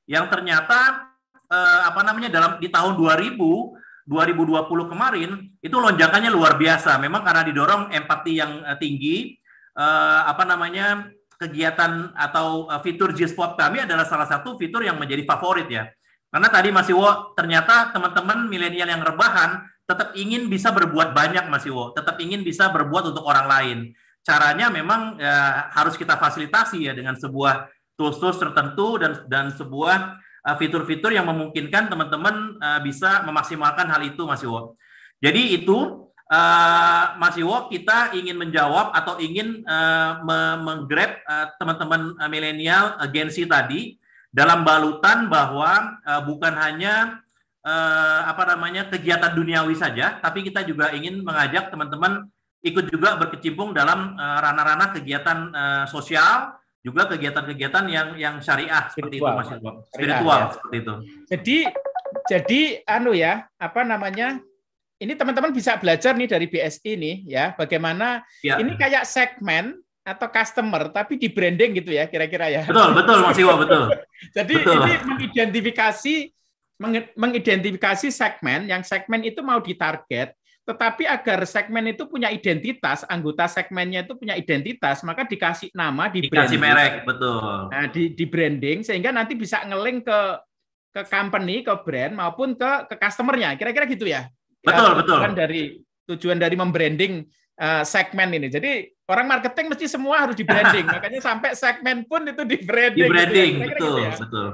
yang ternyata eh, apa namanya dalam di tahun 2000 2020 kemarin itu lonjakannya luar biasa. Memang karena didorong empati yang eh, tinggi, eh, apa namanya kegiatan atau eh, fitur G-Spot kami adalah salah satu fitur yang menjadi favorit ya. Karena tadi Mas Iwo, ternyata teman-teman milenial yang rebahan tetap ingin bisa berbuat banyak Mas Iwo, tetap ingin bisa berbuat untuk orang lain. Caranya memang ya, harus kita fasilitasi ya dengan sebuah tools-tools tertentu dan dan sebuah Eh, fitur-fitur yang memungkinkan teman-teman eh, bisa memaksimalkan hal itu Mas Iwo. Jadi itu eh, Mas Iwo kita ingin menjawab atau ingin menggrab teman-teman milenial agensi tadi dalam balutan bahwa bukan hanya apa namanya kegiatan duniawi saja, tapi kita juga ingin mengajak teman-teman ikut juga berkecimpung dalam ranah-ranah kegiatan sosial juga kegiatan-kegiatan yang yang syariah seperti spiritual. itu Mas Spiritual ya. seperti itu. Jadi jadi anu ya, apa namanya? Ini teman-teman bisa belajar nih dari BSI nih ya, bagaimana ya. ini kayak segmen atau customer tapi di branding gitu ya kira-kira ya. Betul, betul Mas Iwa, betul. <laughs> Jadi betul. ini mengidentifikasi mengidentifikasi segmen yang segmen itu mau ditarget tetapi agar segmen itu punya identitas, anggota segmennya itu punya identitas, maka dikasih nama, di dikasih merek, betul. Nah, di, di branding sehingga nanti bisa ngeling ke ke company, ke brand maupun ke ke customernya. Kira-kira gitu ya. Betul, ya, betul. dari tujuan dari membranding uh, segmen ini. Jadi orang marketing mesti semua harus di branding. <laughs> Makanya sampai segmen pun itu di branding. Di branding, gitu ya. Gitu betul, gitu ya. betul.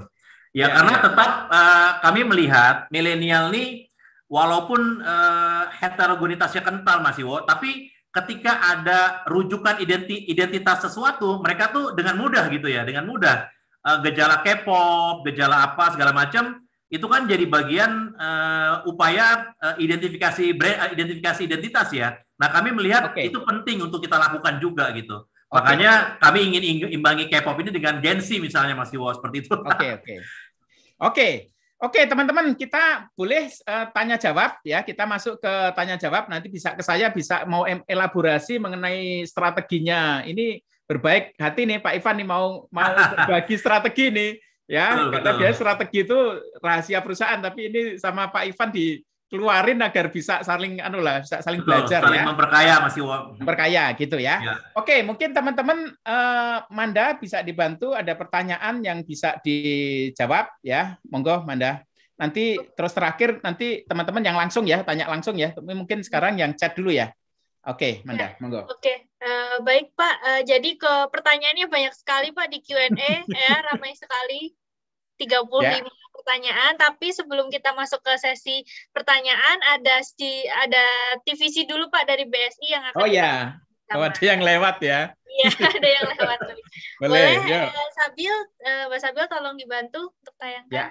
Ya, ya karena tetap uh, kami melihat milenial nih walaupun uh, heterogenitasnya kental Mas Iwo, tapi ketika ada rujukan identi identitas sesuatu, mereka tuh dengan mudah gitu ya, dengan mudah uh, gejala K-pop, gejala apa segala macam itu kan jadi bagian uh, upaya uh, identifikasi brand, uh, identifikasi identitas ya. Nah kami melihat okay. itu penting untuk kita lakukan juga gitu. Okay. Makanya kami ingin imbangi K-pop ini dengan Gen Z misalnya Mas Iwo seperti itu. Oke okay, oke. Okay. Oke, okay. Oke, teman-teman, kita boleh eh, tanya jawab ya. Kita masuk ke tanya jawab nanti bisa ke saya bisa mau elaborasi mengenai strateginya. Ini berbaik hati nih Pak Ivan nih mau mau <laughs> bagi strategi nih ya. kata dia strategi itu rahasia perusahaan tapi ini sama Pak Ivan di keluarin agar bisa saling anu lah, bisa saling Betul, belajar saling ya. memperkaya masih memperkaya gitu ya. ya. Oke, mungkin teman-teman eh, Manda bisa dibantu ada pertanyaan yang bisa dijawab ya. Monggo Manda. Nanti terus terakhir nanti teman-teman yang langsung ya, tanya langsung ya. Tapi Mungkin sekarang yang chat dulu ya. Oke, Manda, ya. monggo. Oke, uh, baik Pak. Uh, jadi ke pertanyaannya banyak sekali Pak di Q&A, <laughs> ya ramai sekali, 35 ya pertanyaan, tapi sebelum kita masuk ke sesi pertanyaan, ada si ada TVC dulu Pak dari BSI yang akan. Oh ya, Oh, ada yang lewat ya. Iya, ada yang lewat. <laughs> Boleh, Boleh ya. Sabil, eh, Mbak Sabil tolong dibantu untuk tayangkan. Ya.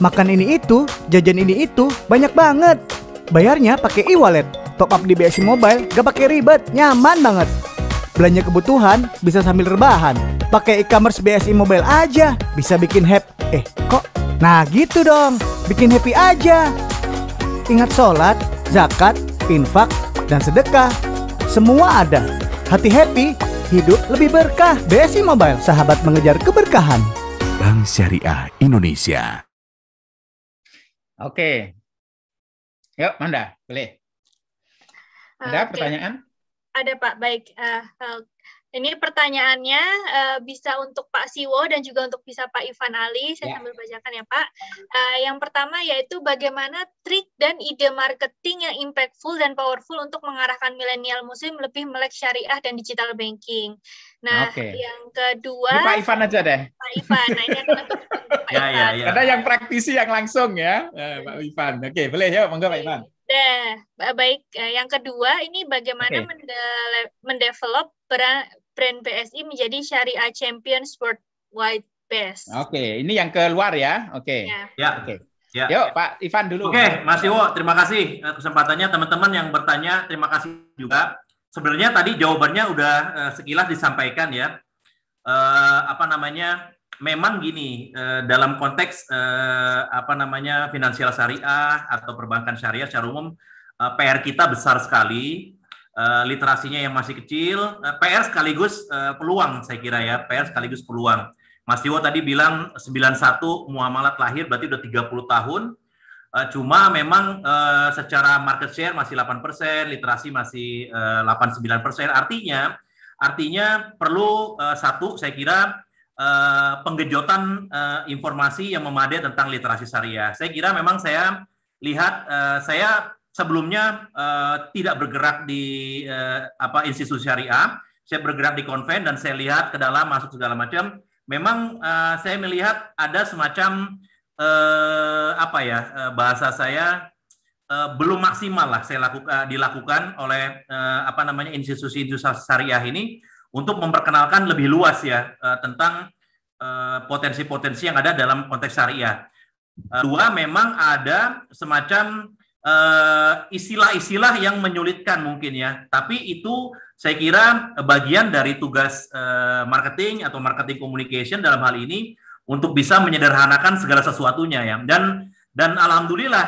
Makan ini itu, jajan ini itu, banyak banget. Bayarnya pakai e-wallet. Top up di BSI Mobile, gak pakai ribet, nyaman banget. Belanja kebutuhan bisa sambil rebahan. Pakai e-commerce BSI Mobile aja bisa bikin happy. Eh, kok? Nah, gitu dong. Bikin happy aja. Ingat sholat, zakat, infak, dan sedekah. Semua ada. Hati happy, hidup lebih berkah. BSI Mobile, sahabat mengejar keberkahan. Bank Syariah Indonesia. Oke. Yuk, Manda, boleh. Ada okay. pertanyaan? ada Pak. Baik, uh, ini pertanyaannya uh, bisa untuk Pak Siwo dan juga untuk bisa Pak Ivan Ali. Saya ya. sambil bacakan ya Pak. Uh, yang pertama yaitu bagaimana trik dan ide marketing yang impactful dan powerful untuk mengarahkan milenial muslim lebih melek syariah dan digital banking. Nah, okay. yang kedua ini Pak Ivan aja deh. Pak Ivan, nah ini untuk <laughs> ya, ya, Pak ya, Ivan. Ya, ya. Karena yang praktisi yang langsung ya, eh, Pak Ivan. Oke, boleh ya, monggo Pak Ivan. Ya, baik. Eh, yang kedua ini bagaimana okay. mende mendevelop brand PSI menjadi syariah champion worldwide best. Oke, okay. ini yang keluar ya. Oke. Okay. Ya. ya. Oke. Okay. Ya. Yuk Pak Ivan dulu. Oke, okay, Mas Iwo, terima kasih eh, kesempatannya teman-teman yang bertanya, terima kasih juga. Sebenarnya tadi jawabannya udah eh, sekilas disampaikan ya. Uh, apa namanya? memang gini eh, dalam konteks eh, apa namanya finansial syariah atau perbankan syariah secara umum eh, PR kita besar sekali literasinya yang masih kecil PR sekaligus peluang saya kira ya PR sekaligus peluang Mas Tiwo tadi bilang 91 muamalat lahir berarti udah 30 tahun cuma memang secara market share masih 8% literasi masih 89% artinya artinya perlu satu saya kira Eh, penggejotan uh, informasi yang memadai tentang literasi syariah. Saya kira memang saya lihat uh, saya sebelumnya uh, tidak bergerak di uh, apa institusi syariah. Saya bergerak di konven dan saya lihat ke dalam masuk segala macam. Memang uh, saya melihat ada semacam uh, apa ya uh, bahasa saya belum maksimal lah saya lakukan dilakukan oleh apa namanya institusi institusi syariah ini untuk memperkenalkan lebih luas ya eh, tentang eh, potensi-potensi yang ada dalam konteks syariah. Uh, dua, memang ada semacam istilah-istilah yang menyulitkan mungkin ya, tapi itu saya kira bagian dari tugas marketing atau marketing communication dalam hal ini untuk bisa menyederhanakan segala sesuatunya ya. Dan dan alhamdulillah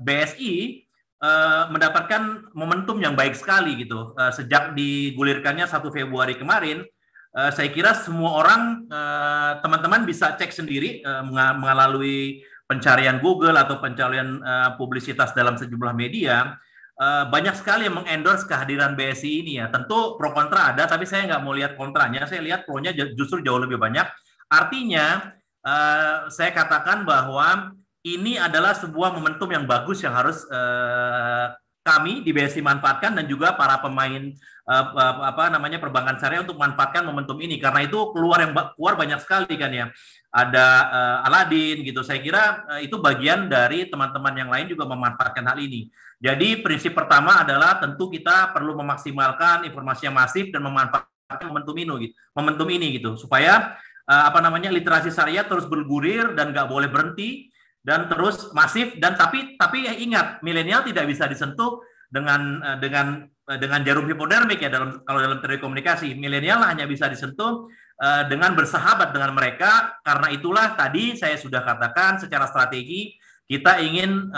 BSI Eh, mendapatkan momentum yang baik sekali gitu. Uh, sejak digulirkannya 1 Februari kemarin, uh, saya kira semua orang teman teman-teman bisa cek sendiri uh, melalui pencarian Google atau pencarian uh, publisitas dalam sejumlah media. Uh, banyak sekali yang mengendorse kehadiran BSI ini ya. Tentu pro kontra ada, tapi saya nggak mau lihat kontranya. Saya lihat pro justru jauh lebih banyak. Artinya, uh, saya katakan bahwa ini adalah sebuah momentum yang bagus yang harus eh, kami di BSI manfaatkan dan juga para pemain eh, eh, apa namanya perbankan syariah untuk manfaatkan momentum ini karena itu keluar yang keluar banyak sekali kan ya ada eh, Aladin gitu saya kira eh, itu bagian dari teman-teman yang lain juga memanfaatkan hal ini jadi prinsip pertama adalah tentu kita perlu memaksimalkan informasi yang masif dan memanfaatkan momentum ini gitu momentum ini gitu supaya uh, apa namanya literasi syariah terus bergurir dan nggak boleh berhenti dan terus masif dan tapi tapi ingat milenial tidak bisa disentuh dengan eh, dengan eh, dengan jarum hipodermik ya dalam kalau dalam telekomunikasi komunikasi milenial hanya bisa disentuh eh, dengan bersahabat dengan mereka karena itulah tadi saya sudah katakan secara strategi kita ingin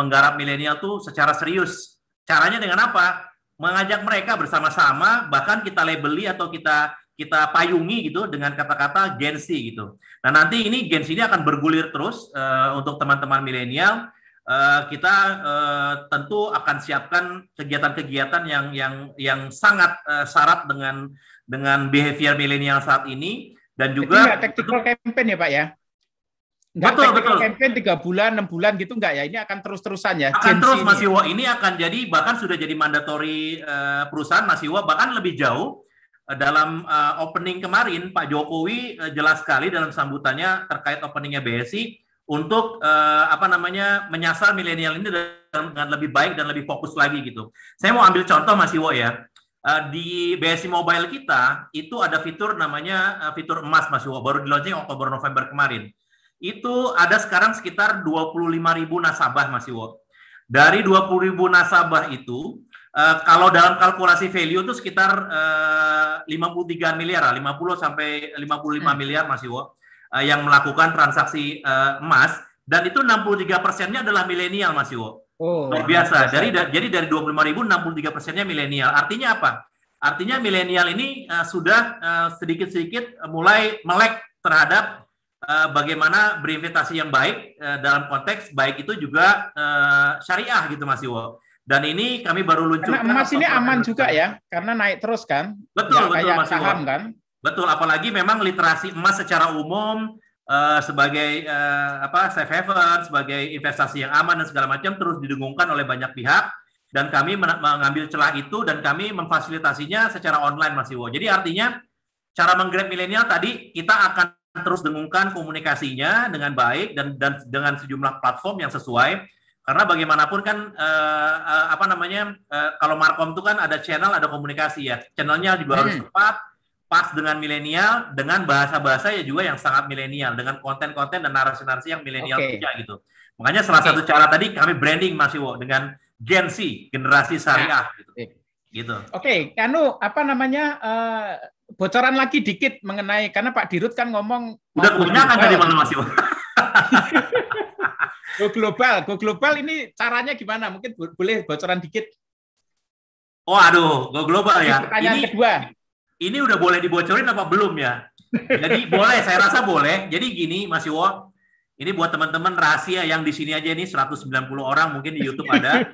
menggarap milenial tuh secara serius caranya dengan apa mengajak mereka bersama-sama bahkan kita labeli atau kita kita payungi gitu dengan kata-kata Gen Z gitu. Nah nanti ini Gen Z ini akan bergulir terus uh, untuk teman-teman milenial. Uh, kita uh, tentu akan siapkan kegiatan-kegiatan yang yang yang sangat uh, syarat dengan dengan behavior milenial saat ini dan juga Jadi tactical campaign ya Pak ya. Nggak betul betul. Campaign tiga bulan enam bulan gitu enggak ya? Ini akan terus terusan ya. Akan terus masih ini akan jadi bahkan sudah jadi mandatory uh, perusahaan masih bahkan lebih jauh Eh, dalam uh, opening kemarin Pak Jokowi uh, jelas sekali dalam sambutannya terkait openingnya BSI untuk uh, apa namanya menyasar milenial ini dengan, lebih baik dan lebih fokus lagi gitu. Saya mau ambil contoh Mas Iwo ya. Uh, di BSI Mobile kita itu ada fitur namanya uh, fitur emas Mas Iwo baru diluncurkan Oktober November kemarin. Itu ada sekarang sekitar 25.000 nasabah Mas Iwo. Dari 20.000 nasabah itu Eh, kalau dalam kalkulasi value itu sekitar eh, uh, 53 miliar, 50 sampai 55 hmm. miliar Mas Iwo uh, yang melakukan transaksi uh, emas dan itu 63 persennya adalah milenial Mas Iwo. Oh, luar biasa. Dari da, jadi dari 25 ribu 63 persennya milenial. Artinya apa? Artinya milenial ini uh, sudah sedikit-sedikit uh, mulai melek terhadap uh, bagaimana berinvestasi yang baik uh, dalam konteks baik itu juga uh, syariah gitu Mas Iwo. Dan ini kami baru luncurkan. Karena emas ini aman juga ya, karena naik terus kan. Betul, ya, betul Mas saham kan. Betul, apalagi memang literasi emas secara umum uh, sebagai uh, apa safe haven, sebagai investasi yang aman dan segala macam terus didengungkan oleh banyak pihak dan kami mengambil celah itu dan kami memfasilitasinya secara online Mas Iwo. Jadi artinya cara menggrab milenial tadi kita akan terus dengungkan komunikasinya dengan baik dan dan dengan sejumlah platform yang sesuai karena bagaimanapun kan eh, uh, apa namanya eh, kalau Markom itu kan ada channel, ada komunikasi ya. Channelnya juga harus hmm. tepat, pas dengan milenial, dengan bahasa-bahasa ya juga yang sangat milenial, dengan konten-konten dan narasi-narasi yang milenial okay. punya gitu. Makanya salah okay. satu cara tadi kami branding Mas Iwo dengan Gen Z, generasi ya. syariah nah. gitu. Gitu. Oke, gitu. okay. Kanu apa namanya uh, bocoran lagi dikit mengenai karena Pak Dirut kan ngomong udah punya kan tadi malam Mas <laughs> Go global, go global ini caranya gimana? Mungkin boleh bocoran dikit. Oh aduh, go global ya. Pertanyaan ini, kedua. Ini udah boleh dibocorin apa belum ya? Jadi boleh, saya rasa boleh. Jadi gini Mas Iwo, ini buat teman-teman rahasia yang di sini aja ini 190 orang mungkin di YouTube ada.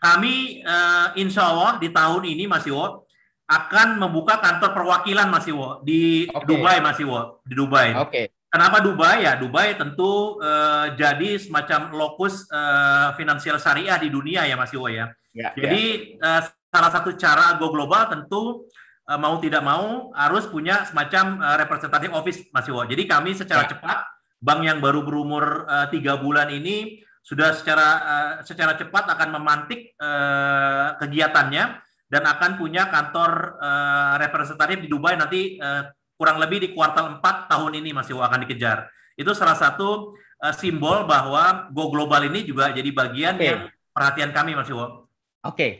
Kami uh, insya Allah di tahun ini Mas Iwo akan membuka kantor perwakilan Mas Iwo di okay. Dubai Mas Iwo di Dubai. Oke. Okay. Kenapa Dubai ya? Dubai tentu eh, jadi semacam lokus eh, finansial syariah di dunia ya Mas Iwo ya. ya. ya jadi ya. salah satu cara go global tentu mau tidak mau harus punya semacam representatif office Mas Iwo. Jadi kami secara ya. cepat bank yang baru berumur tiga bulan ini sudah secara uh, secara cepat akan memantik uh, kegiatannya dan akan punya kantor uh, representatif di Dubai nanti uh, kurang lebih di kuartal 4 tahun ini masih akan dikejar. Itu salah satu uh, simbol bahwa Go Global ini juga jadi bagian okay. yang perhatian kami Mas Iwo. Oke. Okay.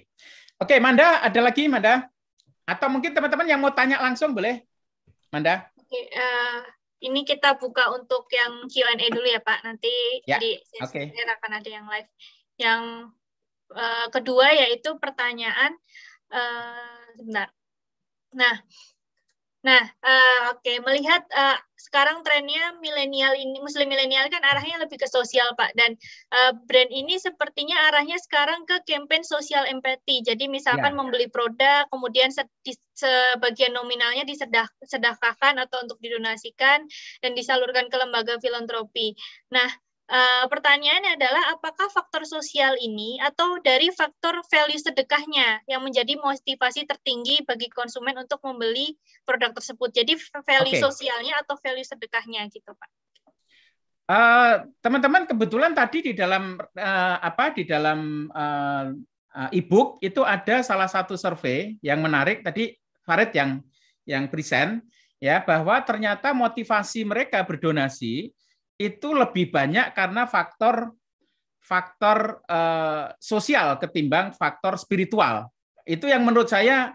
Oke, okay, Manda, ada lagi Manda? Atau mungkin teman-teman yang mau tanya langsung boleh? Manda? Oke, okay, uh, eh, ini kita buka untuk yang Q&A dulu ya Pak. Nanti ya. di sesi okay. akan ada yang live. Yang uh, kedua yaitu pertanyaan uh, sebentar. Nah, Nah, uh, oke, okay. melihat uh, sekarang trennya milenial ini muslim milenial kan arahnya lebih ke sosial pak dan uh, brand ini sepertinya arahnya sekarang ke campaign social empathy jadi misalkan ya, ya. membeli produk kemudian se di, sebagian nominalnya disedekahkan atau untuk didonasikan dan disalurkan ke lembaga filantropi nah Eh, pertanyaannya adalah apakah faktor sosial ini atau dari faktor value sedekahnya yang menjadi motivasi tertinggi bagi konsumen untuk membeli produk tersebut. Jadi value okay. sosialnya atau value sedekahnya gitu, Pak. teman eh, teman-teman kebetulan tadi di dalam uh, apa di dalam uh, e-book itu ada salah satu survei yang menarik tadi Farid yang yang present ya bahwa ternyata motivasi mereka berdonasi itu lebih banyak karena faktor faktor eh, sosial ketimbang faktor spiritual. Itu yang menurut saya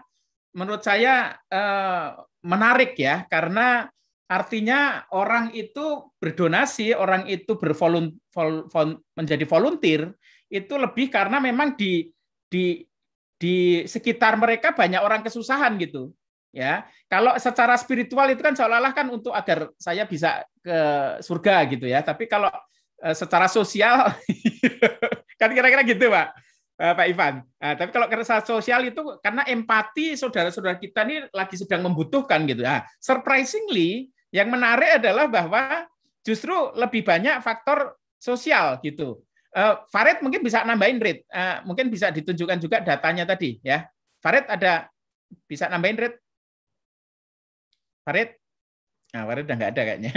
menurut saya eh, menarik ya karena artinya orang itu berdonasi, orang itu bervolunt, vol, vol, menjadi volunteer itu lebih karena memang di di di sekitar mereka banyak orang kesusahan gitu ya kalau secara spiritual itu kan seolah-olah kan untuk agar saya bisa ke surga gitu ya tapi kalau eh, secara sosial <laughs> kan kira-kira gitu pak eh, Pak Ivan. Nah, tapi kalau kerja sosial itu karena empati saudara-saudara kita ini lagi sedang membutuhkan gitu. Nah, surprisingly yang menarik adalah bahwa justru lebih banyak faktor sosial gitu. Uh, Farid mungkin bisa nambahin rate Uh, mungkin bisa ditunjukkan juga datanya tadi ya. Farid ada bisa nambahin rate Farid? Nah, Farid udah nggak ada kayaknya.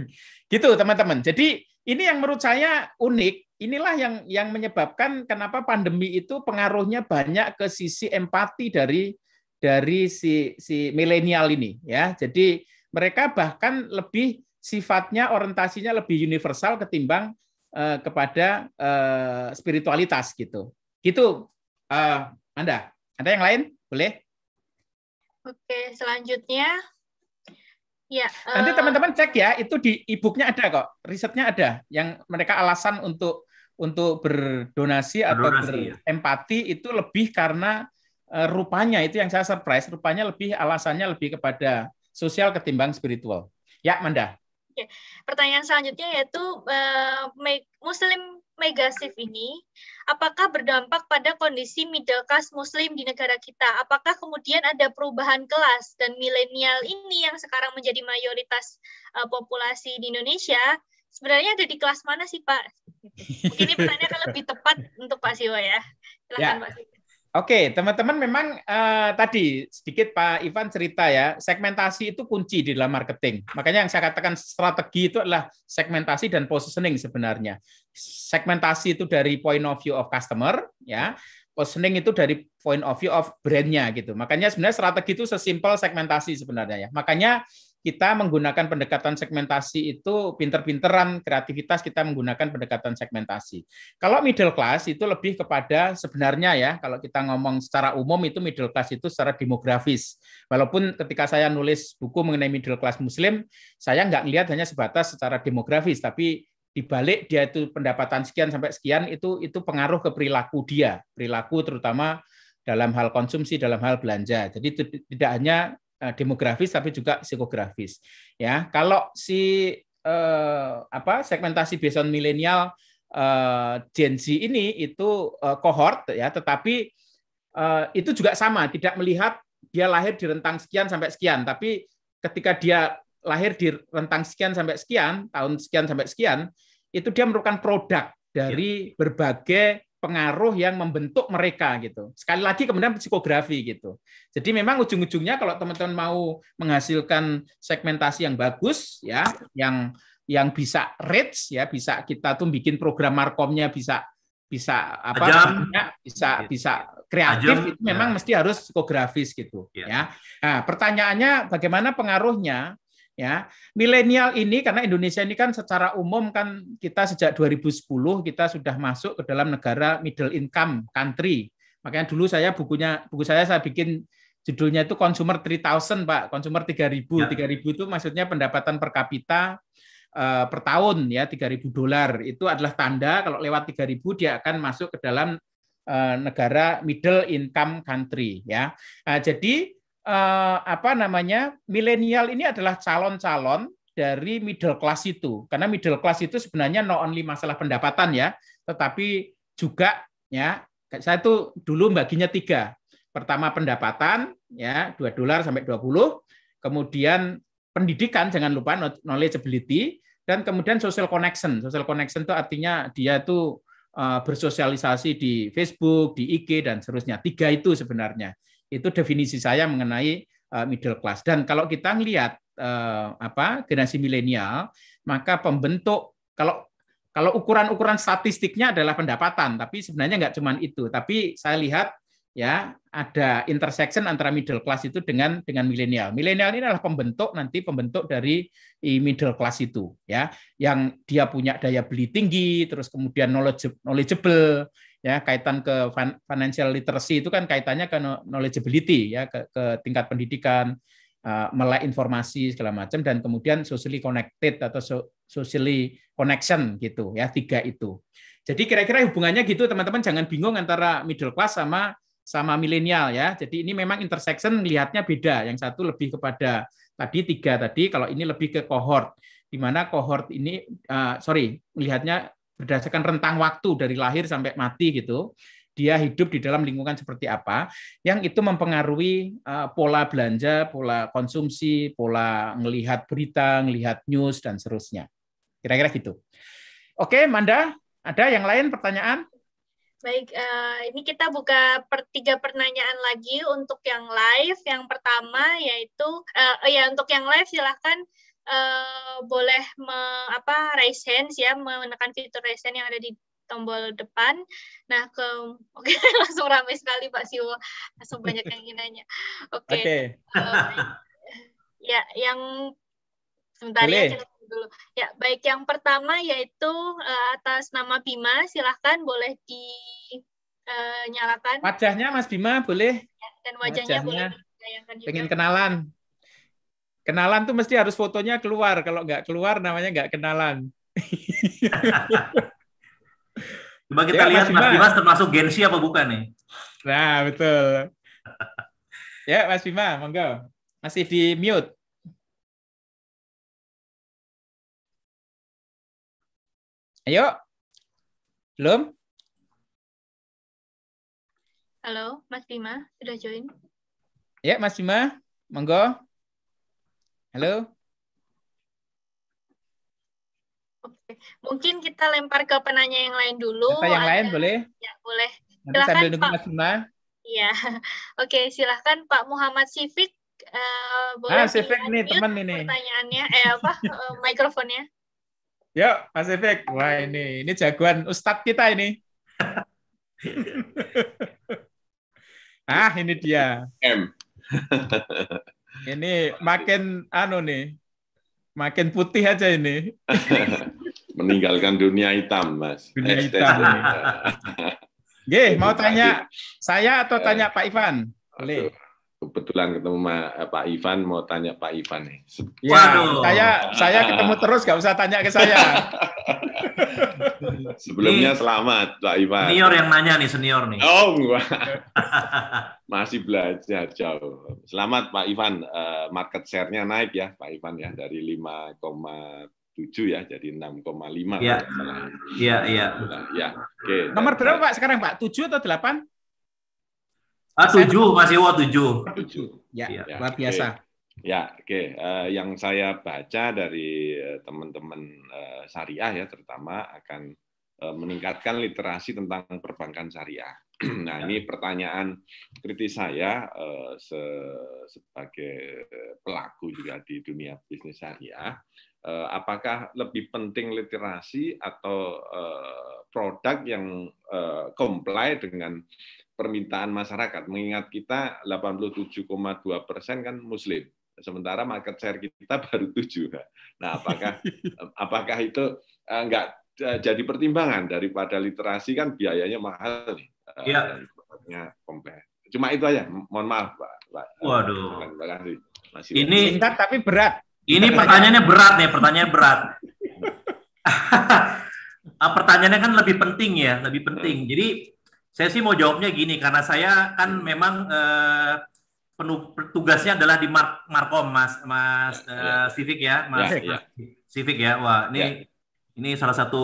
<laughs> gitu, teman-teman. Jadi ini yang menurut saya unik. Inilah yang yang menyebabkan kenapa pandemi itu pengaruhnya banyak ke sisi empati dari dari si si milenial ini ya. Jadi mereka bahkan lebih sifatnya orientasinya lebih universal ketimbang eh, kepada eh, spiritualitas gitu. Gitu eh, Anda. Ada yang lain? Boleh? Oke, selanjutnya Ya, uh... Nanti eh, teman-teman cek ya, itu di e-booknya ada kok, risetnya ada, yang mereka alasan untuk untuk berdonasi, berdonasi atau iya. berempati ya. itu lebih karena uh, rupanya itu yang saya surprise, rupanya lebih alasannya lebih kepada sosial ketimbang spiritual. Ya, Manda. Pertanyaan selanjutnya yaitu uh, Muslim megasif ini apakah berdampak pada kondisi middle class muslim di negara kita? Apakah kemudian ada perubahan kelas dan milenial ini yang sekarang menjadi mayoritas uh, populasi di Indonesia sebenarnya ada di kelas mana sih Pak? Mungkin ini pertanyaan akan lebih tepat untuk Pak Siwa ya. silakan ya. Pak Siwa. Oke, teman-teman memang uh, tadi sedikit Pak Ivan cerita ya, segmentasi itu kunci di dalam marketing. Makanya yang saya katakan strategi itu adalah segmentasi dan positioning sebenarnya. Segmentasi itu dari point of view of customer, ya. Positioning itu dari point of view of brandnya gitu. Makanya sebenarnya strategi itu sesimpel segmentasi sebenarnya ya. Makanya kita menggunakan pendekatan segmentasi itu pinter-pinteran kreativitas kita menggunakan pendekatan segmentasi. Kalau middle class itu lebih kepada sebenarnya ya kalau kita ngomong secara umum itu middle class itu secara demografis. Walaupun ketika saya nulis buku mengenai middle class muslim, saya nggak melihat hanya sebatas secara demografis tapi dibalik dia itu pendapatan sekian sampai sekian itu itu pengaruh ke perilaku dia, perilaku terutama dalam hal konsumsi, dalam hal belanja. Jadi tidak hanya Eh, demografis tapi juga psikografis. Ya, kalau si eh, apa segmentasi based on milenial eh, Gen Z ini itu eh, cohort ya, tetapi eh, itu juga sama, tidak melihat dia lahir di rentang sekian sampai sekian, tapi ketika dia lahir di rentang sekian sampai sekian, tahun sekian sampai sekian, itu dia merupakan produk dari ya. berbagai pengaruh yang membentuk mereka gitu. Sekali lagi kemudian psikografi gitu. Jadi memang ujung-ujungnya kalau teman-teman mau menghasilkan segmentasi yang bagus ya, yang yang bisa reach ya, bisa kita tuh bikin program markomnya bisa bisa apa namanya bisa iya. bisa kreatif Ajam. itu memang ya. mesti harus psikografis gitu ya. ya. Nah, pertanyaannya bagaimana pengaruhnya ya milenial ini karena Indonesia ini kan secara umum kan kita sejak 2010 kita sudah masuk ke dalam negara middle income country makanya dulu saya bukunya buku saya saya bikin judulnya itu consumer 3000 Pak consumer 3000 ya. 3000 itu maksudnya pendapatan per kapita eh, per tahun ya 3000 dolar itu adalah tanda kalau lewat 3000 dia akan masuk ke dalam eh, negara middle income country ya nah, jadi Eh, apa namanya milenial ini adalah calon-calon dari middle class itu karena middle class itu sebenarnya no only masalah pendapatan ya tetapi juga ya saya tuh dulu baginya tiga pertama pendapatan ya 2 dolar sampai 20 kemudian pendidikan jangan lupa knowledgeability dan kemudian social connection social connection itu artinya dia itu eh, bersosialisasi di Facebook, di IG dan seterusnya. Tiga itu sebenarnya. Itu definisi saya mengenai eh, middle class. Dan kalau kita melihat eh, apa generasi milenial, maka pembentuk kalau kalau ukuran-ukuran statistiknya adalah pendapatan, tapi sebenarnya nggak cuma itu. Tapi saya lihat ya ada intersection antara middle class itu dengan dengan milenial. Milenial ini adalah pembentuk nanti pembentuk dari middle class itu ya yang dia punya daya beli tinggi terus kemudian knowledgeable ya kaitan ke financial literacy itu kan kaitannya ke knowledgeability ya ke, ke tingkat pendidikan e, melek informasi segala macam dan kemudian socially connected atau socially connection gitu ya tiga itu. Jadi kira-kira hubungannya gitu teman-teman jangan bingung antara middle class sama sama milenial ya. Jadi ini memang intersection lihatnya beda. Yang satu lebih kepada tadi tiga tadi, kalau ini lebih ke cohort. Di mana cohort ini, uh, sorry, melihatnya berdasarkan rentang waktu dari lahir sampai mati gitu. Dia hidup di dalam lingkungan seperti apa, yang itu mempengaruhi uh, pola belanja, pola konsumsi, pola melihat berita, melihat news, dan seterusnya. Kira-kira gitu. Oke, Manda, ada yang lain pertanyaan? Baik, uh, ini kita buka per tiga pertanyaan lagi untuk yang live. Yang pertama yaitu, uh, ya untuk yang live silahkan uh, boleh me, apa raise hands ya, menekan fitur raise hand yang ada di tombol depan. Nah, ke <laughs> oke okay, langsung ramai sekali Pak Siwo, langsung banyak yang ingin nanya. Oke. Okay. Okay. Uh, ya, yang sebentar ya dulu. Ya, baik yang pertama yaitu uh, atas nama Bima, silahkan boleh dinyalakan. Eh, uh, wajahnya Mas Bima boleh. Ya, dan wajahnya, wajahnya boleh. Pengen kenalan. Kenalan tuh mesti harus fotonya keluar. Kalau nggak keluar namanya nggak kenalan. <laughs> Coba kita ya, lihat Mas Bima. Mas Bima termasuk Gensi apa bukan nih? Nah, betul. <laughs> ya, Mas Bima, monggo. Masih di mute. Ayo. Belum? Halo, Mas Bima, sudah join? Ya, Mas Bima, monggo. Halo. Oke, mungkin kita lempar ke penanya yang lain dulu. Kita yang Ada, lain boleh? Ya, boleh. Nanti silahkan, sambil nunggu Pak. Mas Bima. Iya. <laughs> Oke, silahkan Pak Muhammad Sifik. Uh, eh, boleh ah, Sifik nih teman ini. Pertanyaannya, eh apa, <laughs> eh, mikrofonnya. Yuk, Mas Efek. Wah ini, ini jagoan Ustadz kita ini. <laughs> ah, ini dia. M. ini makin anu nih, makin putih aja ini. <laughs> Meninggalkan dunia hitam, Mas. Dunia hitam. Gih, mau tanya saya atau tanya eh. Pak Ivan? Boleh kebetulan ketemu eh, Pak Ivan mau tanya Pak Ivan nih. Ya, saya saya ketemu <laughs> terus gak usah tanya ke saya. <laughs> Sebelumnya selamat Pak Ivan. Senior yang nanya nih senior nih. Oh, <laughs> masih belajar jauh. Selamat Pak Ivan, eh, market share-nya naik ya Pak Ivan ya dari 5,7 ya jadi 6,5. Iya. Iya, iya. Ya, oke. Nomor berapa Pak sekarang Pak? 7 atau 8? Ah, tujuh, Mas Iwo tujuh. Tujuh. Ya, iya. ya luar biasa. Ya, oke. Okay. Uh, eh, yang saya baca dari eh, teman-teman uh, syariah ya, terutama akan uh, meningkatkan literasi tentang perbankan syariah. <clears throat> nah, ya. ini pertanyaan kritis saya uh, se sebagai pelaku juga di dunia bisnis syariah. Uh, apakah lebih penting literasi atau uh, produk yang uh, comply dengan permintaan masyarakat. Mengingat kita 87,2 persen kan Muslim, sementara market share kita <laughs> baru 7. Nah, apakah <laughs> apakah itu enggak eh, eh, jadi pertimbangan daripada literasi kan biayanya mahal nih. Eh, iya. Cuma itu aja. Mohon maaf, Pak. Waduh. Masih ini singkat tapi berat. Ini <laughs> pertanyaannya berat nih, pertanyaannya berat. Ah, pertanyaannya kan lebih penting ya, lebih penting. Hmm. Jadi saya sih mau jawabnya gini karena saya kan hmm. memang uh, penuh tugasnya adalah di Mark Markom Mas Mas ya, uh, ya. Civic ya, Mas ya, ya. Civic ya. Wah, ini ya. ini salah satu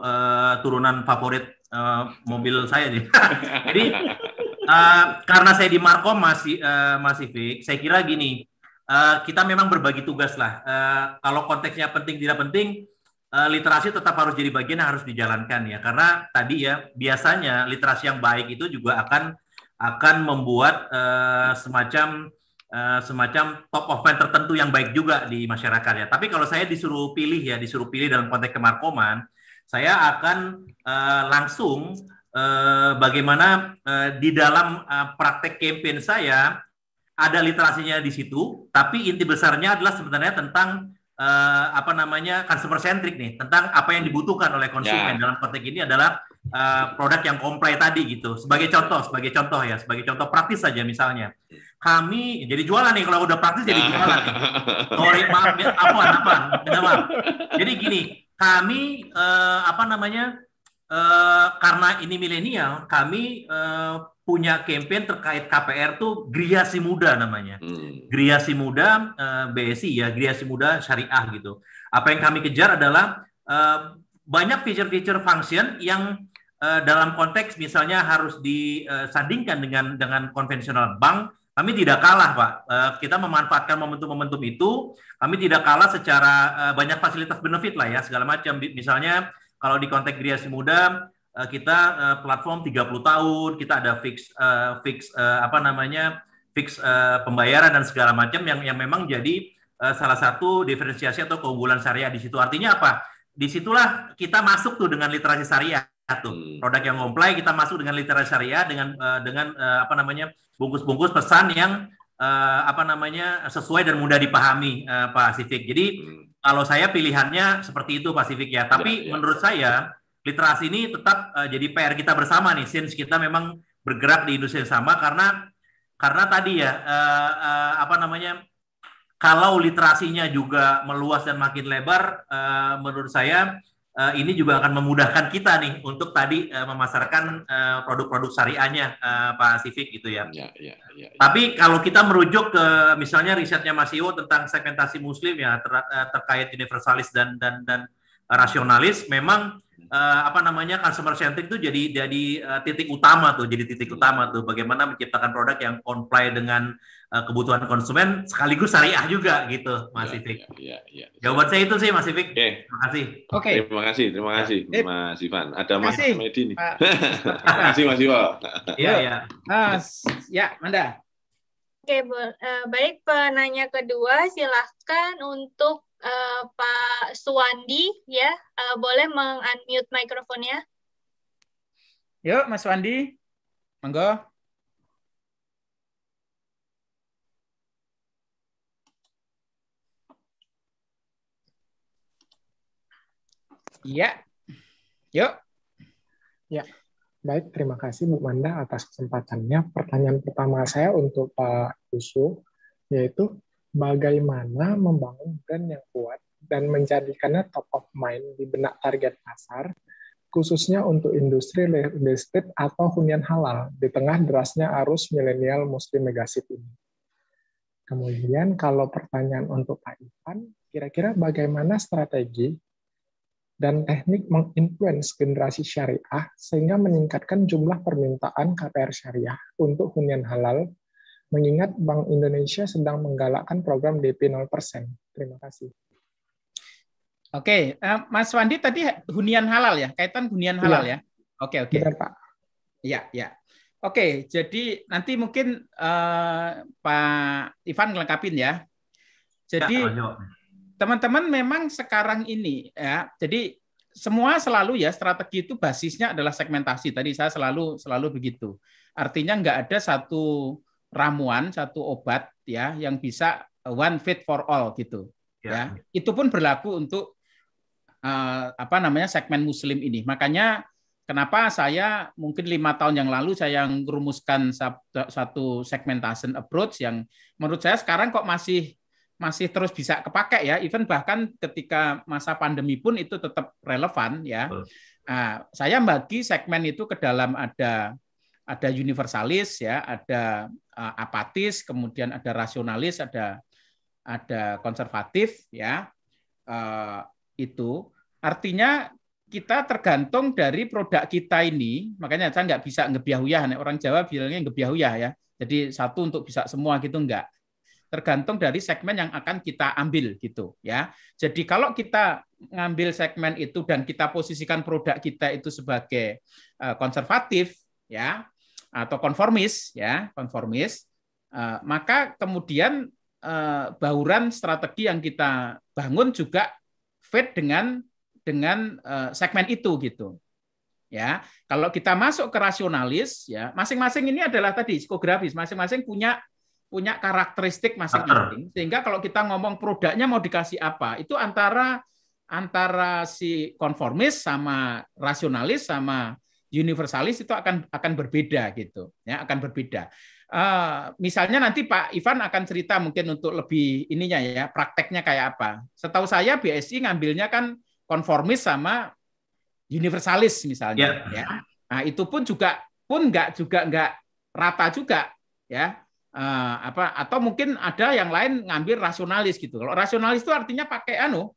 uh, turunan favorit Uh, mobil saya nih. <laughs> Jadi uh, karena saya di Markom masih uh, masih fix, saya kira gini, uh, kita memang berbagi tugas lah. Uh, kalau konteksnya penting tidak penting, Eh, literasi tetap harus jadi bagian yang harus dijalankan ya karena tadi ya biasanya literasi yang baik itu juga akan akan membuat uh, semacam uh, semacam top of mind tertentu yang baik juga di masyarakat ya. Tapi kalau saya disuruh pilih ya, disuruh pilih dalam konteks kemarkoman, saya akan uh, langsung uh, bagaimana uh, di dalam uh, praktek campaign saya ada literasinya di situ, tapi inti besarnya adalah sebenarnya tentang uh, apa namanya consumer centric nih tentang apa yang dibutuhkan oleh konsumen yeah. dalam konteks ini adalah uh, produk yang komplit tadi gitu. Sebagai contoh, sebagai contoh ya, sebagai contoh praktis saja misalnya. Kami jadi jualan nih kalau udah praktis jadi jualan. <laughs> Sorry maaf, apa ya, apa, maaf. Jadi gini, kami uh, apa namanya uh, karena ini milenial, kami uh, punya campaign terkait KPR tuh Griasi Muda namanya. Hmm. Griasi Muda eh, BSI ya, Griasi Muda Syariah gitu. Apa yang kami kejar adalah eh, banyak feature-feature function yang eh, dalam konteks misalnya harus disandingkan dengan dengan konvensional bank, kami tidak kalah, Pak. Eh, kita memanfaatkan momentum-momentum itu, kami tidak kalah secara banyak fasilitas benefit lah ya, segala macam. Misalnya kalau di konteks Griasi Muda Eh, kita eh, platform platform 30 tahun, kita ada fix eh, fix apa namanya? fix pembayaran dan segala macam yang yang memang jadi salah satu diferensiasi atau keunggulan syariah di situ. Artinya apa? di situlah kita masuk tuh dengan literasi syariah tuh. Hmm. Produk yang comply kita masuk dengan literasi syariah dengan dengan apa namanya? bungkus-bungkus pesan yang apa namanya? sesuai dan mudah dipahami Pak Sifik. Jadi hmm. kalau saya pilihannya seperti itu Pak Sifik ya. Tapi ya, ya. menurut saya literasi ini tetap uh, jadi PR kita bersama nih, since kita memang bergerak di industri yang sama karena karena tadi ya uh, uh, apa namanya kalau literasinya juga meluas dan makin lebar, uh, menurut saya uh, ini juga akan memudahkan kita nih untuk tadi uh, memasarkan produk produk-produk syariahnya uh, Pak Sifik gitu ya. Ya, ya, ya, ya. Tapi kalau kita merujuk ke misalnya risetnya Mas Iwo tentang segmentasi Muslim ya ter, terkait universalis dan dan dan rasionalis, memang uh, apa namanya customer centric itu jadi jadi uh, titik utama tuh, jadi titik iya. utama tuh bagaimana menciptakan produk yang comply dengan uh, kebutuhan konsumen sekaligus syariah juga gitu, Mas ya, Ifik. Ya, ya, Jawaban saya itu sih Mas Ifik. Okay. Terima kasih. Oke. Okay. Terima kasih, terima ya. kasih ya. Mas Ivan. Ada Mas Medi nih. <laughs> terima kasih Mas Iwan. Iya, iya. Mas, ya, Manda. Oke, okay, baik penanya kedua, silahkan untuk Eh, Pak Suwandi ya uh, boleh mengunmute mikrofonnya. Yuk Mas Wandi, monggo. Iya, yuk. Ya, baik. Terima kasih Bu Manda atas kesempatannya. Pertanyaan pertama saya untuk Pak Yusuf, yaitu bagaimana membangun brand yang kuat dan menjadikannya top of mind di benak target pasar, khususnya untuk industri real estate atau hunian halal di tengah derasnya arus milenial muslim megasit ini. Kemudian kalau pertanyaan untuk Pak Ivan, kira-kira bagaimana strategi dan teknik menginfluence generasi syariah sehingga meningkatkan jumlah permintaan KPR syariah untuk hunian halal mengingat Bank Indonesia sedang menggalakkan program DP 0%. Terima kasih. Oke, uh, Mas Wandi tadi hunian halal ya, kaitan hunian halal iya. ya. Oke, ya? oke. Okay, Pak. Iya, iya. Oke, jadi nanti mungkin uh, Pak Ivan ngelengkapin ya. Jadi ya, teman-teman memang sekarang ini ya, jadi semua selalu ya strategi itu basisnya adalah segmentasi. Tadi saya selalu selalu begitu. Artinya nggak ada satu ramuan, satu obat ya yang bisa uh, one fit for all gitu. Ya. ya. Itu pun berlaku untuk uh, apa namanya segmen muslim ini. Makanya kenapa saya mungkin lima tahun yang lalu saya yang merumuskan satu segmentation approach yang menurut saya sekarang kok masih masih terus bisa kepakai ya, even bahkan ketika masa pandemi pun itu tetap relevan ya. Nah, saya bagi segmen itu ke dalam ada ada universalis ya, ada Eh, apatis, kemudian ada rasionalis, ada ada konservatif ya. Eh, itu artinya kita tergantung dari produk kita ini. Makanya saya nggak bisa ngebiahuyah. Orang Jawa bilangnya ngebiahuyah ya. Jadi satu untuk bisa semua gitu enggak. Tergantung dari segmen yang akan kita ambil gitu ya. Jadi kalau kita ngambil segmen itu dan kita posisikan produk kita itu sebagai eh, konservatif ya, atau konformis ya konformis eh, maka kemudian eh, bauran strategi yang kita bangun juga fit dengan dengan eh, segmen itu gitu ya kalau kita masuk ke rasionalis ya masing-masing ini adalah tadi psikografis masing-masing punya punya karakteristik masing-masing sehingga kalau kita ngomong produknya mau dikasih apa itu antara antara si konformis sama rasionalis sama universalis itu akan akan berbeda gitu ya akan berbeda uh, misalnya nanti Pak Ivan akan cerita mungkin untuk lebih ininya ya prakteknya kayak apa setahu saya BSI ngambilnya kan konformis sama universalis misalnya yeah. ya nah itu pun juga pun nggak juga nggak rata juga ya uh, apa atau mungkin ada yang lain ngambil rasionalis gitu kalau rasionalis itu artinya pakai anu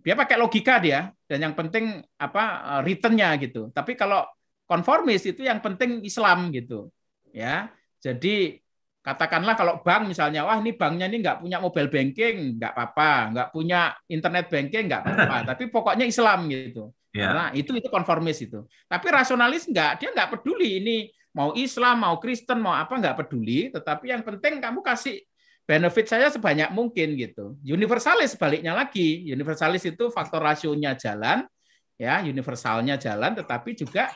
dia pakai logika dia dan yang penting apa eh, returnnya gitu. Tapi kalau konformis itu yang penting Islam gitu, ya. Jadi katakanlah kalau bank misalnya, wah ini banknya ini nggak punya mobile banking, nggak apa-apa, nggak punya internet banking, nggak apa-apa. <laughs> Tapi pokoknya Islam gitu. Ya. Nah itu itu konformis itu. Tapi rasionalis nggak, dia nggak peduli ini mau Islam, mau Kristen, mau apa nggak peduli. Tetapi yang penting kamu kasih benefit saya sebanyak mungkin gitu. Universalis sebaliknya lagi, universalis itu faktor rasionya jalan, ya universalnya jalan, tetapi juga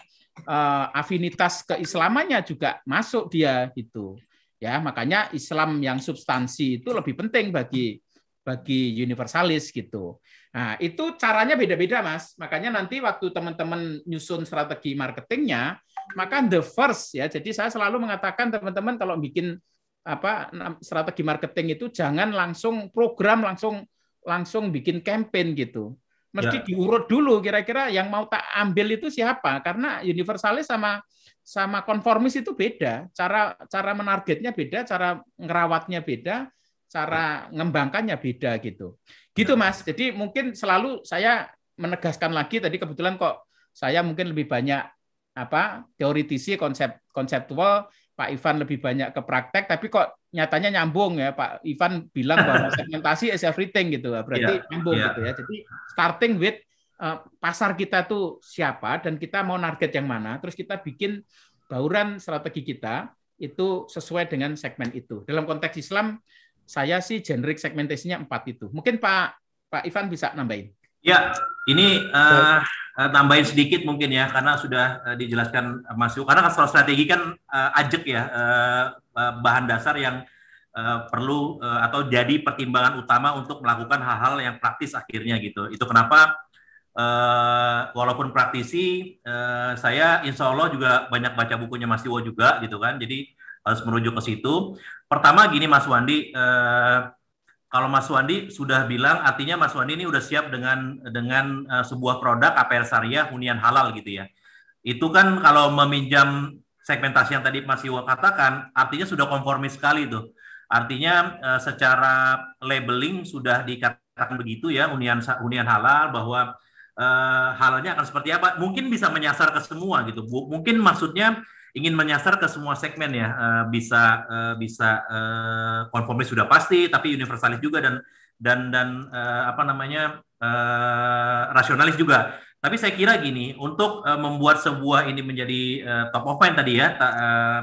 uh, afinitas keislamannya juga masuk dia gitu. Ya makanya Islam yang substansi itu lebih penting bagi bagi universalis gitu. Nah itu caranya beda-beda mas. Makanya nanti waktu teman-teman nyusun strategi marketingnya, maka the first ya. Jadi saya selalu mengatakan teman-teman kalau bikin apa strategi marketing itu jangan langsung program langsung langsung bikin campaign gitu. Mesti ya. diurut dulu kira-kira yang mau tak ambil itu siapa karena universalis sama sama konformis itu beda. Cara cara menargetnya beda, cara ngerawatnya beda, cara ngembangkannya beda gitu. Gitu ya. Mas. Jadi mungkin selalu saya menegaskan lagi tadi kebetulan kok saya mungkin lebih banyak apa teoritisi konsep konseptual Pak Ivan lebih banyak ke praktek, tapi kok nyatanya nyambung ya Pak Ivan bilang bahwa <laughs> segmentasi is everything gitu, ya. berarti yeah, nyambung yeah. gitu ya. Jadi starting with uh, pasar kita tuh siapa dan kita mau target yang mana, terus kita bikin bauran strategi kita itu sesuai dengan segmen itu. Dalam konteks Islam, saya sih generik segmentasinya empat itu. Mungkin Pak Pak Ivan bisa nambahin. Ya, ini uh, tambahin sedikit mungkin ya, karena sudah uh, dijelaskan Mas Yu. Karena kalau strategi kan uh, ajek ya, uh, bahan dasar yang uh, perlu uh, atau jadi pertimbangan utama untuk melakukan hal-hal yang praktis akhirnya gitu. Itu kenapa uh, walaupun praktisi, uh, saya insya Allah juga banyak baca bukunya Mas Iwo juga gitu kan. Jadi harus merujuk ke situ. Pertama gini Mas Wandi, uh, kalau Mas Wandi sudah bilang artinya Mas Wandi ini sudah siap dengan dengan uh, sebuah produk APR syariah hunian halal gitu ya. Itu kan kalau meminjam segmentasi yang tadi Mas Iwa katakan artinya sudah konformis sekali itu. Artinya uh, secara labeling sudah dikatakan begitu ya hunian hunian halal bahwa uh, halalnya akan seperti apa. Mungkin bisa menyasar ke semua gitu. Mungkin maksudnya ingin menyasar ke semua segmen ya uh, bisa uh, bisa uh, konformis sudah pasti tapi universalis juga dan dan dan uh, apa namanya uh, rasionalis juga tapi saya kira gini untuk uh, membuat sebuah ini menjadi uh, top of mind tadi ya ta, uh,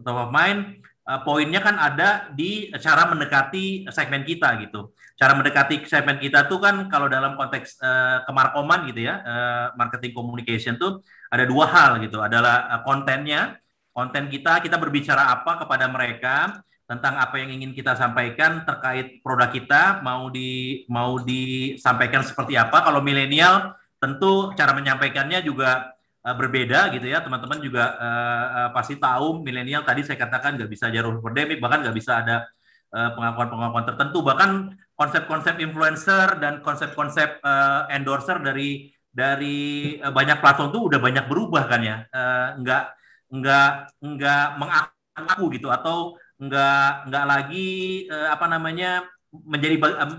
top of mind uh, poinnya kan ada di cara mendekati segmen kita gitu cara mendekati segmen kita tuh kan kalau dalam konteks uh, kemarkoman gitu ya uh, marketing communication tuh ada dua hal gitu adalah eh, kontennya konten kita kita berbicara apa kepada mereka tentang apa yang ingin kita sampaikan terkait produk kita mau di mau disampaikan seperti apa kalau milenial tentu cara menyampaikannya juga uh, berbeda gitu ya teman-teman juga uh, uh, pasti tahu milenial tadi saya katakan nggak bisa jarum pandemi bahkan nggak bisa ada pengakuan pengakuan-pengakuan tertentu bahkan konsep-konsep influencer dan konsep-konsep uh, endorser dari dari eh, banyak platform tuh udah banyak berubah kan ya eh, nggak nggak nggak mengaku gitu atau nggak nggak lagi eh, apa namanya menjadi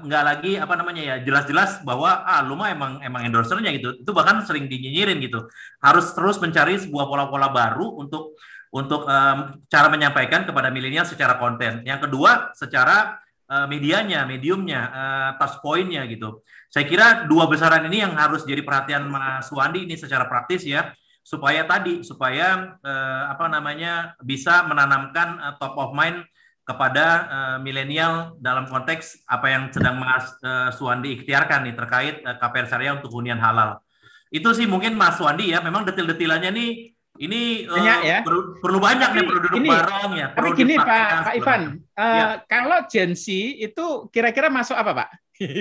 enggak lagi apa namanya ya jelas-jelas bahwa ah lu mah emang emang endorsernya gitu itu bahkan sering dinyinyirin gitu harus terus mencari sebuah pola-pola baru untuk untuk um, cara menyampaikan kepada milenial secara konten yang kedua secara Eh, medianya, mediumnya, uh, touch pointnya gitu. Saya kira dua besaran ini yang harus jadi perhatian Mas Wandi ini secara praktis ya supaya tadi supaya uh, apa namanya bisa menanamkan uh, top of mind kepada uh, milenial dalam konteks apa yang sedang Mas uh, Suwandi ikhtiarkan nih terkait uh, KPR syariah untuk hunian halal. Itu sih mungkin Mas Suwandi ya, memang detil-detilannya nih ini eh, Banyak, ya? perlu, perlu banyak tapi, nih perlu duduk ini, bareng ya. Perlu tapi gini Pak, Pak Ivan, uh, ya. kalau Gen Z itu kira-kira masuk apa Pak?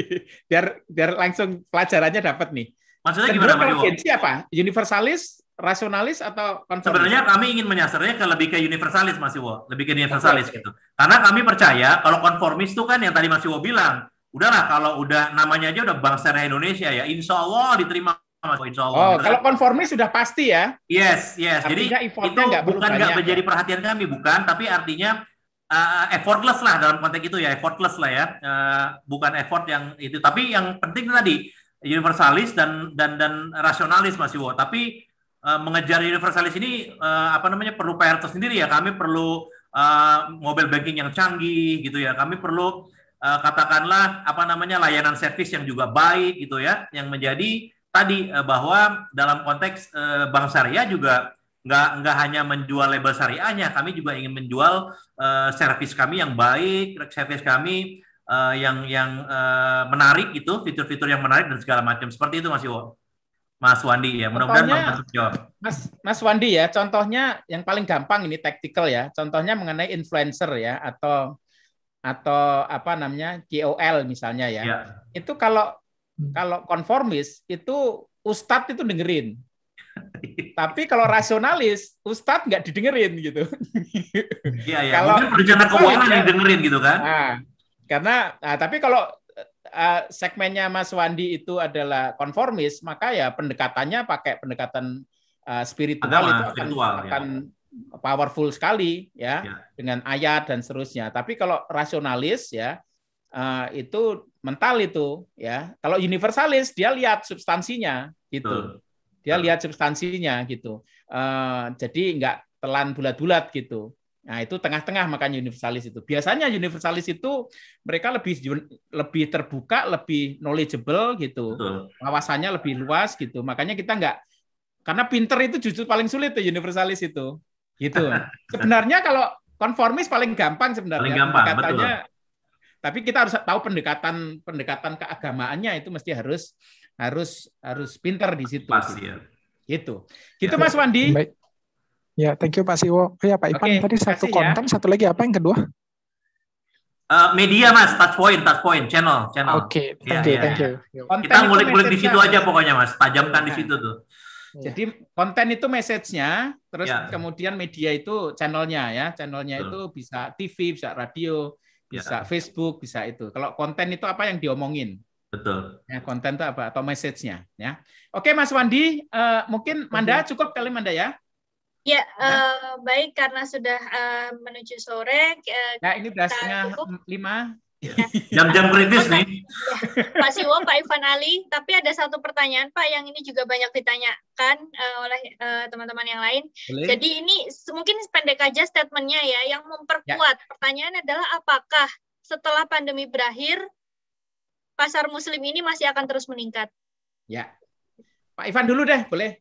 <laughs> biar biar langsung pelajarannya dapat nih. Maksudnya Cenderung gimana Pak Gen Z apa? Universalis, rasionalis atau konformis? Sebenarnya kami ingin menyasarnya ke lebih ke universalis Masih Iwo, lebih ke universalis okay. gitu. Karena kami percaya kalau konformis itu kan yang tadi Masih Iwo bilang, udahlah kalau udah namanya aja udah bangsa Indonesia ya, insya Allah diterima Insya Allah. Oh, kalau konformis sudah pasti ya? Yes, yes. Artinya Jadi itu gak bukan nggak menjadi ya? perhatian kami, bukan. Tapi artinya uh, effortless lah dalam konteks itu ya, effortless lah ya. Uh, bukan effort yang itu. Tapi yang penting tadi universalis dan dan dan rasionalis Mas Iwo. Tapi uh, mengejar universalis ini uh, apa namanya perlu PR tersendiri ya. Kami perlu uh, mobile banking yang canggih gitu ya. Kami perlu uh, katakanlah apa namanya layanan servis yang juga baik gitu ya, yang menjadi tadi eh, bahwa dalam konteks eh, bank syariah juga nggak nggak hanya menjual label syariahnya, kami juga ingin menjual uh, eh, servis kami yang baik, servis kami uh, yang yang uh, menarik itu, fitur-fitur yang menarik dan segala macam seperti itu Mas Iwo. Mas Wandi ya, mudah-mudahan Bang jawab. Mas Mas Wandi ya, contohnya yang paling gampang ini tactical ya. Contohnya mengenai influencer ya atau atau apa namanya KOL misalnya ya. ya. Itu kalau Hmm. Kalau konformis itu ustadz itu dengerin. <laughs> Tapi kalau rasionalis, ustadz nggak didengerin gitu. Iya, ya. kalau perencana oh, keuangan iya. yang didengerin gitu kan? Nah, karena, nah, tapi kalau uh, segmennya Mas Wandi itu adalah konformis, maka ya pendekatannya pakai pendekatan uh, spiritual Adalah, itu akan, spiritual, ya. akan ya powerful sekali ya, ya dengan ayat dan seterusnya. Tapi kalau rasionalis ya uh, itu mental itu ya kalau universalis dia lihat substansinya gitu dia lihat substansinya gitu uh, jadi nggak telan bulat-bulat gitu nah itu tengah-tengah makanya universalis itu biasanya universalis itu mereka lebih lebih terbuka lebih knowledgeable gitu wawasannya lebih luas gitu makanya kita nggak karena pinter itu justru paling sulit tuh universalis itu gitu <laughs> sebenarnya kalau konformis paling gampang sebenarnya paling gampang, katanya betul tapi kita harus tahu pendekatan pendekatan keagamaannya itu mesti harus harus harus pintar di situ. Pasti gitu. ya. Gitu. Gitu Mas Wandi. Baik. Ya, thank you Pak Siwo. Oh, ya Pak Ipan okay, tadi satu ya. konten, ya. satu lagi apa yang kedua? Uh, media mas, touch point, touch point, channel, channel. Oke, okay, iya, thank ya, you, iya. thank you. Konten Kita ngulik-ngulik di situ aja pokoknya mas, tajamkan nah. di iya. situ tuh. Jadi konten itu message-nya, terus ya. kemudian media itu channelnya ya, channelnya Betul. itu bisa TV, bisa radio, Ya. bisa ya. Facebook, bisa itu. Kalau konten itu apa yang diomongin? Betul. Ya, konten itu apa atau message-nya, ya. Oke, Mas Wandi, uh, mungkin Manda cukup kali Manda ya. Ya, nah. uh, baik karena sudah uh, menuju sore. Uh, nah, ini belasnya lima. <laughs> Jam-jam kritis nih. Pak Siwo, Pak Ivan Ali, tapi ada satu pertanyaan Pak yang ini juga banyak ditanyakan uh, oleh teman eh, teman-teman yang lain. Boleh. Jadi ini mungkin pendek aja statementnya ya, yang ya. memperkuat. Ya. Pertanyaan adalah apakah setelah pandemi berakhir, pasar muslim ini masih akan terus meningkat? Ya. Pak Ivan dulu deh, boleh?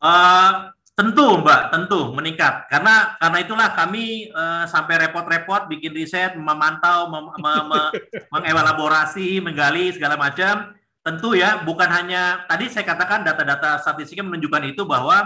Uh, Tentu Mbak, tentu meningkat. Karena karena itulah kami uh, sampai repot-repot bikin riset, memantau, mem, me, me, <laughs> mengelaborasi, menggali segala macam. Tentu ya, bukan hanya tadi saya katakan data-data statistiknya menunjukkan itu bahwa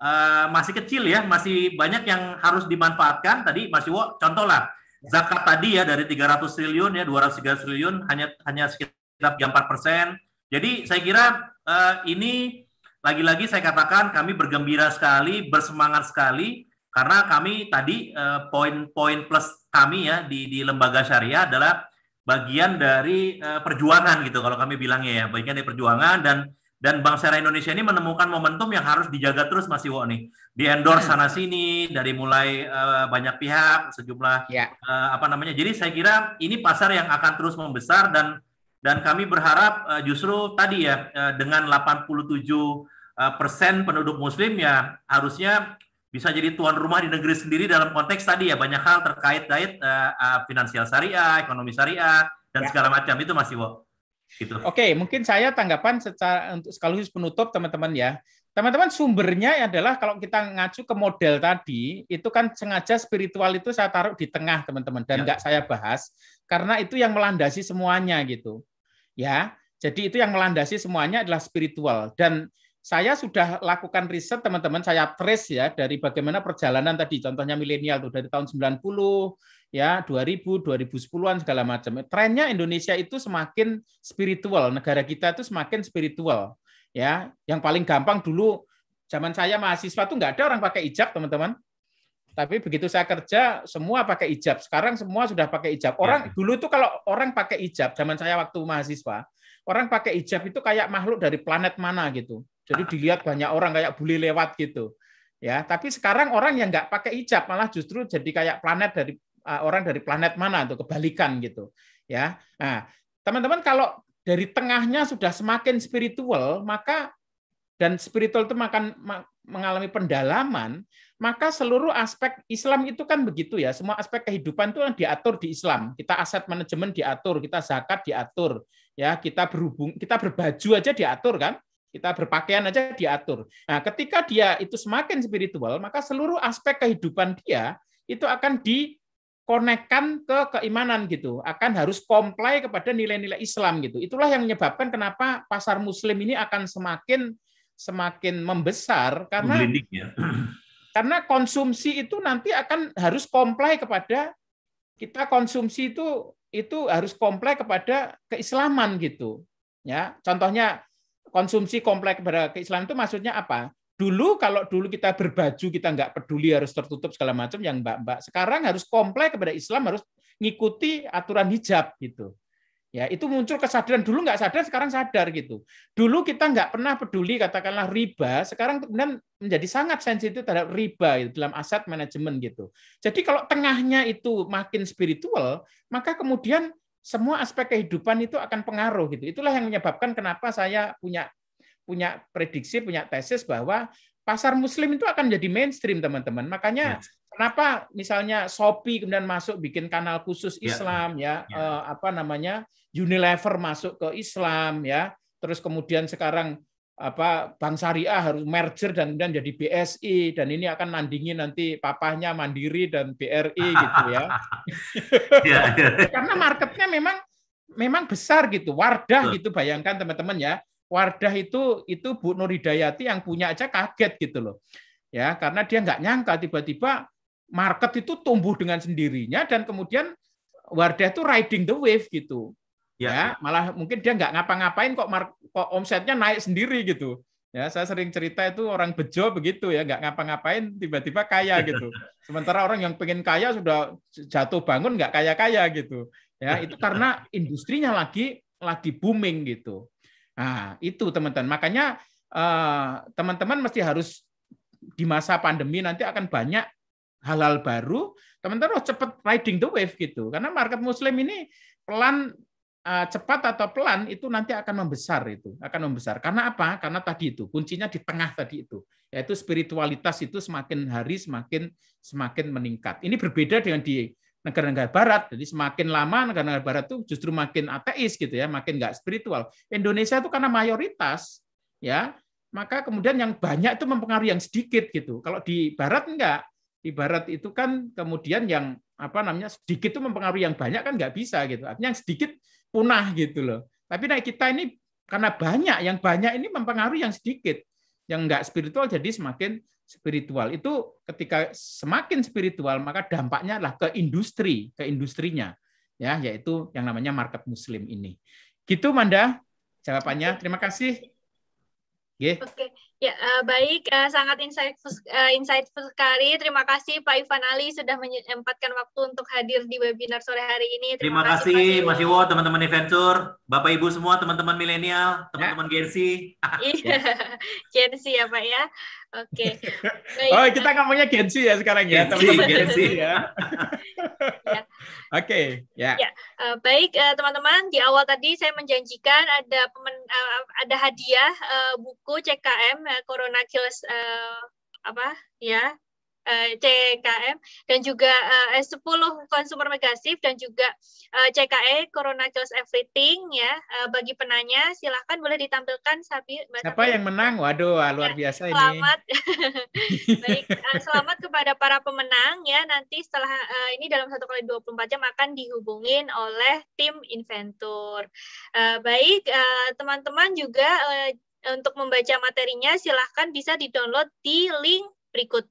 uh, masih kecil ya, masih banyak yang harus dimanfaatkan. Tadi masih Iwo contoh lah zakat tadi ya dari 300 triliun ya 200 triliun hanya hanya sekitar 4 persen. Jadi saya kira uh, ini lagi-lagi saya katakan kami bergembira sekali, bersemangat sekali karena kami tadi eh, poin-poin plus kami ya di di lembaga syariah adalah bagian dari eh, perjuangan gitu kalau kami bilangnya ya, bagian dari perjuangan dan dan Bank Syariah Indonesia ini menemukan momentum yang harus dijaga terus Mas Iwo nih. Di endorse iya. sana sini dari mulai eh, banyak pihak sejumlah ya. apa namanya. Jadi saya kira ini pasar yang akan terus membesar dan dan kami berharap uh, justru tadi ya uh, dengan 87 uh, eh, persen penduduk Muslim ya harusnya bisa jadi tuan rumah di negeri sendiri dalam konteks tadi ya banyak hal terkait-kait uh, uh, finansial syariah, ekonomi syariah dan ya. segala macam itu masih Wo. Gitu. Oke, mungkin saya tanggapan secara untuk sekaligus penutup teman-teman ya. Teman-teman, sumbernya adalah kalau kita ngacu ke model tadi, itu kan sengaja spiritual itu saya taruh di tengah, teman-teman, dan enggak ya. saya bahas karena itu yang melandasi semuanya gitu. Ya, jadi itu yang melandasi semuanya adalah spiritual dan saya sudah lakukan riset teman-teman, saya trace ya dari bagaimana perjalanan tadi contohnya milenial tuh dari tahun 90 ya 2000, 2010-an segala macam. Trennya Indonesia itu semakin spiritual, negara kita itu semakin spiritual ya yang paling gampang dulu zaman saya mahasiswa tuh nggak ada orang pakai ijab teman-teman tapi begitu saya kerja semua pakai ijab sekarang semua sudah pakai ijab ya. orang ya. dulu tuh kalau orang pakai ijab zaman saya waktu mahasiswa orang pakai ijab itu kayak makhluk dari planet mana gitu jadi dilihat banyak orang kayak bule lewat gitu ya tapi sekarang orang yang nggak pakai ijab malah justru jadi kayak planet dari eh, orang dari planet mana tuh kebalikan gitu ya nah teman-teman kalau dari tengahnya sudah semakin spiritual, maka dan spiritual itu makan mengalami pendalaman, maka seluruh aspek Islam itu kan begitu ya. Semua aspek kehidupan itu diatur di Islam. Kita aset manajemen diatur, kita zakat diatur, ya, kita berhubung, kita berbaju aja diatur kan? Kita berpakaian aja diatur. Nah, ketika dia itu semakin spiritual, maka seluruh aspek kehidupan dia itu akan di konekkan ke keimanan gitu, akan harus comply kepada nilai-nilai Islam gitu. Itulah yang menyebabkan kenapa pasar Muslim ini akan semakin semakin membesar karena ya. <clears throat> karena konsumsi itu nanti akan harus comply kepada kita konsumsi itu itu harus comply kepada keislaman gitu. Ya, contohnya konsumsi komplek kepada keislaman itu maksudnya apa? Dulu kalau dulu kita berbaju kita nggak peduli harus tertutup segala macam yang mbak-mbak. Sekarang harus komplain kepada Islam harus ngikuti aturan hijab gitu. Ya, itu muncul kesadaran dulu nggak sadar, sekarang sadar gitu. Dulu kita nggak pernah peduli katakanlah riba, sekarang kemudian menjadi sangat sensitif terhadap riba gitu, dalam aset manajemen gitu. Jadi kalau tengahnya itu makin spiritual, maka kemudian semua aspek kehidupan itu akan pengaruh gitu. Itulah yang menyebabkan kenapa saya punya punya prediksi, punya tesis bahwa pasar muslim itu akan jadi mainstream, teman-teman. Makanya yes. Iya. kenapa misalnya Shopee kemudian masuk bikin kanal khusus iya. Islam yeah. ya, yeah. Eh, apa namanya? Unilever masuk ke Islam ya. Terus kemudian sekarang apa Bank Syariah harus merger dan kemudian jadi BSI dan ini akan nandingin nanti papahnya Mandiri dan BRI gitu ya. <laughs> Iya, Karena marketnya memang memang besar gitu, Wardah gitu bayangkan teman-teman ya. Wardah itu itu Bu Nur Hidayati yang punya aja kaget gitu loh. Ya, karena dia nggak nyangka tiba-tiba market itu tumbuh dengan sendirinya dan kemudian Wardah itu riding the wave gitu. Ya, ya, ya. malah mungkin dia nggak ngapa-ngapain kok kok omsetnya naik sendiri gitu. Ya, saya sering cerita itu orang bejo begitu ya, nggak ngapa-ngapain tiba-tiba kaya gitu. <laughs> Sementara orang yang pengen kaya sudah jatuh bangun nggak kaya-kaya gitu. Ya, itu karena industrinya lagi lagi booming gitu. Nah, itu teman-teman. Makanya eh, teman-teman mesti harus di masa pandemi nanti akan banyak halal baru. Teman-teman harus cepat riding the wave gitu. Karena market muslim ini pelan eh, cepat atau pelan itu nanti akan membesar itu akan membesar karena apa karena tadi itu kuncinya di tengah tadi itu yaitu spiritualitas itu semakin hari semakin semakin meningkat ini berbeda dengan di negara-negara barat. Jadi semakin lama negara-negara barat itu justru makin ateis gitu ya, makin nggak spiritual. Indonesia itu karena mayoritas ya, maka kemudian yang banyak itu mempengaruhi yang sedikit gitu. Kalau di barat enggak, di barat itu kan kemudian yang apa namanya sedikit itu mempengaruhi yang banyak kan nggak bisa gitu. Artinya yang sedikit punah gitu loh. Tapi nah kita ini karena banyak yang banyak ini mempengaruhi yang sedikit yang enggak spiritual jadi semakin spiritual. Itu ketika semakin spiritual maka dampaknya lah ke industri, ke industrinya ya yaitu yang namanya market muslim ini. Gitu Manda jawabannya. Terima kasih. Oke. Okay. Ya, uh, baik. Uh, sangat insightful, uh, insightful sekali. Terima kasih Pak Ivan Ali sudah menyempatkan waktu untuk hadir di webinar sore hari ini. Terima, Terima kasih Mas Iwo, teman-teman Adventure, Bapak Ibu semua, teman-teman milenial, ya. teman-teman Gen Z. <laughs> Iya, ya. <laughs> Gen Z ya Pak ya. Oke. Okay. Oh, kita ngomongnya Gen Z ya sekarang ya, teman-teman Gen Z ya. <laughs> Oke, okay, Yeah. ya. Uh, baik teman teman-teman, di awal tadi saya menjanjikan ada pemen, uh, ada hadiah uh, buku CKM uh, Corona Kills uh, apa ya uh, eh, CKM dan juga eh, uh, 10 consumer megasif dan juga uh, CKE Corona Kills Everything ya uh, bagi penanya silahkan boleh ditampilkan Sabi Siapa Sabi. yang menang? Waduh ah, luar biasa selamat. ini. Selamat. <laughs> Baik, uh, selamat kepada para pemenang ya. Nanti setelah uh, ini dalam satu kali 24 jam akan dihubungin oleh tim inventor. Uh, baik teman-teman uh, juga uh, Eh, untuk membaca materinya silahkan bisa di di link berikut.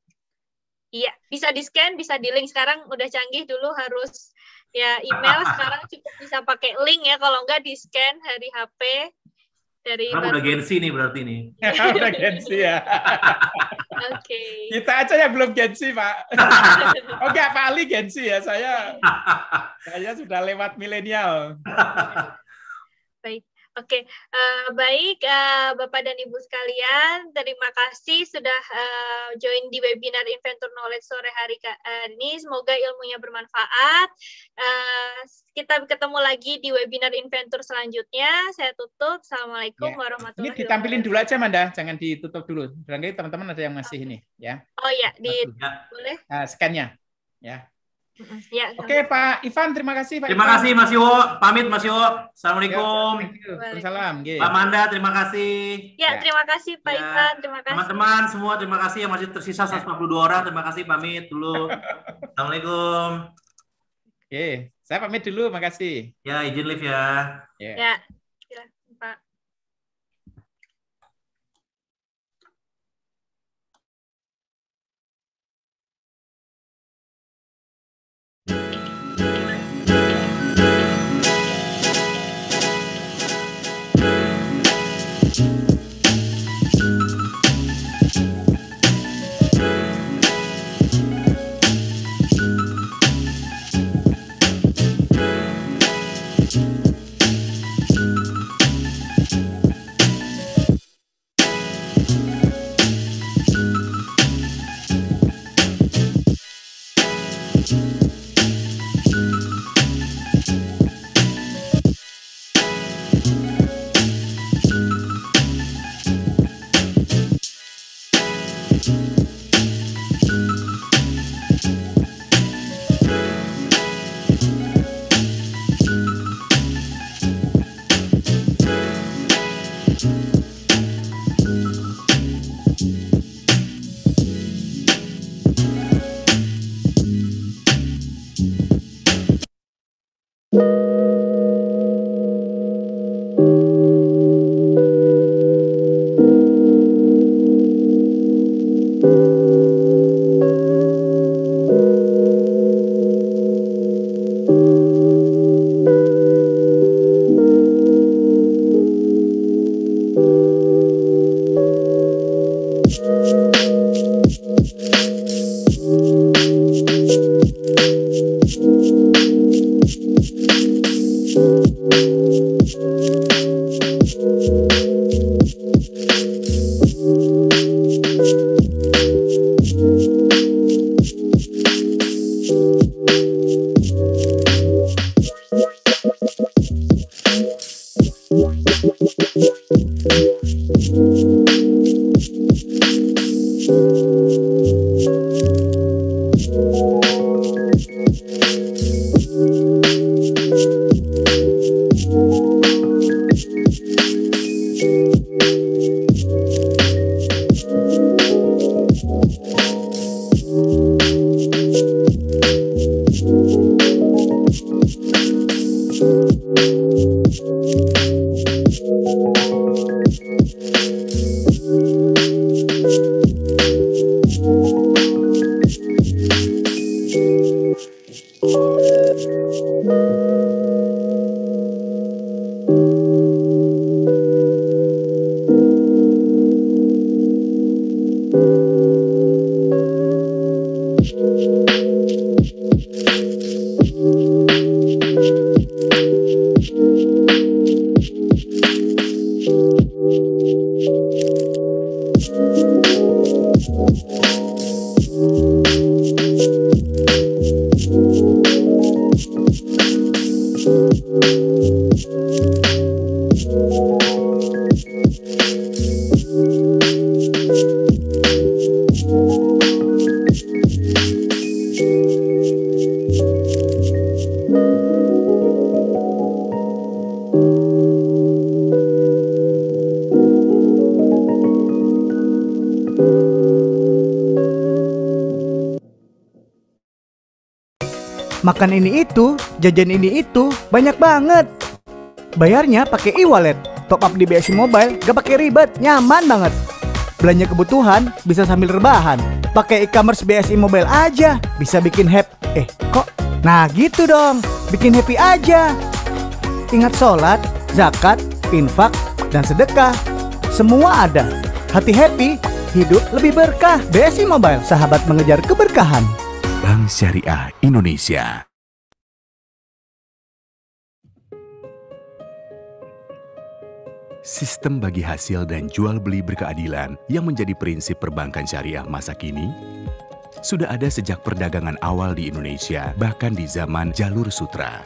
Iya, bisa di-scan, bisa di-link. Sekarang udah canggih dulu harus ya email, <laughs> sekarang cukup bisa pakai link ya kalau enggak di-scan dari HP dari Kamu udah gensi nih berarti nih. <laughs> udah gensi ya. <laughs> Oke. okay. Kita aja yang belum gensi Pak. Oke, okay, Pak Ali gensi ya. Saya saya sudah lewat milenial. Oke, okay. uh, eh, baik uh, Bapak dan Ibu sekalian, terima kasih sudah uh, join di webinar Inventor Knowledge sore hari ini. Semoga ilmunya bermanfaat. Uh, kita ketemu lagi di webinar Inventor selanjutnya. Saya tutup. Assalamualaikum yeah. warahmatullahi wabarakatuh. Ini ditampilin dulu aja, Manda. Jangan ditutup dulu. Berarti teman-teman ada yang masih oh. ini, ya. Oh iya. ya, di boleh. Uh, scan-nya, ya. Ya, Oke okay, Pak Ivan, terima kasih Pak. Terima Ivan. kasih Mas Yowo, pamit Mas Yowo. Assalamualaikum. Ya, Waalaikumsalam. Ya, Pak Manda, terima kasih. Ya, ya, terima kasih Pak ya. Ivan, terima kasih. Teman-teman semua terima kasih yang masih tersisa 142 ya. orang, terima kasih pamit dulu. <laughs> Assalamualaikum. Oke, okay. saya pamit dulu, makasih. Ya, izin live ya. Ya. ya. Thank you. jajan ini itu banyak banget. Bayarnya pakai e-wallet, top up di BSI Mobile gak pakai ribet, nyaman banget. Belanja kebutuhan bisa sambil rebahan. Pakai e-commerce BSI Mobile aja bisa bikin happy. Eh, kok? Nah, gitu dong. Bikin happy aja. Ingat sholat, zakat, infak, dan sedekah. Semua ada. Hati happy, hidup lebih berkah. BSI Mobile, sahabat mengejar keberkahan. Bank Syariah Indonesia. sistem bagi hasil dan jual beli berkeadilan yang menjadi prinsip perbankan syariah masa kini sudah ada sejak perdagangan awal di Indonesia, bahkan di zaman jalur sutra.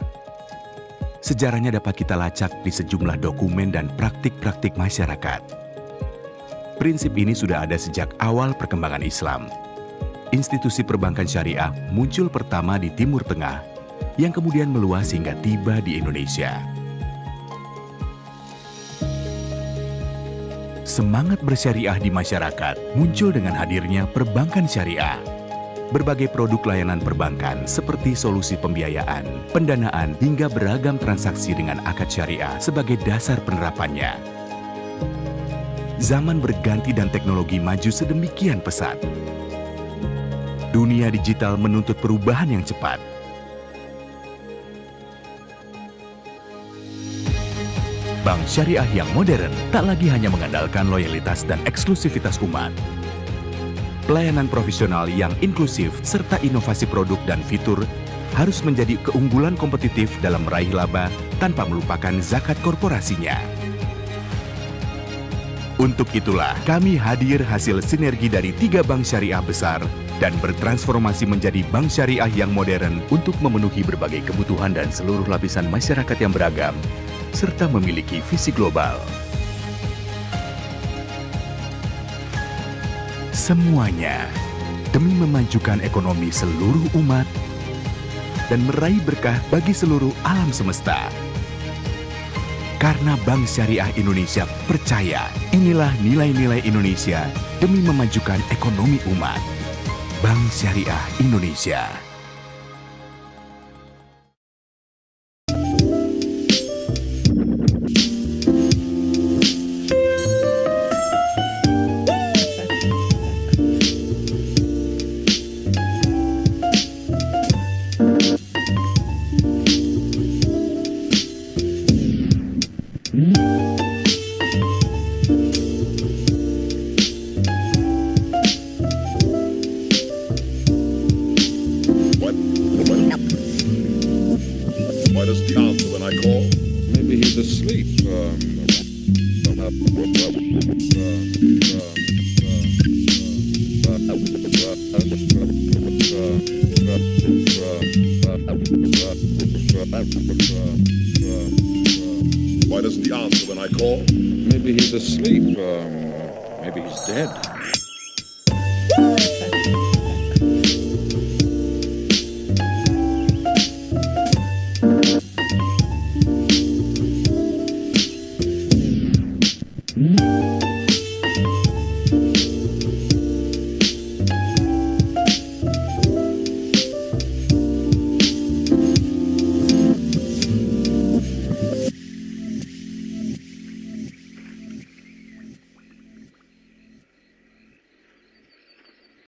Sejarahnya dapat kita lacak di sejumlah dokumen dan praktik-praktik masyarakat. Prinsip ini sudah ada sejak awal perkembangan Islam. Institusi perbankan syariah muncul pertama di Timur Tengah, yang kemudian meluas hingga tiba di Indonesia. semangat bersyariah di masyarakat muncul dengan hadirnya perbankan syariah. Berbagai produk layanan perbankan seperti solusi pembiayaan, pendanaan, hingga beragam transaksi dengan akad syariah sebagai dasar penerapannya. Zaman berganti dan teknologi maju sedemikian pesat. Dunia digital menuntut perubahan yang cepat, Bank syariah yang modern tak lagi hanya mengandalkan loyalitas dan eksklusivitas umat. Pelayanan profesional yang inklusif serta inovasi produk dan fitur harus menjadi keunggulan kompetitif dalam meraih laba tanpa melupakan zakat korporasinya. Untuk itulah, kami hadir hasil sinergi dari tiga bank syariah besar dan bertransformasi menjadi bank syariah yang modern untuk memenuhi berbagai kebutuhan dan seluruh lapisan masyarakat yang beragam serta memiliki visi global. Semuanya demi memajukan ekonomi seluruh umat dan meraih berkah bagi seluruh alam semesta. Karena Bank Syariah Indonesia percaya inilah nilai-nilai Indonesia demi memajukan ekonomi umat. Bank Syariah Indonesia.